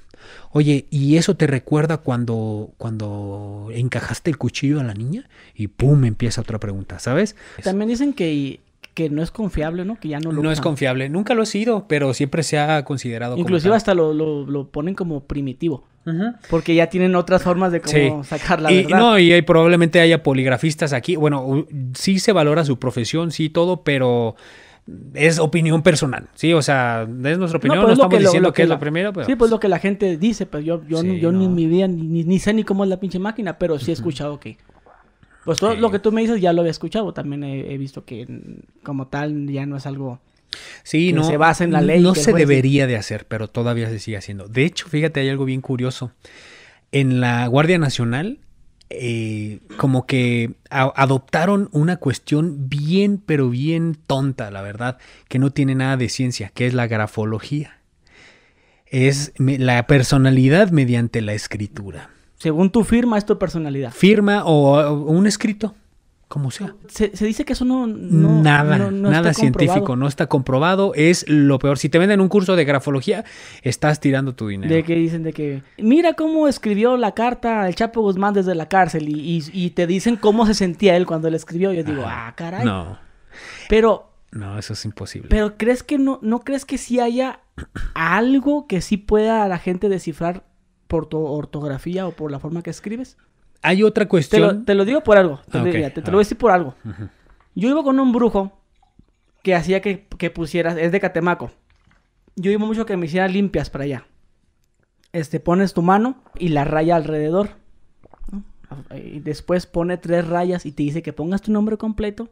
Oye, ¿y eso te recuerda cuando, cuando encajaste el cuchillo a la niña? Y pum, empieza otra pregunta, ¿sabes? También dicen que que no es confiable, ¿no? Que ya no lo No es confiable, nunca lo ha sido, pero siempre se ha considerado Inclusive hasta lo, lo, lo, ponen como primitivo. Porque ya tienen otras formas de cómo sacar la y, No, y probablemente haya poligrafistas aquí. Bueno, sí se valora su profesión, sí todo, pero es opinión personal, ¿sí? O sea, es nuestra opinión, pues no, estamos diciendo que, es la, lo primero. Pero... Sí, pues lo que la gente dice, pero pues yo, yo, ni mi vida ni, sé ni cómo es la pinche máquina, pero sí he escuchado que... Pues todo lo que tú me dices ya lo había escuchado, también he, visto que como tal ya no es algo sí, que no, se basa en la ley. No se debería de hacer, pero todavía se sigue haciendo. De hecho, fíjate, hay algo bien curioso. En la Guardia Nacional, eh, como que adoptaron una cuestión bien, pero bien tonta, la verdad, que no tiene nada de ciencia, que es la grafología. Es la personalidad mediante la escritura. Según tu firma es tu personalidad. Firma o, un escrito, como sea. Se, dice que eso no... nada, nada científico, no está comprobado, es lo peor. Si te venden un curso de grafología, estás tirando tu dinero. De qué dicen de que, mira cómo escribió la carta el Chapo Guzmán desde la cárcel y, te dicen cómo se sentía él cuando le escribió. Yo digo, ah, ah caray. No. Pero... No, eso es imposible. Pero crees que no, no crees que sí haya algo que sí pueda la gente descifrar por tu ortografía o por la forma que escribes. Hay otra cuestión. Te lo, digo por algo. Te, ah, lo voy a decir por algo. Yo iba con un brujo que hacía que, que, pusieras, es de Catemaco. Yo iba mucho que me hiciera limpias para allá. Este, pones tu mano y la raya alrededor. Y después pone tres rayas y te dice que pongas tu nombre completo,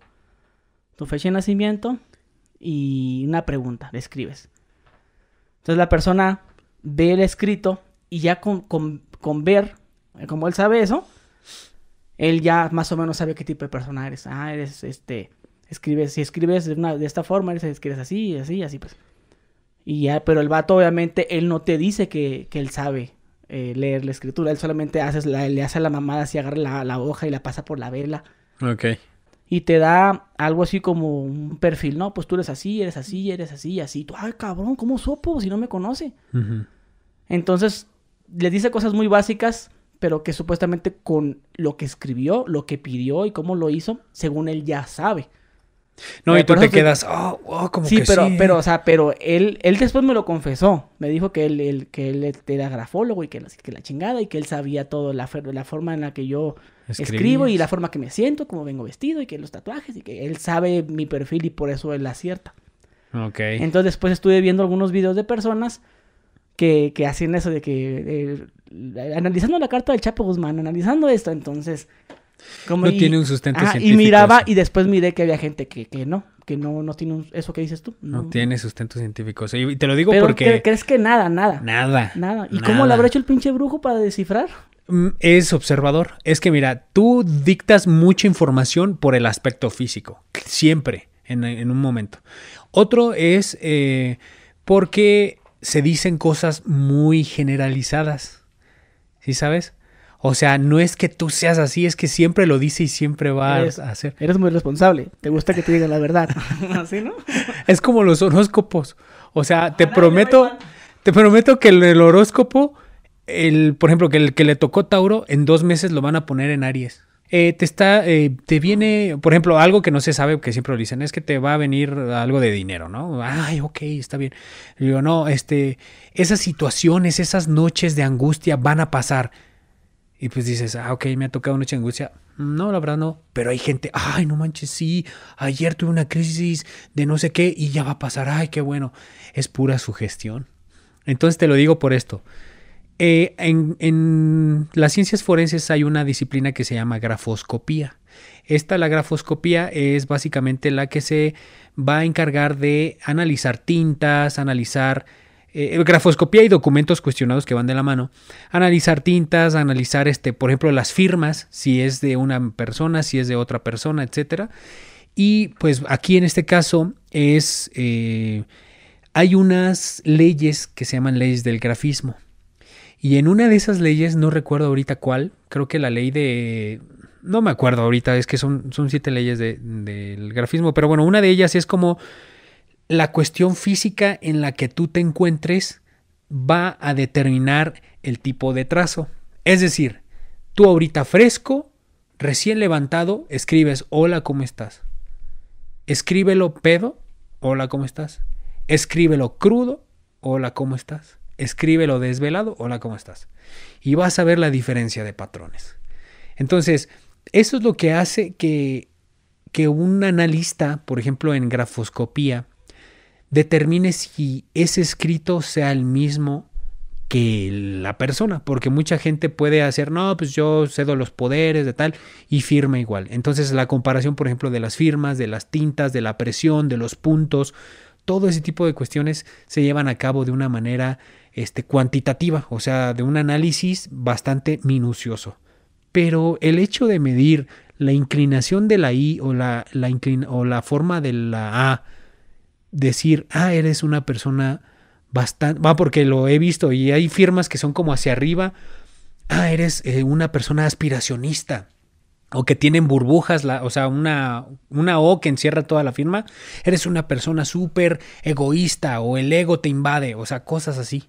tu fecha de nacimiento y una pregunta, le escribes. Entonces la persona ve el escrito y ya con, ver, como él sabe eso, él ya más o menos sabe qué tipo de persona eres. Ah, eres este, escribes, si escribes de, esta forma, eres, escribes así, así, así, pues. Y ya, pero el vato obviamente, él no te dice que, él sabe eh, leer la escritura, él solamente le hace la mamada así, agarra la, hoja y la pasa por la vela. Ok. Y te da algo así como un perfil, ¿no? Pues tú eres así, eres así, eres así, así. Tú, ay, cabrón, ¿cómo sopo si no me conoce? Entonces, le dice cosas muy básicas, pero que supuestamente con lo que escribió, lo que pidió y cómo lo hizo, según él ya sabe. No, eh, y tú te quedas, oh, oh, como que pero, sí. pero, o sea, pero él, él después me lo confesó. Me dijo que él, que él este, era grafólogo y que la, que la chingada y que él sabía todo, la, forma en la que yo escribo y la forma que me siento, cómo vengo vestido y que los tatuajes y que él sabe mi perfil y por eso él acierta. Ok. Entonces después estuve viendo algunos videos de personas que, que hacen eso de que eh, analizando la carta del Chapo Guzmán, analizando esto, entonces... no tiene un sustento científico. Y miraba y después miré que había gente que, no, que no, no tiene eso que dices tú. No, tiene sustento científico. y te lo digo porque... crees que nada, nada. Nada. Nada. ¿Y cómo lo habrá hecho el pinche brujo para descifrar? Mm, es observador. Es que mira, tú dictas mucha información por el aspecto físico, siempre, en, un momento. Otro es eh, porque se dicen cosas muy generalizadas. ¿Sí sabes? O sea, no es que tú seas así, es que siempre lo dice y siempre va a hacer. Eres muy responsable, te gusta que te diga la verdad. <laughs> ¿Así, no? <laughs> Es como los horóscopos. O sea, ah, te prometo, te prometo que el, el, horóscopo, el, por ejemplo, que el que le tocó Tauro, en dos meses lo van a poner en Aries. Eh, te está, eh, te viene, por ejemplo, algo que no se sabe, que siempre lo dicen, es que te va a venir algo de dinero, ¿no? Ay, ok, está bien. Le digo, no, este, esas situaciones, esas noches de angustia van a pasar. Y pues dices, ah, ok, me ha tocado una noche de angustia. No, la verdad no. Pero hay gente, ay, no manches, sí, ayer tuve una crisis de no sé qué y ya va a pasar, ay, qué bueno. Es pura sugestión. Entonces te lo digo por esto. Eh, en, las ciencias forenses hay una disciplina que se llama grafoscopía. Esta, la grafoscopía, es básicamente la que se va a encargar de analizar tintas, analizar eh, grafoscopía y documentos cuestionados que van de la mano, analizar tintas, analizar este, por ejemplo, las firmas, si es de una persona, si es de otra persona, etcétera. Y pues aquí en este caso es eh, hay unas leyes que se llaman leyes del grafismo y en una de esas leyes, no recuerdo ahorita cuál, creo que la ley de... No me acuerdo ahorita, es que son, son siete leyes del grafismo, pero bueno, una de ellas es como la cuestión física en la que tú te encuentres va a determinar el tipo de trazo. Es decir, tú ahorita fresco, recién levantado, escribes hola, ¿cómo estás? Escríbelo pedo, hola, ¿cómo estás? Escríbelo crudo, hola, ¿cómo estás? escríbelo desvelado, hola, ¿cómo estás? Y vas a ver la diferencia de patrones. Entonces, eso es lo que hace que, que un analista, por ejemplo, en grafoscopía, determine si ese escrito sea el mismo que la persona, porque mucha gente puede hacer, no, pues yo cedo los poderes de tal y firma igual. Entonces la comparación, por ejemplo, de las firmas, de las tintas, de la presión, de los puntos, todo ese tipo de cuestiones se llevan a cabo de una manera este, cuantitativa, o sea, de un análisis bastante minucioso. Pero el hecho de medir la inclinación de la I o la, la, o la forma de la A, decir, ah, eres una persona bastante, va, porque lo he visto y hay firmas que son como hacia arriba, ah, eres eh, una persona aspiracionista o que tienen burbujas, la, o sea, una, una O que encierra toda la firma, eres una persona súper egoísta o el ego te invade, o sea, cosas así.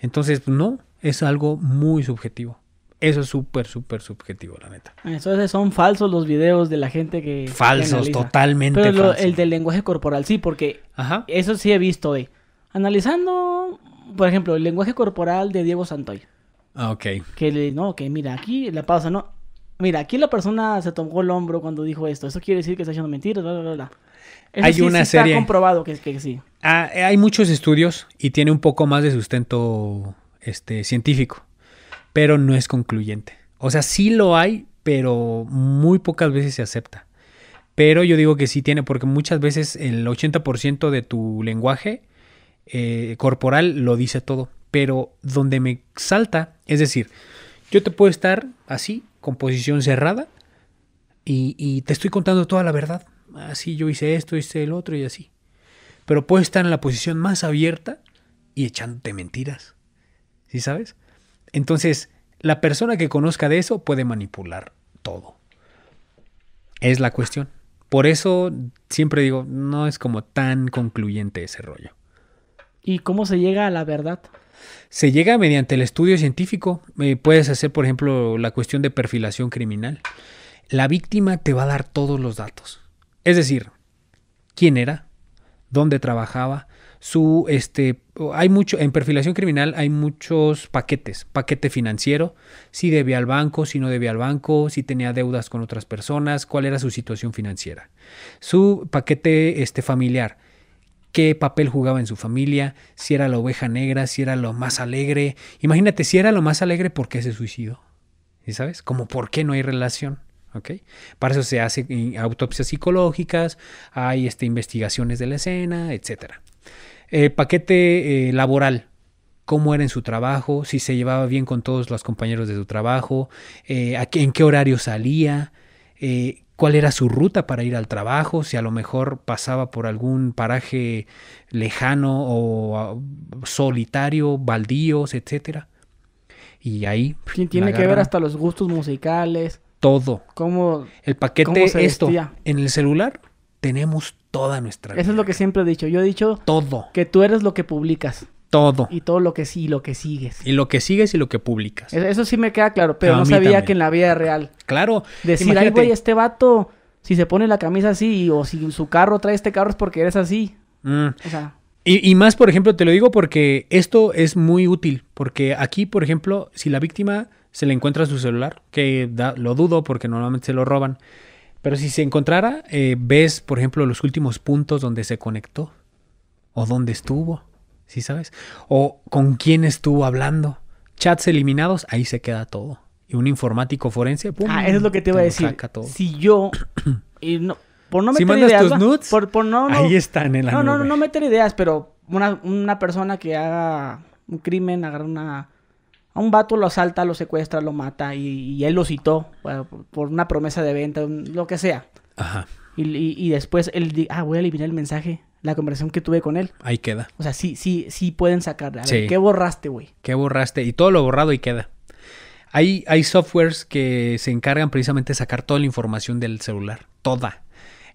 Entonces, pues, no, es algo muy subjetivo. Eso es súper, súper subjetivo, la neta. Entonces son falsos los videos de la gente que... Falsos, totalmente Pero el del lenguaje corporal, sí, porque Ajá. eso sí he visto de... Eh. Analizando, por ejemplo, el lenguaje corporal de Diego Santoy. Ah, ok. Que le, no, que mira, aquí la pausa, no. Mira, aquí la persona se tomó el hombro cuando dijo esto. Eso quiere decir que está haciendo mentiras, bla, bla, bla hay una serie. Está comprobado que, que sí. Ah, eh, hay muchos estudios y tiene un poco más de sustento este, científico, pero no es concluyente. O sea, sí lo hay, pero muy pocas veces se acepta. Pero yo digo que sí tiene, porque muchas veces el 80% de tu lenguaje eh, corporal lo dice todo. Pero donde me salta, es decir, yo te puedo estar así, con posición cerrada, y te estoy contando toda la verdad así yo hice esto, hice el otro y así. Pero puedes estar en la posición más abierta y echándote mentiras. ¿Sí sabes? Entonces, la persona que conozca de eso puede manipular todo. Es la cuestión. Por eso siempre digo, no es como tan concluyente ese rollo. ¿Y cómo se llega a la verdad? Se llega mediante el estudio científico. Eh, puedes hacer, por ejemplo, la cuestión de perfilación criminal. La víctima te va a dar todos los datos. Es decir, quién era, dónde trabajaba, su este hay mucho en perfilación criminal hay muchos paquetes, paquete financiero, si debía al banco, si no debía al banco, si tenía deudas con otras personas, cuál era su situación financiera. Su paquete este familiar, qué papel jugaba en su familia, si era la oveja negra, si era lo más alegre. Imagínate si era lo más alegre por qué se suicidó. ¿Y sabes? Como por qué no hay relación. ¿Okay? Para eso se hacen eh, autopsias psicológicas, hay este, investigaciones de la escena, etc. Eh, paquete eh, laboral, cómo era en su trabajo, si se llevaba bien con todos los compañeros de su trabajo, en qué horario salía, cuál era su ruta para ir al trabajo, si a lo mejor pasaba por algún paraje lejano o solitario, baldíos, etcétera. Y ahí... Tiene que ver hasta los gustos musicales, todo. ¿Cómo, el paquete esto en el celular tenemos toda nuestra vida. Eso es lo que siempre he dicho. Yo he dicho todo. Que tú eres lo que publicas. Todo. Y todo lo que sí, lo que sigues. Y lo que sigues y lo que publicas. E-, eso sí me queda claro, pero no sabía que en la vida real. Claro. Decir, ahí voy este vato, si se pone la camisa así, o si su carro trae este carro es porque eres así. Mm. O sea. y, más, por ejemplo, te lo digo porque esto es muy útil, porque aquí, por ejemplo, si la víctima se le encuentra su celular, que lo dudo porque normalmente se lo roban. Pero si se encontrara, eh, ves, por ejemplo, los últimos puntos donde se conectó o dónde estuvo, si sabes? O con quién estuvo hablando. Chats eliminados, ahí se queda todo. Y un informático forense, ¡pum! Ah, eso es lo que te iba a decir. Si yo... por no meter si mandas tus nudes, por, no, no, ahí están en la No, no, no, no meter ideas, pero una, una persona que haga un crimen, agarra una a un vato lo asalta, lo secuestra, lo mata y, él lo citó por una promesa de venta, lo que sea. Ajá. Y, después él dice, ah, voy a eliminar el mensaje, la conversación que tuve con él. Ahí queda. O sea, sí, sí, sí pueden sacarle. A ver, ¿qué borraste, güey? ¿Qué borraste? Y todo lo borrado y queda. Hay, hay softwares que se encargan precisamente de sacar toda la información del celular, toda.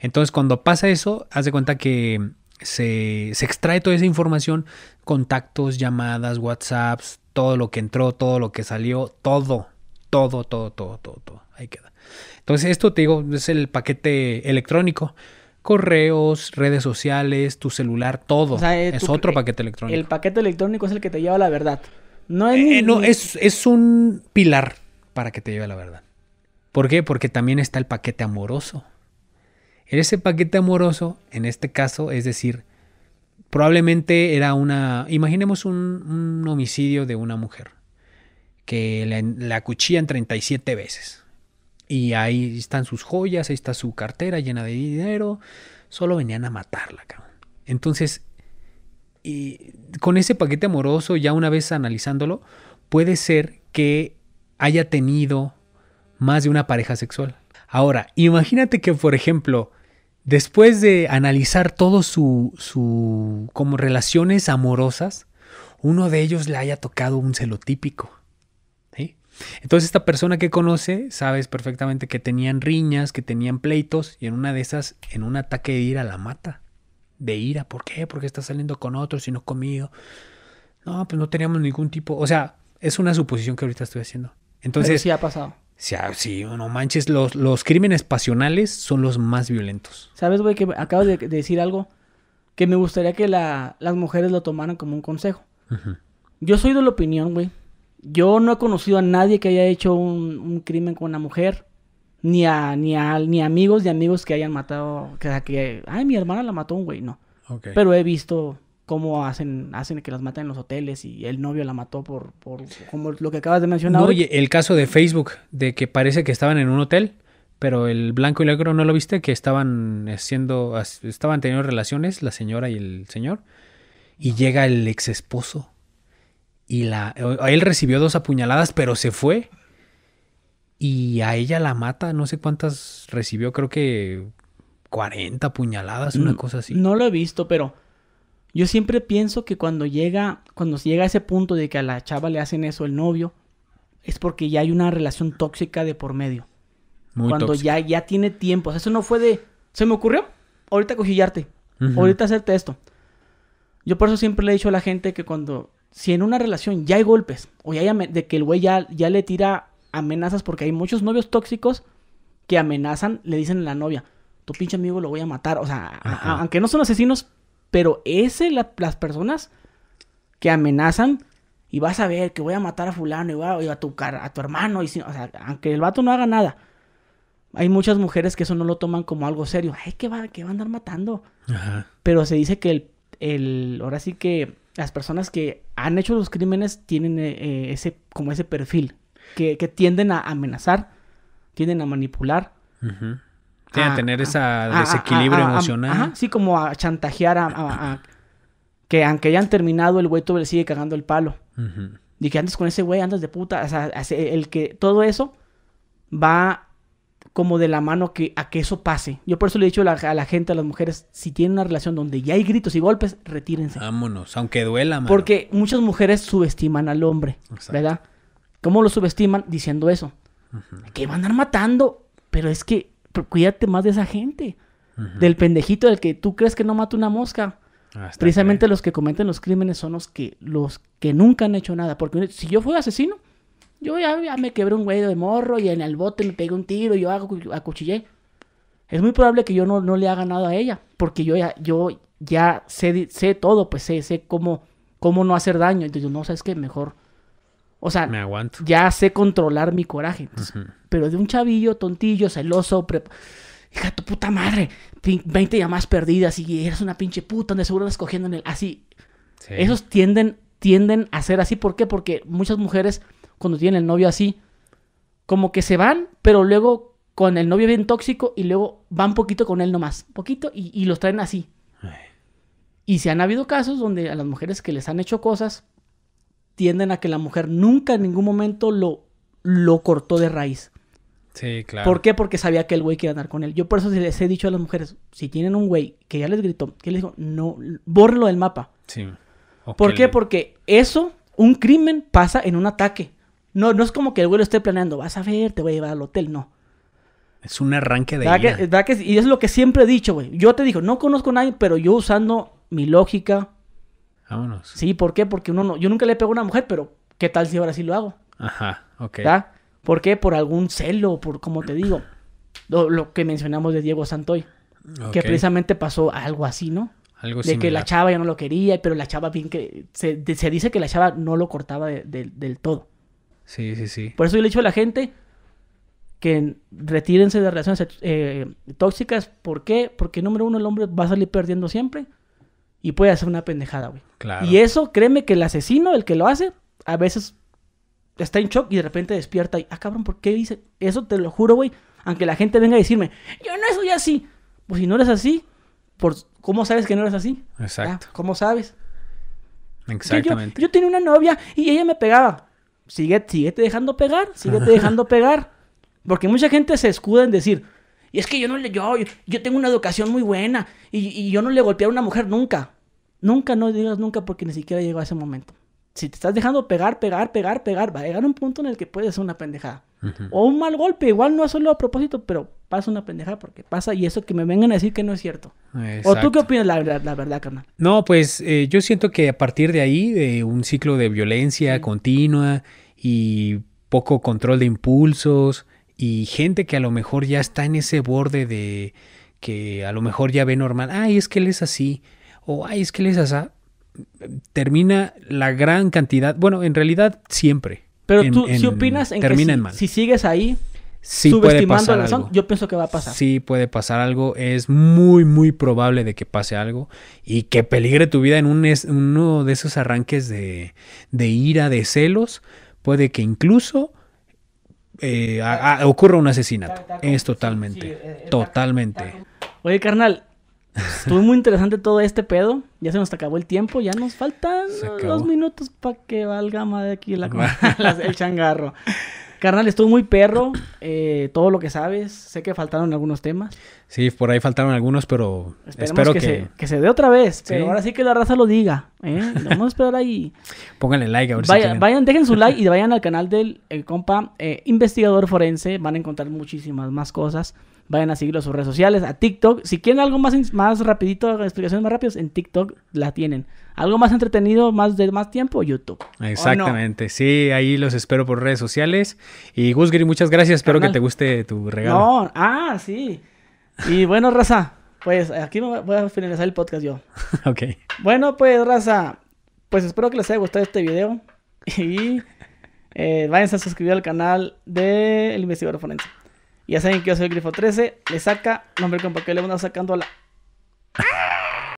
Entonces, cuando pasa eso, haz de cuenta que se, se extrae toda esa información, contactos, llamadas, WhatsApps, todo lo que entró, todo lo que salió, todo, todo, todo, todo, todo, todo. Ahí queda. Entonces esto te digo, es el paquete electrónico. Correos, redes sociales, tu celular, todo. Eh, es otro eh, paquete electrónico. El paquete electrónico es el que te lleva la verdad. No, es, eh, no es, es un pilar para que te lleve la verdad. ¿Por qué? Porque también está el paquete amoroso. Ese paquete amoroso, en este caso, es decir, Probablemente era una, imaginemos un, homicidio de una mujer que la, la 37 veces. Y ahí están sus joyas, ahí está su cartera llena de dinero. Solo venían a matarla, cabrón. Entonces, y con ese paquete amoroso, ya una vez analizándolo, puede ser que haya tenido más de una pareja sexual. Ahora, imagínate que, por ejemplo, Después de analizar todo su, como relaciones amorosas, uno de ellos le haya tocado un celotípico. ¿sí? Entonces esta persona que conoce sabes perfectamente que tenían riñas, que tenían pleitos y en una de esas, en un ataque de ira la mata. De ira, ¿por qué? Porque está saliendo con otros y no conmigo. No, pues no teníamos ningún tipo, o sea, es una suposición que ahorita estoy haciendo. Entonces, Pero sí ha pasado sea, sí, no manches, los, crímenes pasionales son los más violentos. ¿Sabes, güey? Que acabas de, decir algo que me gustaría que las mujeres lo tomaran como un consejo. Yo soy de la opinión, güey. Yo no he conocido a nadie que haya hecho un, crimen con una mujer. Ni a, ni a, ni amigos de amigos que hayan matado. Que, que, ay, mi hermana la mató un güey, no. Pero he visto cómo hacen, hacen que las maten en los hoteles y el novio la mató por, como lo que acabas de mencionar. No, oye, el caso de Facebook, de que parece que estaban en un hotel, pero el blanco y negro no lo viste, que estaban haciendo, estaban teniendo relaciones, la señora y el señor, y llega el ex esposo. Y la, eh, él recibió dos apuñaladas, pero se fue. Y a ella la mata, no sé cuántas recibió, creo que 40 apuñaladas, una mm, cosa así. No lo he visto, pero yo siempre pienso que cuando llega, cuando llega a ese punto de que a la chava le hacen eso el novio, es porque ya hay una relación tóxica de por medio. cuando ya ya tiene tiempo, o sea, eso no fue de se me ocurrió ahorita cojillarte, ahorita hacerte esto. Yo por eso siempre le he dicho a la gente que cuando si en una relación ya hay golpes o ya hay de que el güey ya, ya le tira amenazas porque hay muchos novios tóxicos que amenazan, le dicen a la novia, tu pinche amigo lo voy a matar, o sea, aunque no son asesinos, pero ese, las personas que amenazan y vas a ver que voy a matar a fulano y, voy a, a, tu, a tu hermano, y si, aunque el vato no haga nada. Hay muchas mujeres que eso no lo toman como algo serio. Ay, que va, que va a andar matando. Pero se dice que el, ahora sí que las personas que han hecho los crímenes tienen eh, eh, ese, como ese perfil, que, tienden a amenazar, tienden a manipular, Ajá. Tiene ah, tener ah, ese ah, desequilibrio emocional. sí, como a chantajear a, que aunque hayan terminado, el güey todavía sigue cagando el palo. Y que antes con ese güey, andas de puta. O sea, el que todo eso va como de la mano a que eso pase. Yo por eso le he dicho a la, gente, a las mujeres, si tienen una relación donde ya hay gritos y golpes, retírense. Vámonos, aunque duela, mano. Porque muchas mujeres subestiman al hombre, ¿verdad? ¿Cómo lo subestiman? Diciendo eso. Que van a andar matando, pero es que pero cuídate más de esa gente. Del pendejito del que tú crees que no mata una mosca. Ah, Precisamente los que cometen los crímenes son los que, los que nunca han hecho nada. Porque si yo fui asesino, yo ya, me quebré un güey de morro y en el bote me pegué un tiro y yo hago, acuchillé. Es muy probable que yo no, no, le haga nada a ella. Porque yo ya, yo ya sé, sé todo, pues sé, sé cómo, cómo no hacer daño. Entonces, no, sabes qué? mejor o sea, me aguanto. ya sé controlar mi coraje. Pero de un chavillo tontillo, celoso, hija tu puta madre, 20 llamadas perdidas y eres una pinche puta, donde seguro andas cogiendo en el. Así. Esos tienden, tienden a ser así. ¿Por qué? Porque muchas mujeres, cuando tienen el novio así, como que se van, pero luego con el novio bien tóxico y luego van poquito con él nomás. Poquito y, los traen así. Y si han habido casos donde a las mujeres que les han hecho cosas tienden a que la mujer nunca en ningún momento lo, lo cortó de raíz. Sí, claro. ¿Por qué? Porque sabía que el güey quería andar con él. Yo por eso les he dicho a las mujeres, si tienen un güey que ya les gritó, que les dijo, no, bórrelo del mapa. Sí. ¿Por qué? Porque eso, un crimen, pasa en un ataque. No, no es como que el güey lo esté planeando, vas a ver, te voy a llevar al hotel, no. Es un arranque de ¿Verdad Y es lo que siempre he dicho, güey. Yo te digo, no conozco a nadie, pero yo usando mi lógica, Vámonos. Sí, ¿por qué? Porque uno no, yo nunca le pego a una mujer, pero ¿qué tal si ahora sí lo hago? Ajá, ok. ¿Por qué? Por algún celo, por como te digo, lo, que mencionamos de Diego Santoy, que precisamente pasó algo así, ¿no? Algo de que la chava ya no lo quería, pero la chava bien que... Se, dice que la chava no lo cortaba del todo. Sí, sí, sí. Por eso yo le he dicho a la gente que retírense de relaciones eh, tóxicas. ¿Por qué? Porque número uno, el hombre va a salir perdiendo siempre y puede hacer una pendejada, güey. Y eso, créeme que el asesino, el que lo hace, a veces está en shock y de repente despierta y, ah, cabrón, ¿por qué dice? eso? Te lo juro, güey. Aunque la gente venga a decirme, yo no soy así. Pues si no eres así, por, ¿cómo sabes que no eres así? Ah, Exacto. ¿Cómo sabes? Exactamente. Yo, tenía una novia y ella me pegaba. Sigue, te dejando pegar, sigue te dejando <laughs> pegar. Porque mucha gente se escuda en decir, y es que yo no le, yo, yo tengo una educación muy buena y, yo no le golpeé a una mujer nunca. Nunca, no digas nunca porque ni siquiera llegó a ese momento. Si te estás dejando pegar, pegar, pegar, pegar, va a llegar un punto en el que puedes ser una pendejada. O un mal golpe, igual no es solo a propósito, pero pasa una pendejada porque pasa y eso que me vengan a decir que no es cierto. ¿O tú qué opinas la, la, verdad, carnal? No, pues eh, yo siento que a partir de ahí, de un ciclo de violencia continua y poco control de impulsos, y gente que a lo mejor ya está en ese borde de que a lo mejor ya ve normal, ay, es que él es así, o ay, es que él es así, termina la gran cantidad, bueno, en realidad siempre. Pero tú, si opinas en termina si, en mal. si sigues ahí, subestimando la razón, yo pienso que va a pasar. Sí puede pasar algo, es muy, muy probable de que pase algo y que peligre tu vida en un uno de esos arranques de, de ira, de celos, puede que incluso eh, un asesinato. Es totalmente, totalmente. Oye, carnal, Estuvo muy interesante todo este pedo. Ya se nos acabó el tiempo. Ya nos faltan dos minutos para que valga más de aquí la, <laughs> <laughs> el changarro. Carnal, estuvo muy perro eh, todo lo que sabes. Sé que faltaron algunos temas. Sí, por ahí faltaron algunos, pero espero que, que... Se, dé otra vez. Pero ahora sí que la raza lo diga. ¿eh? Vamos a esperar ahí. <laughs> Pónganle like a vayan, dejen su like y <laughs> vayan al canal del compa eh, Investigador Forense. Van a encontrar muchísimas más cosas. Vayan a seguirlo a sus redes sociales, a TikTok. Si quieren algo más, más rapidito, explicaciones más rápidas, en TikTok la tienen algo más entretenido, más de más tiempo, YouTube. Exactamente, sí, ahí los espero por redes sociales. Y Gusgri, muchas gracias, espero que te guste tu regalo. No, ah, sí. Y bueno, Raza, pues aquí voy a finalizar el podcast yo. <laughs> ok. Bueno, pues Raza, pues espero que les haya gustado este video <laughs> y eh, váyanse a suscribir al canal del investigador forense. Ya saben que yo soy Grifo 13, le saca, nombre con que le van sacando a la...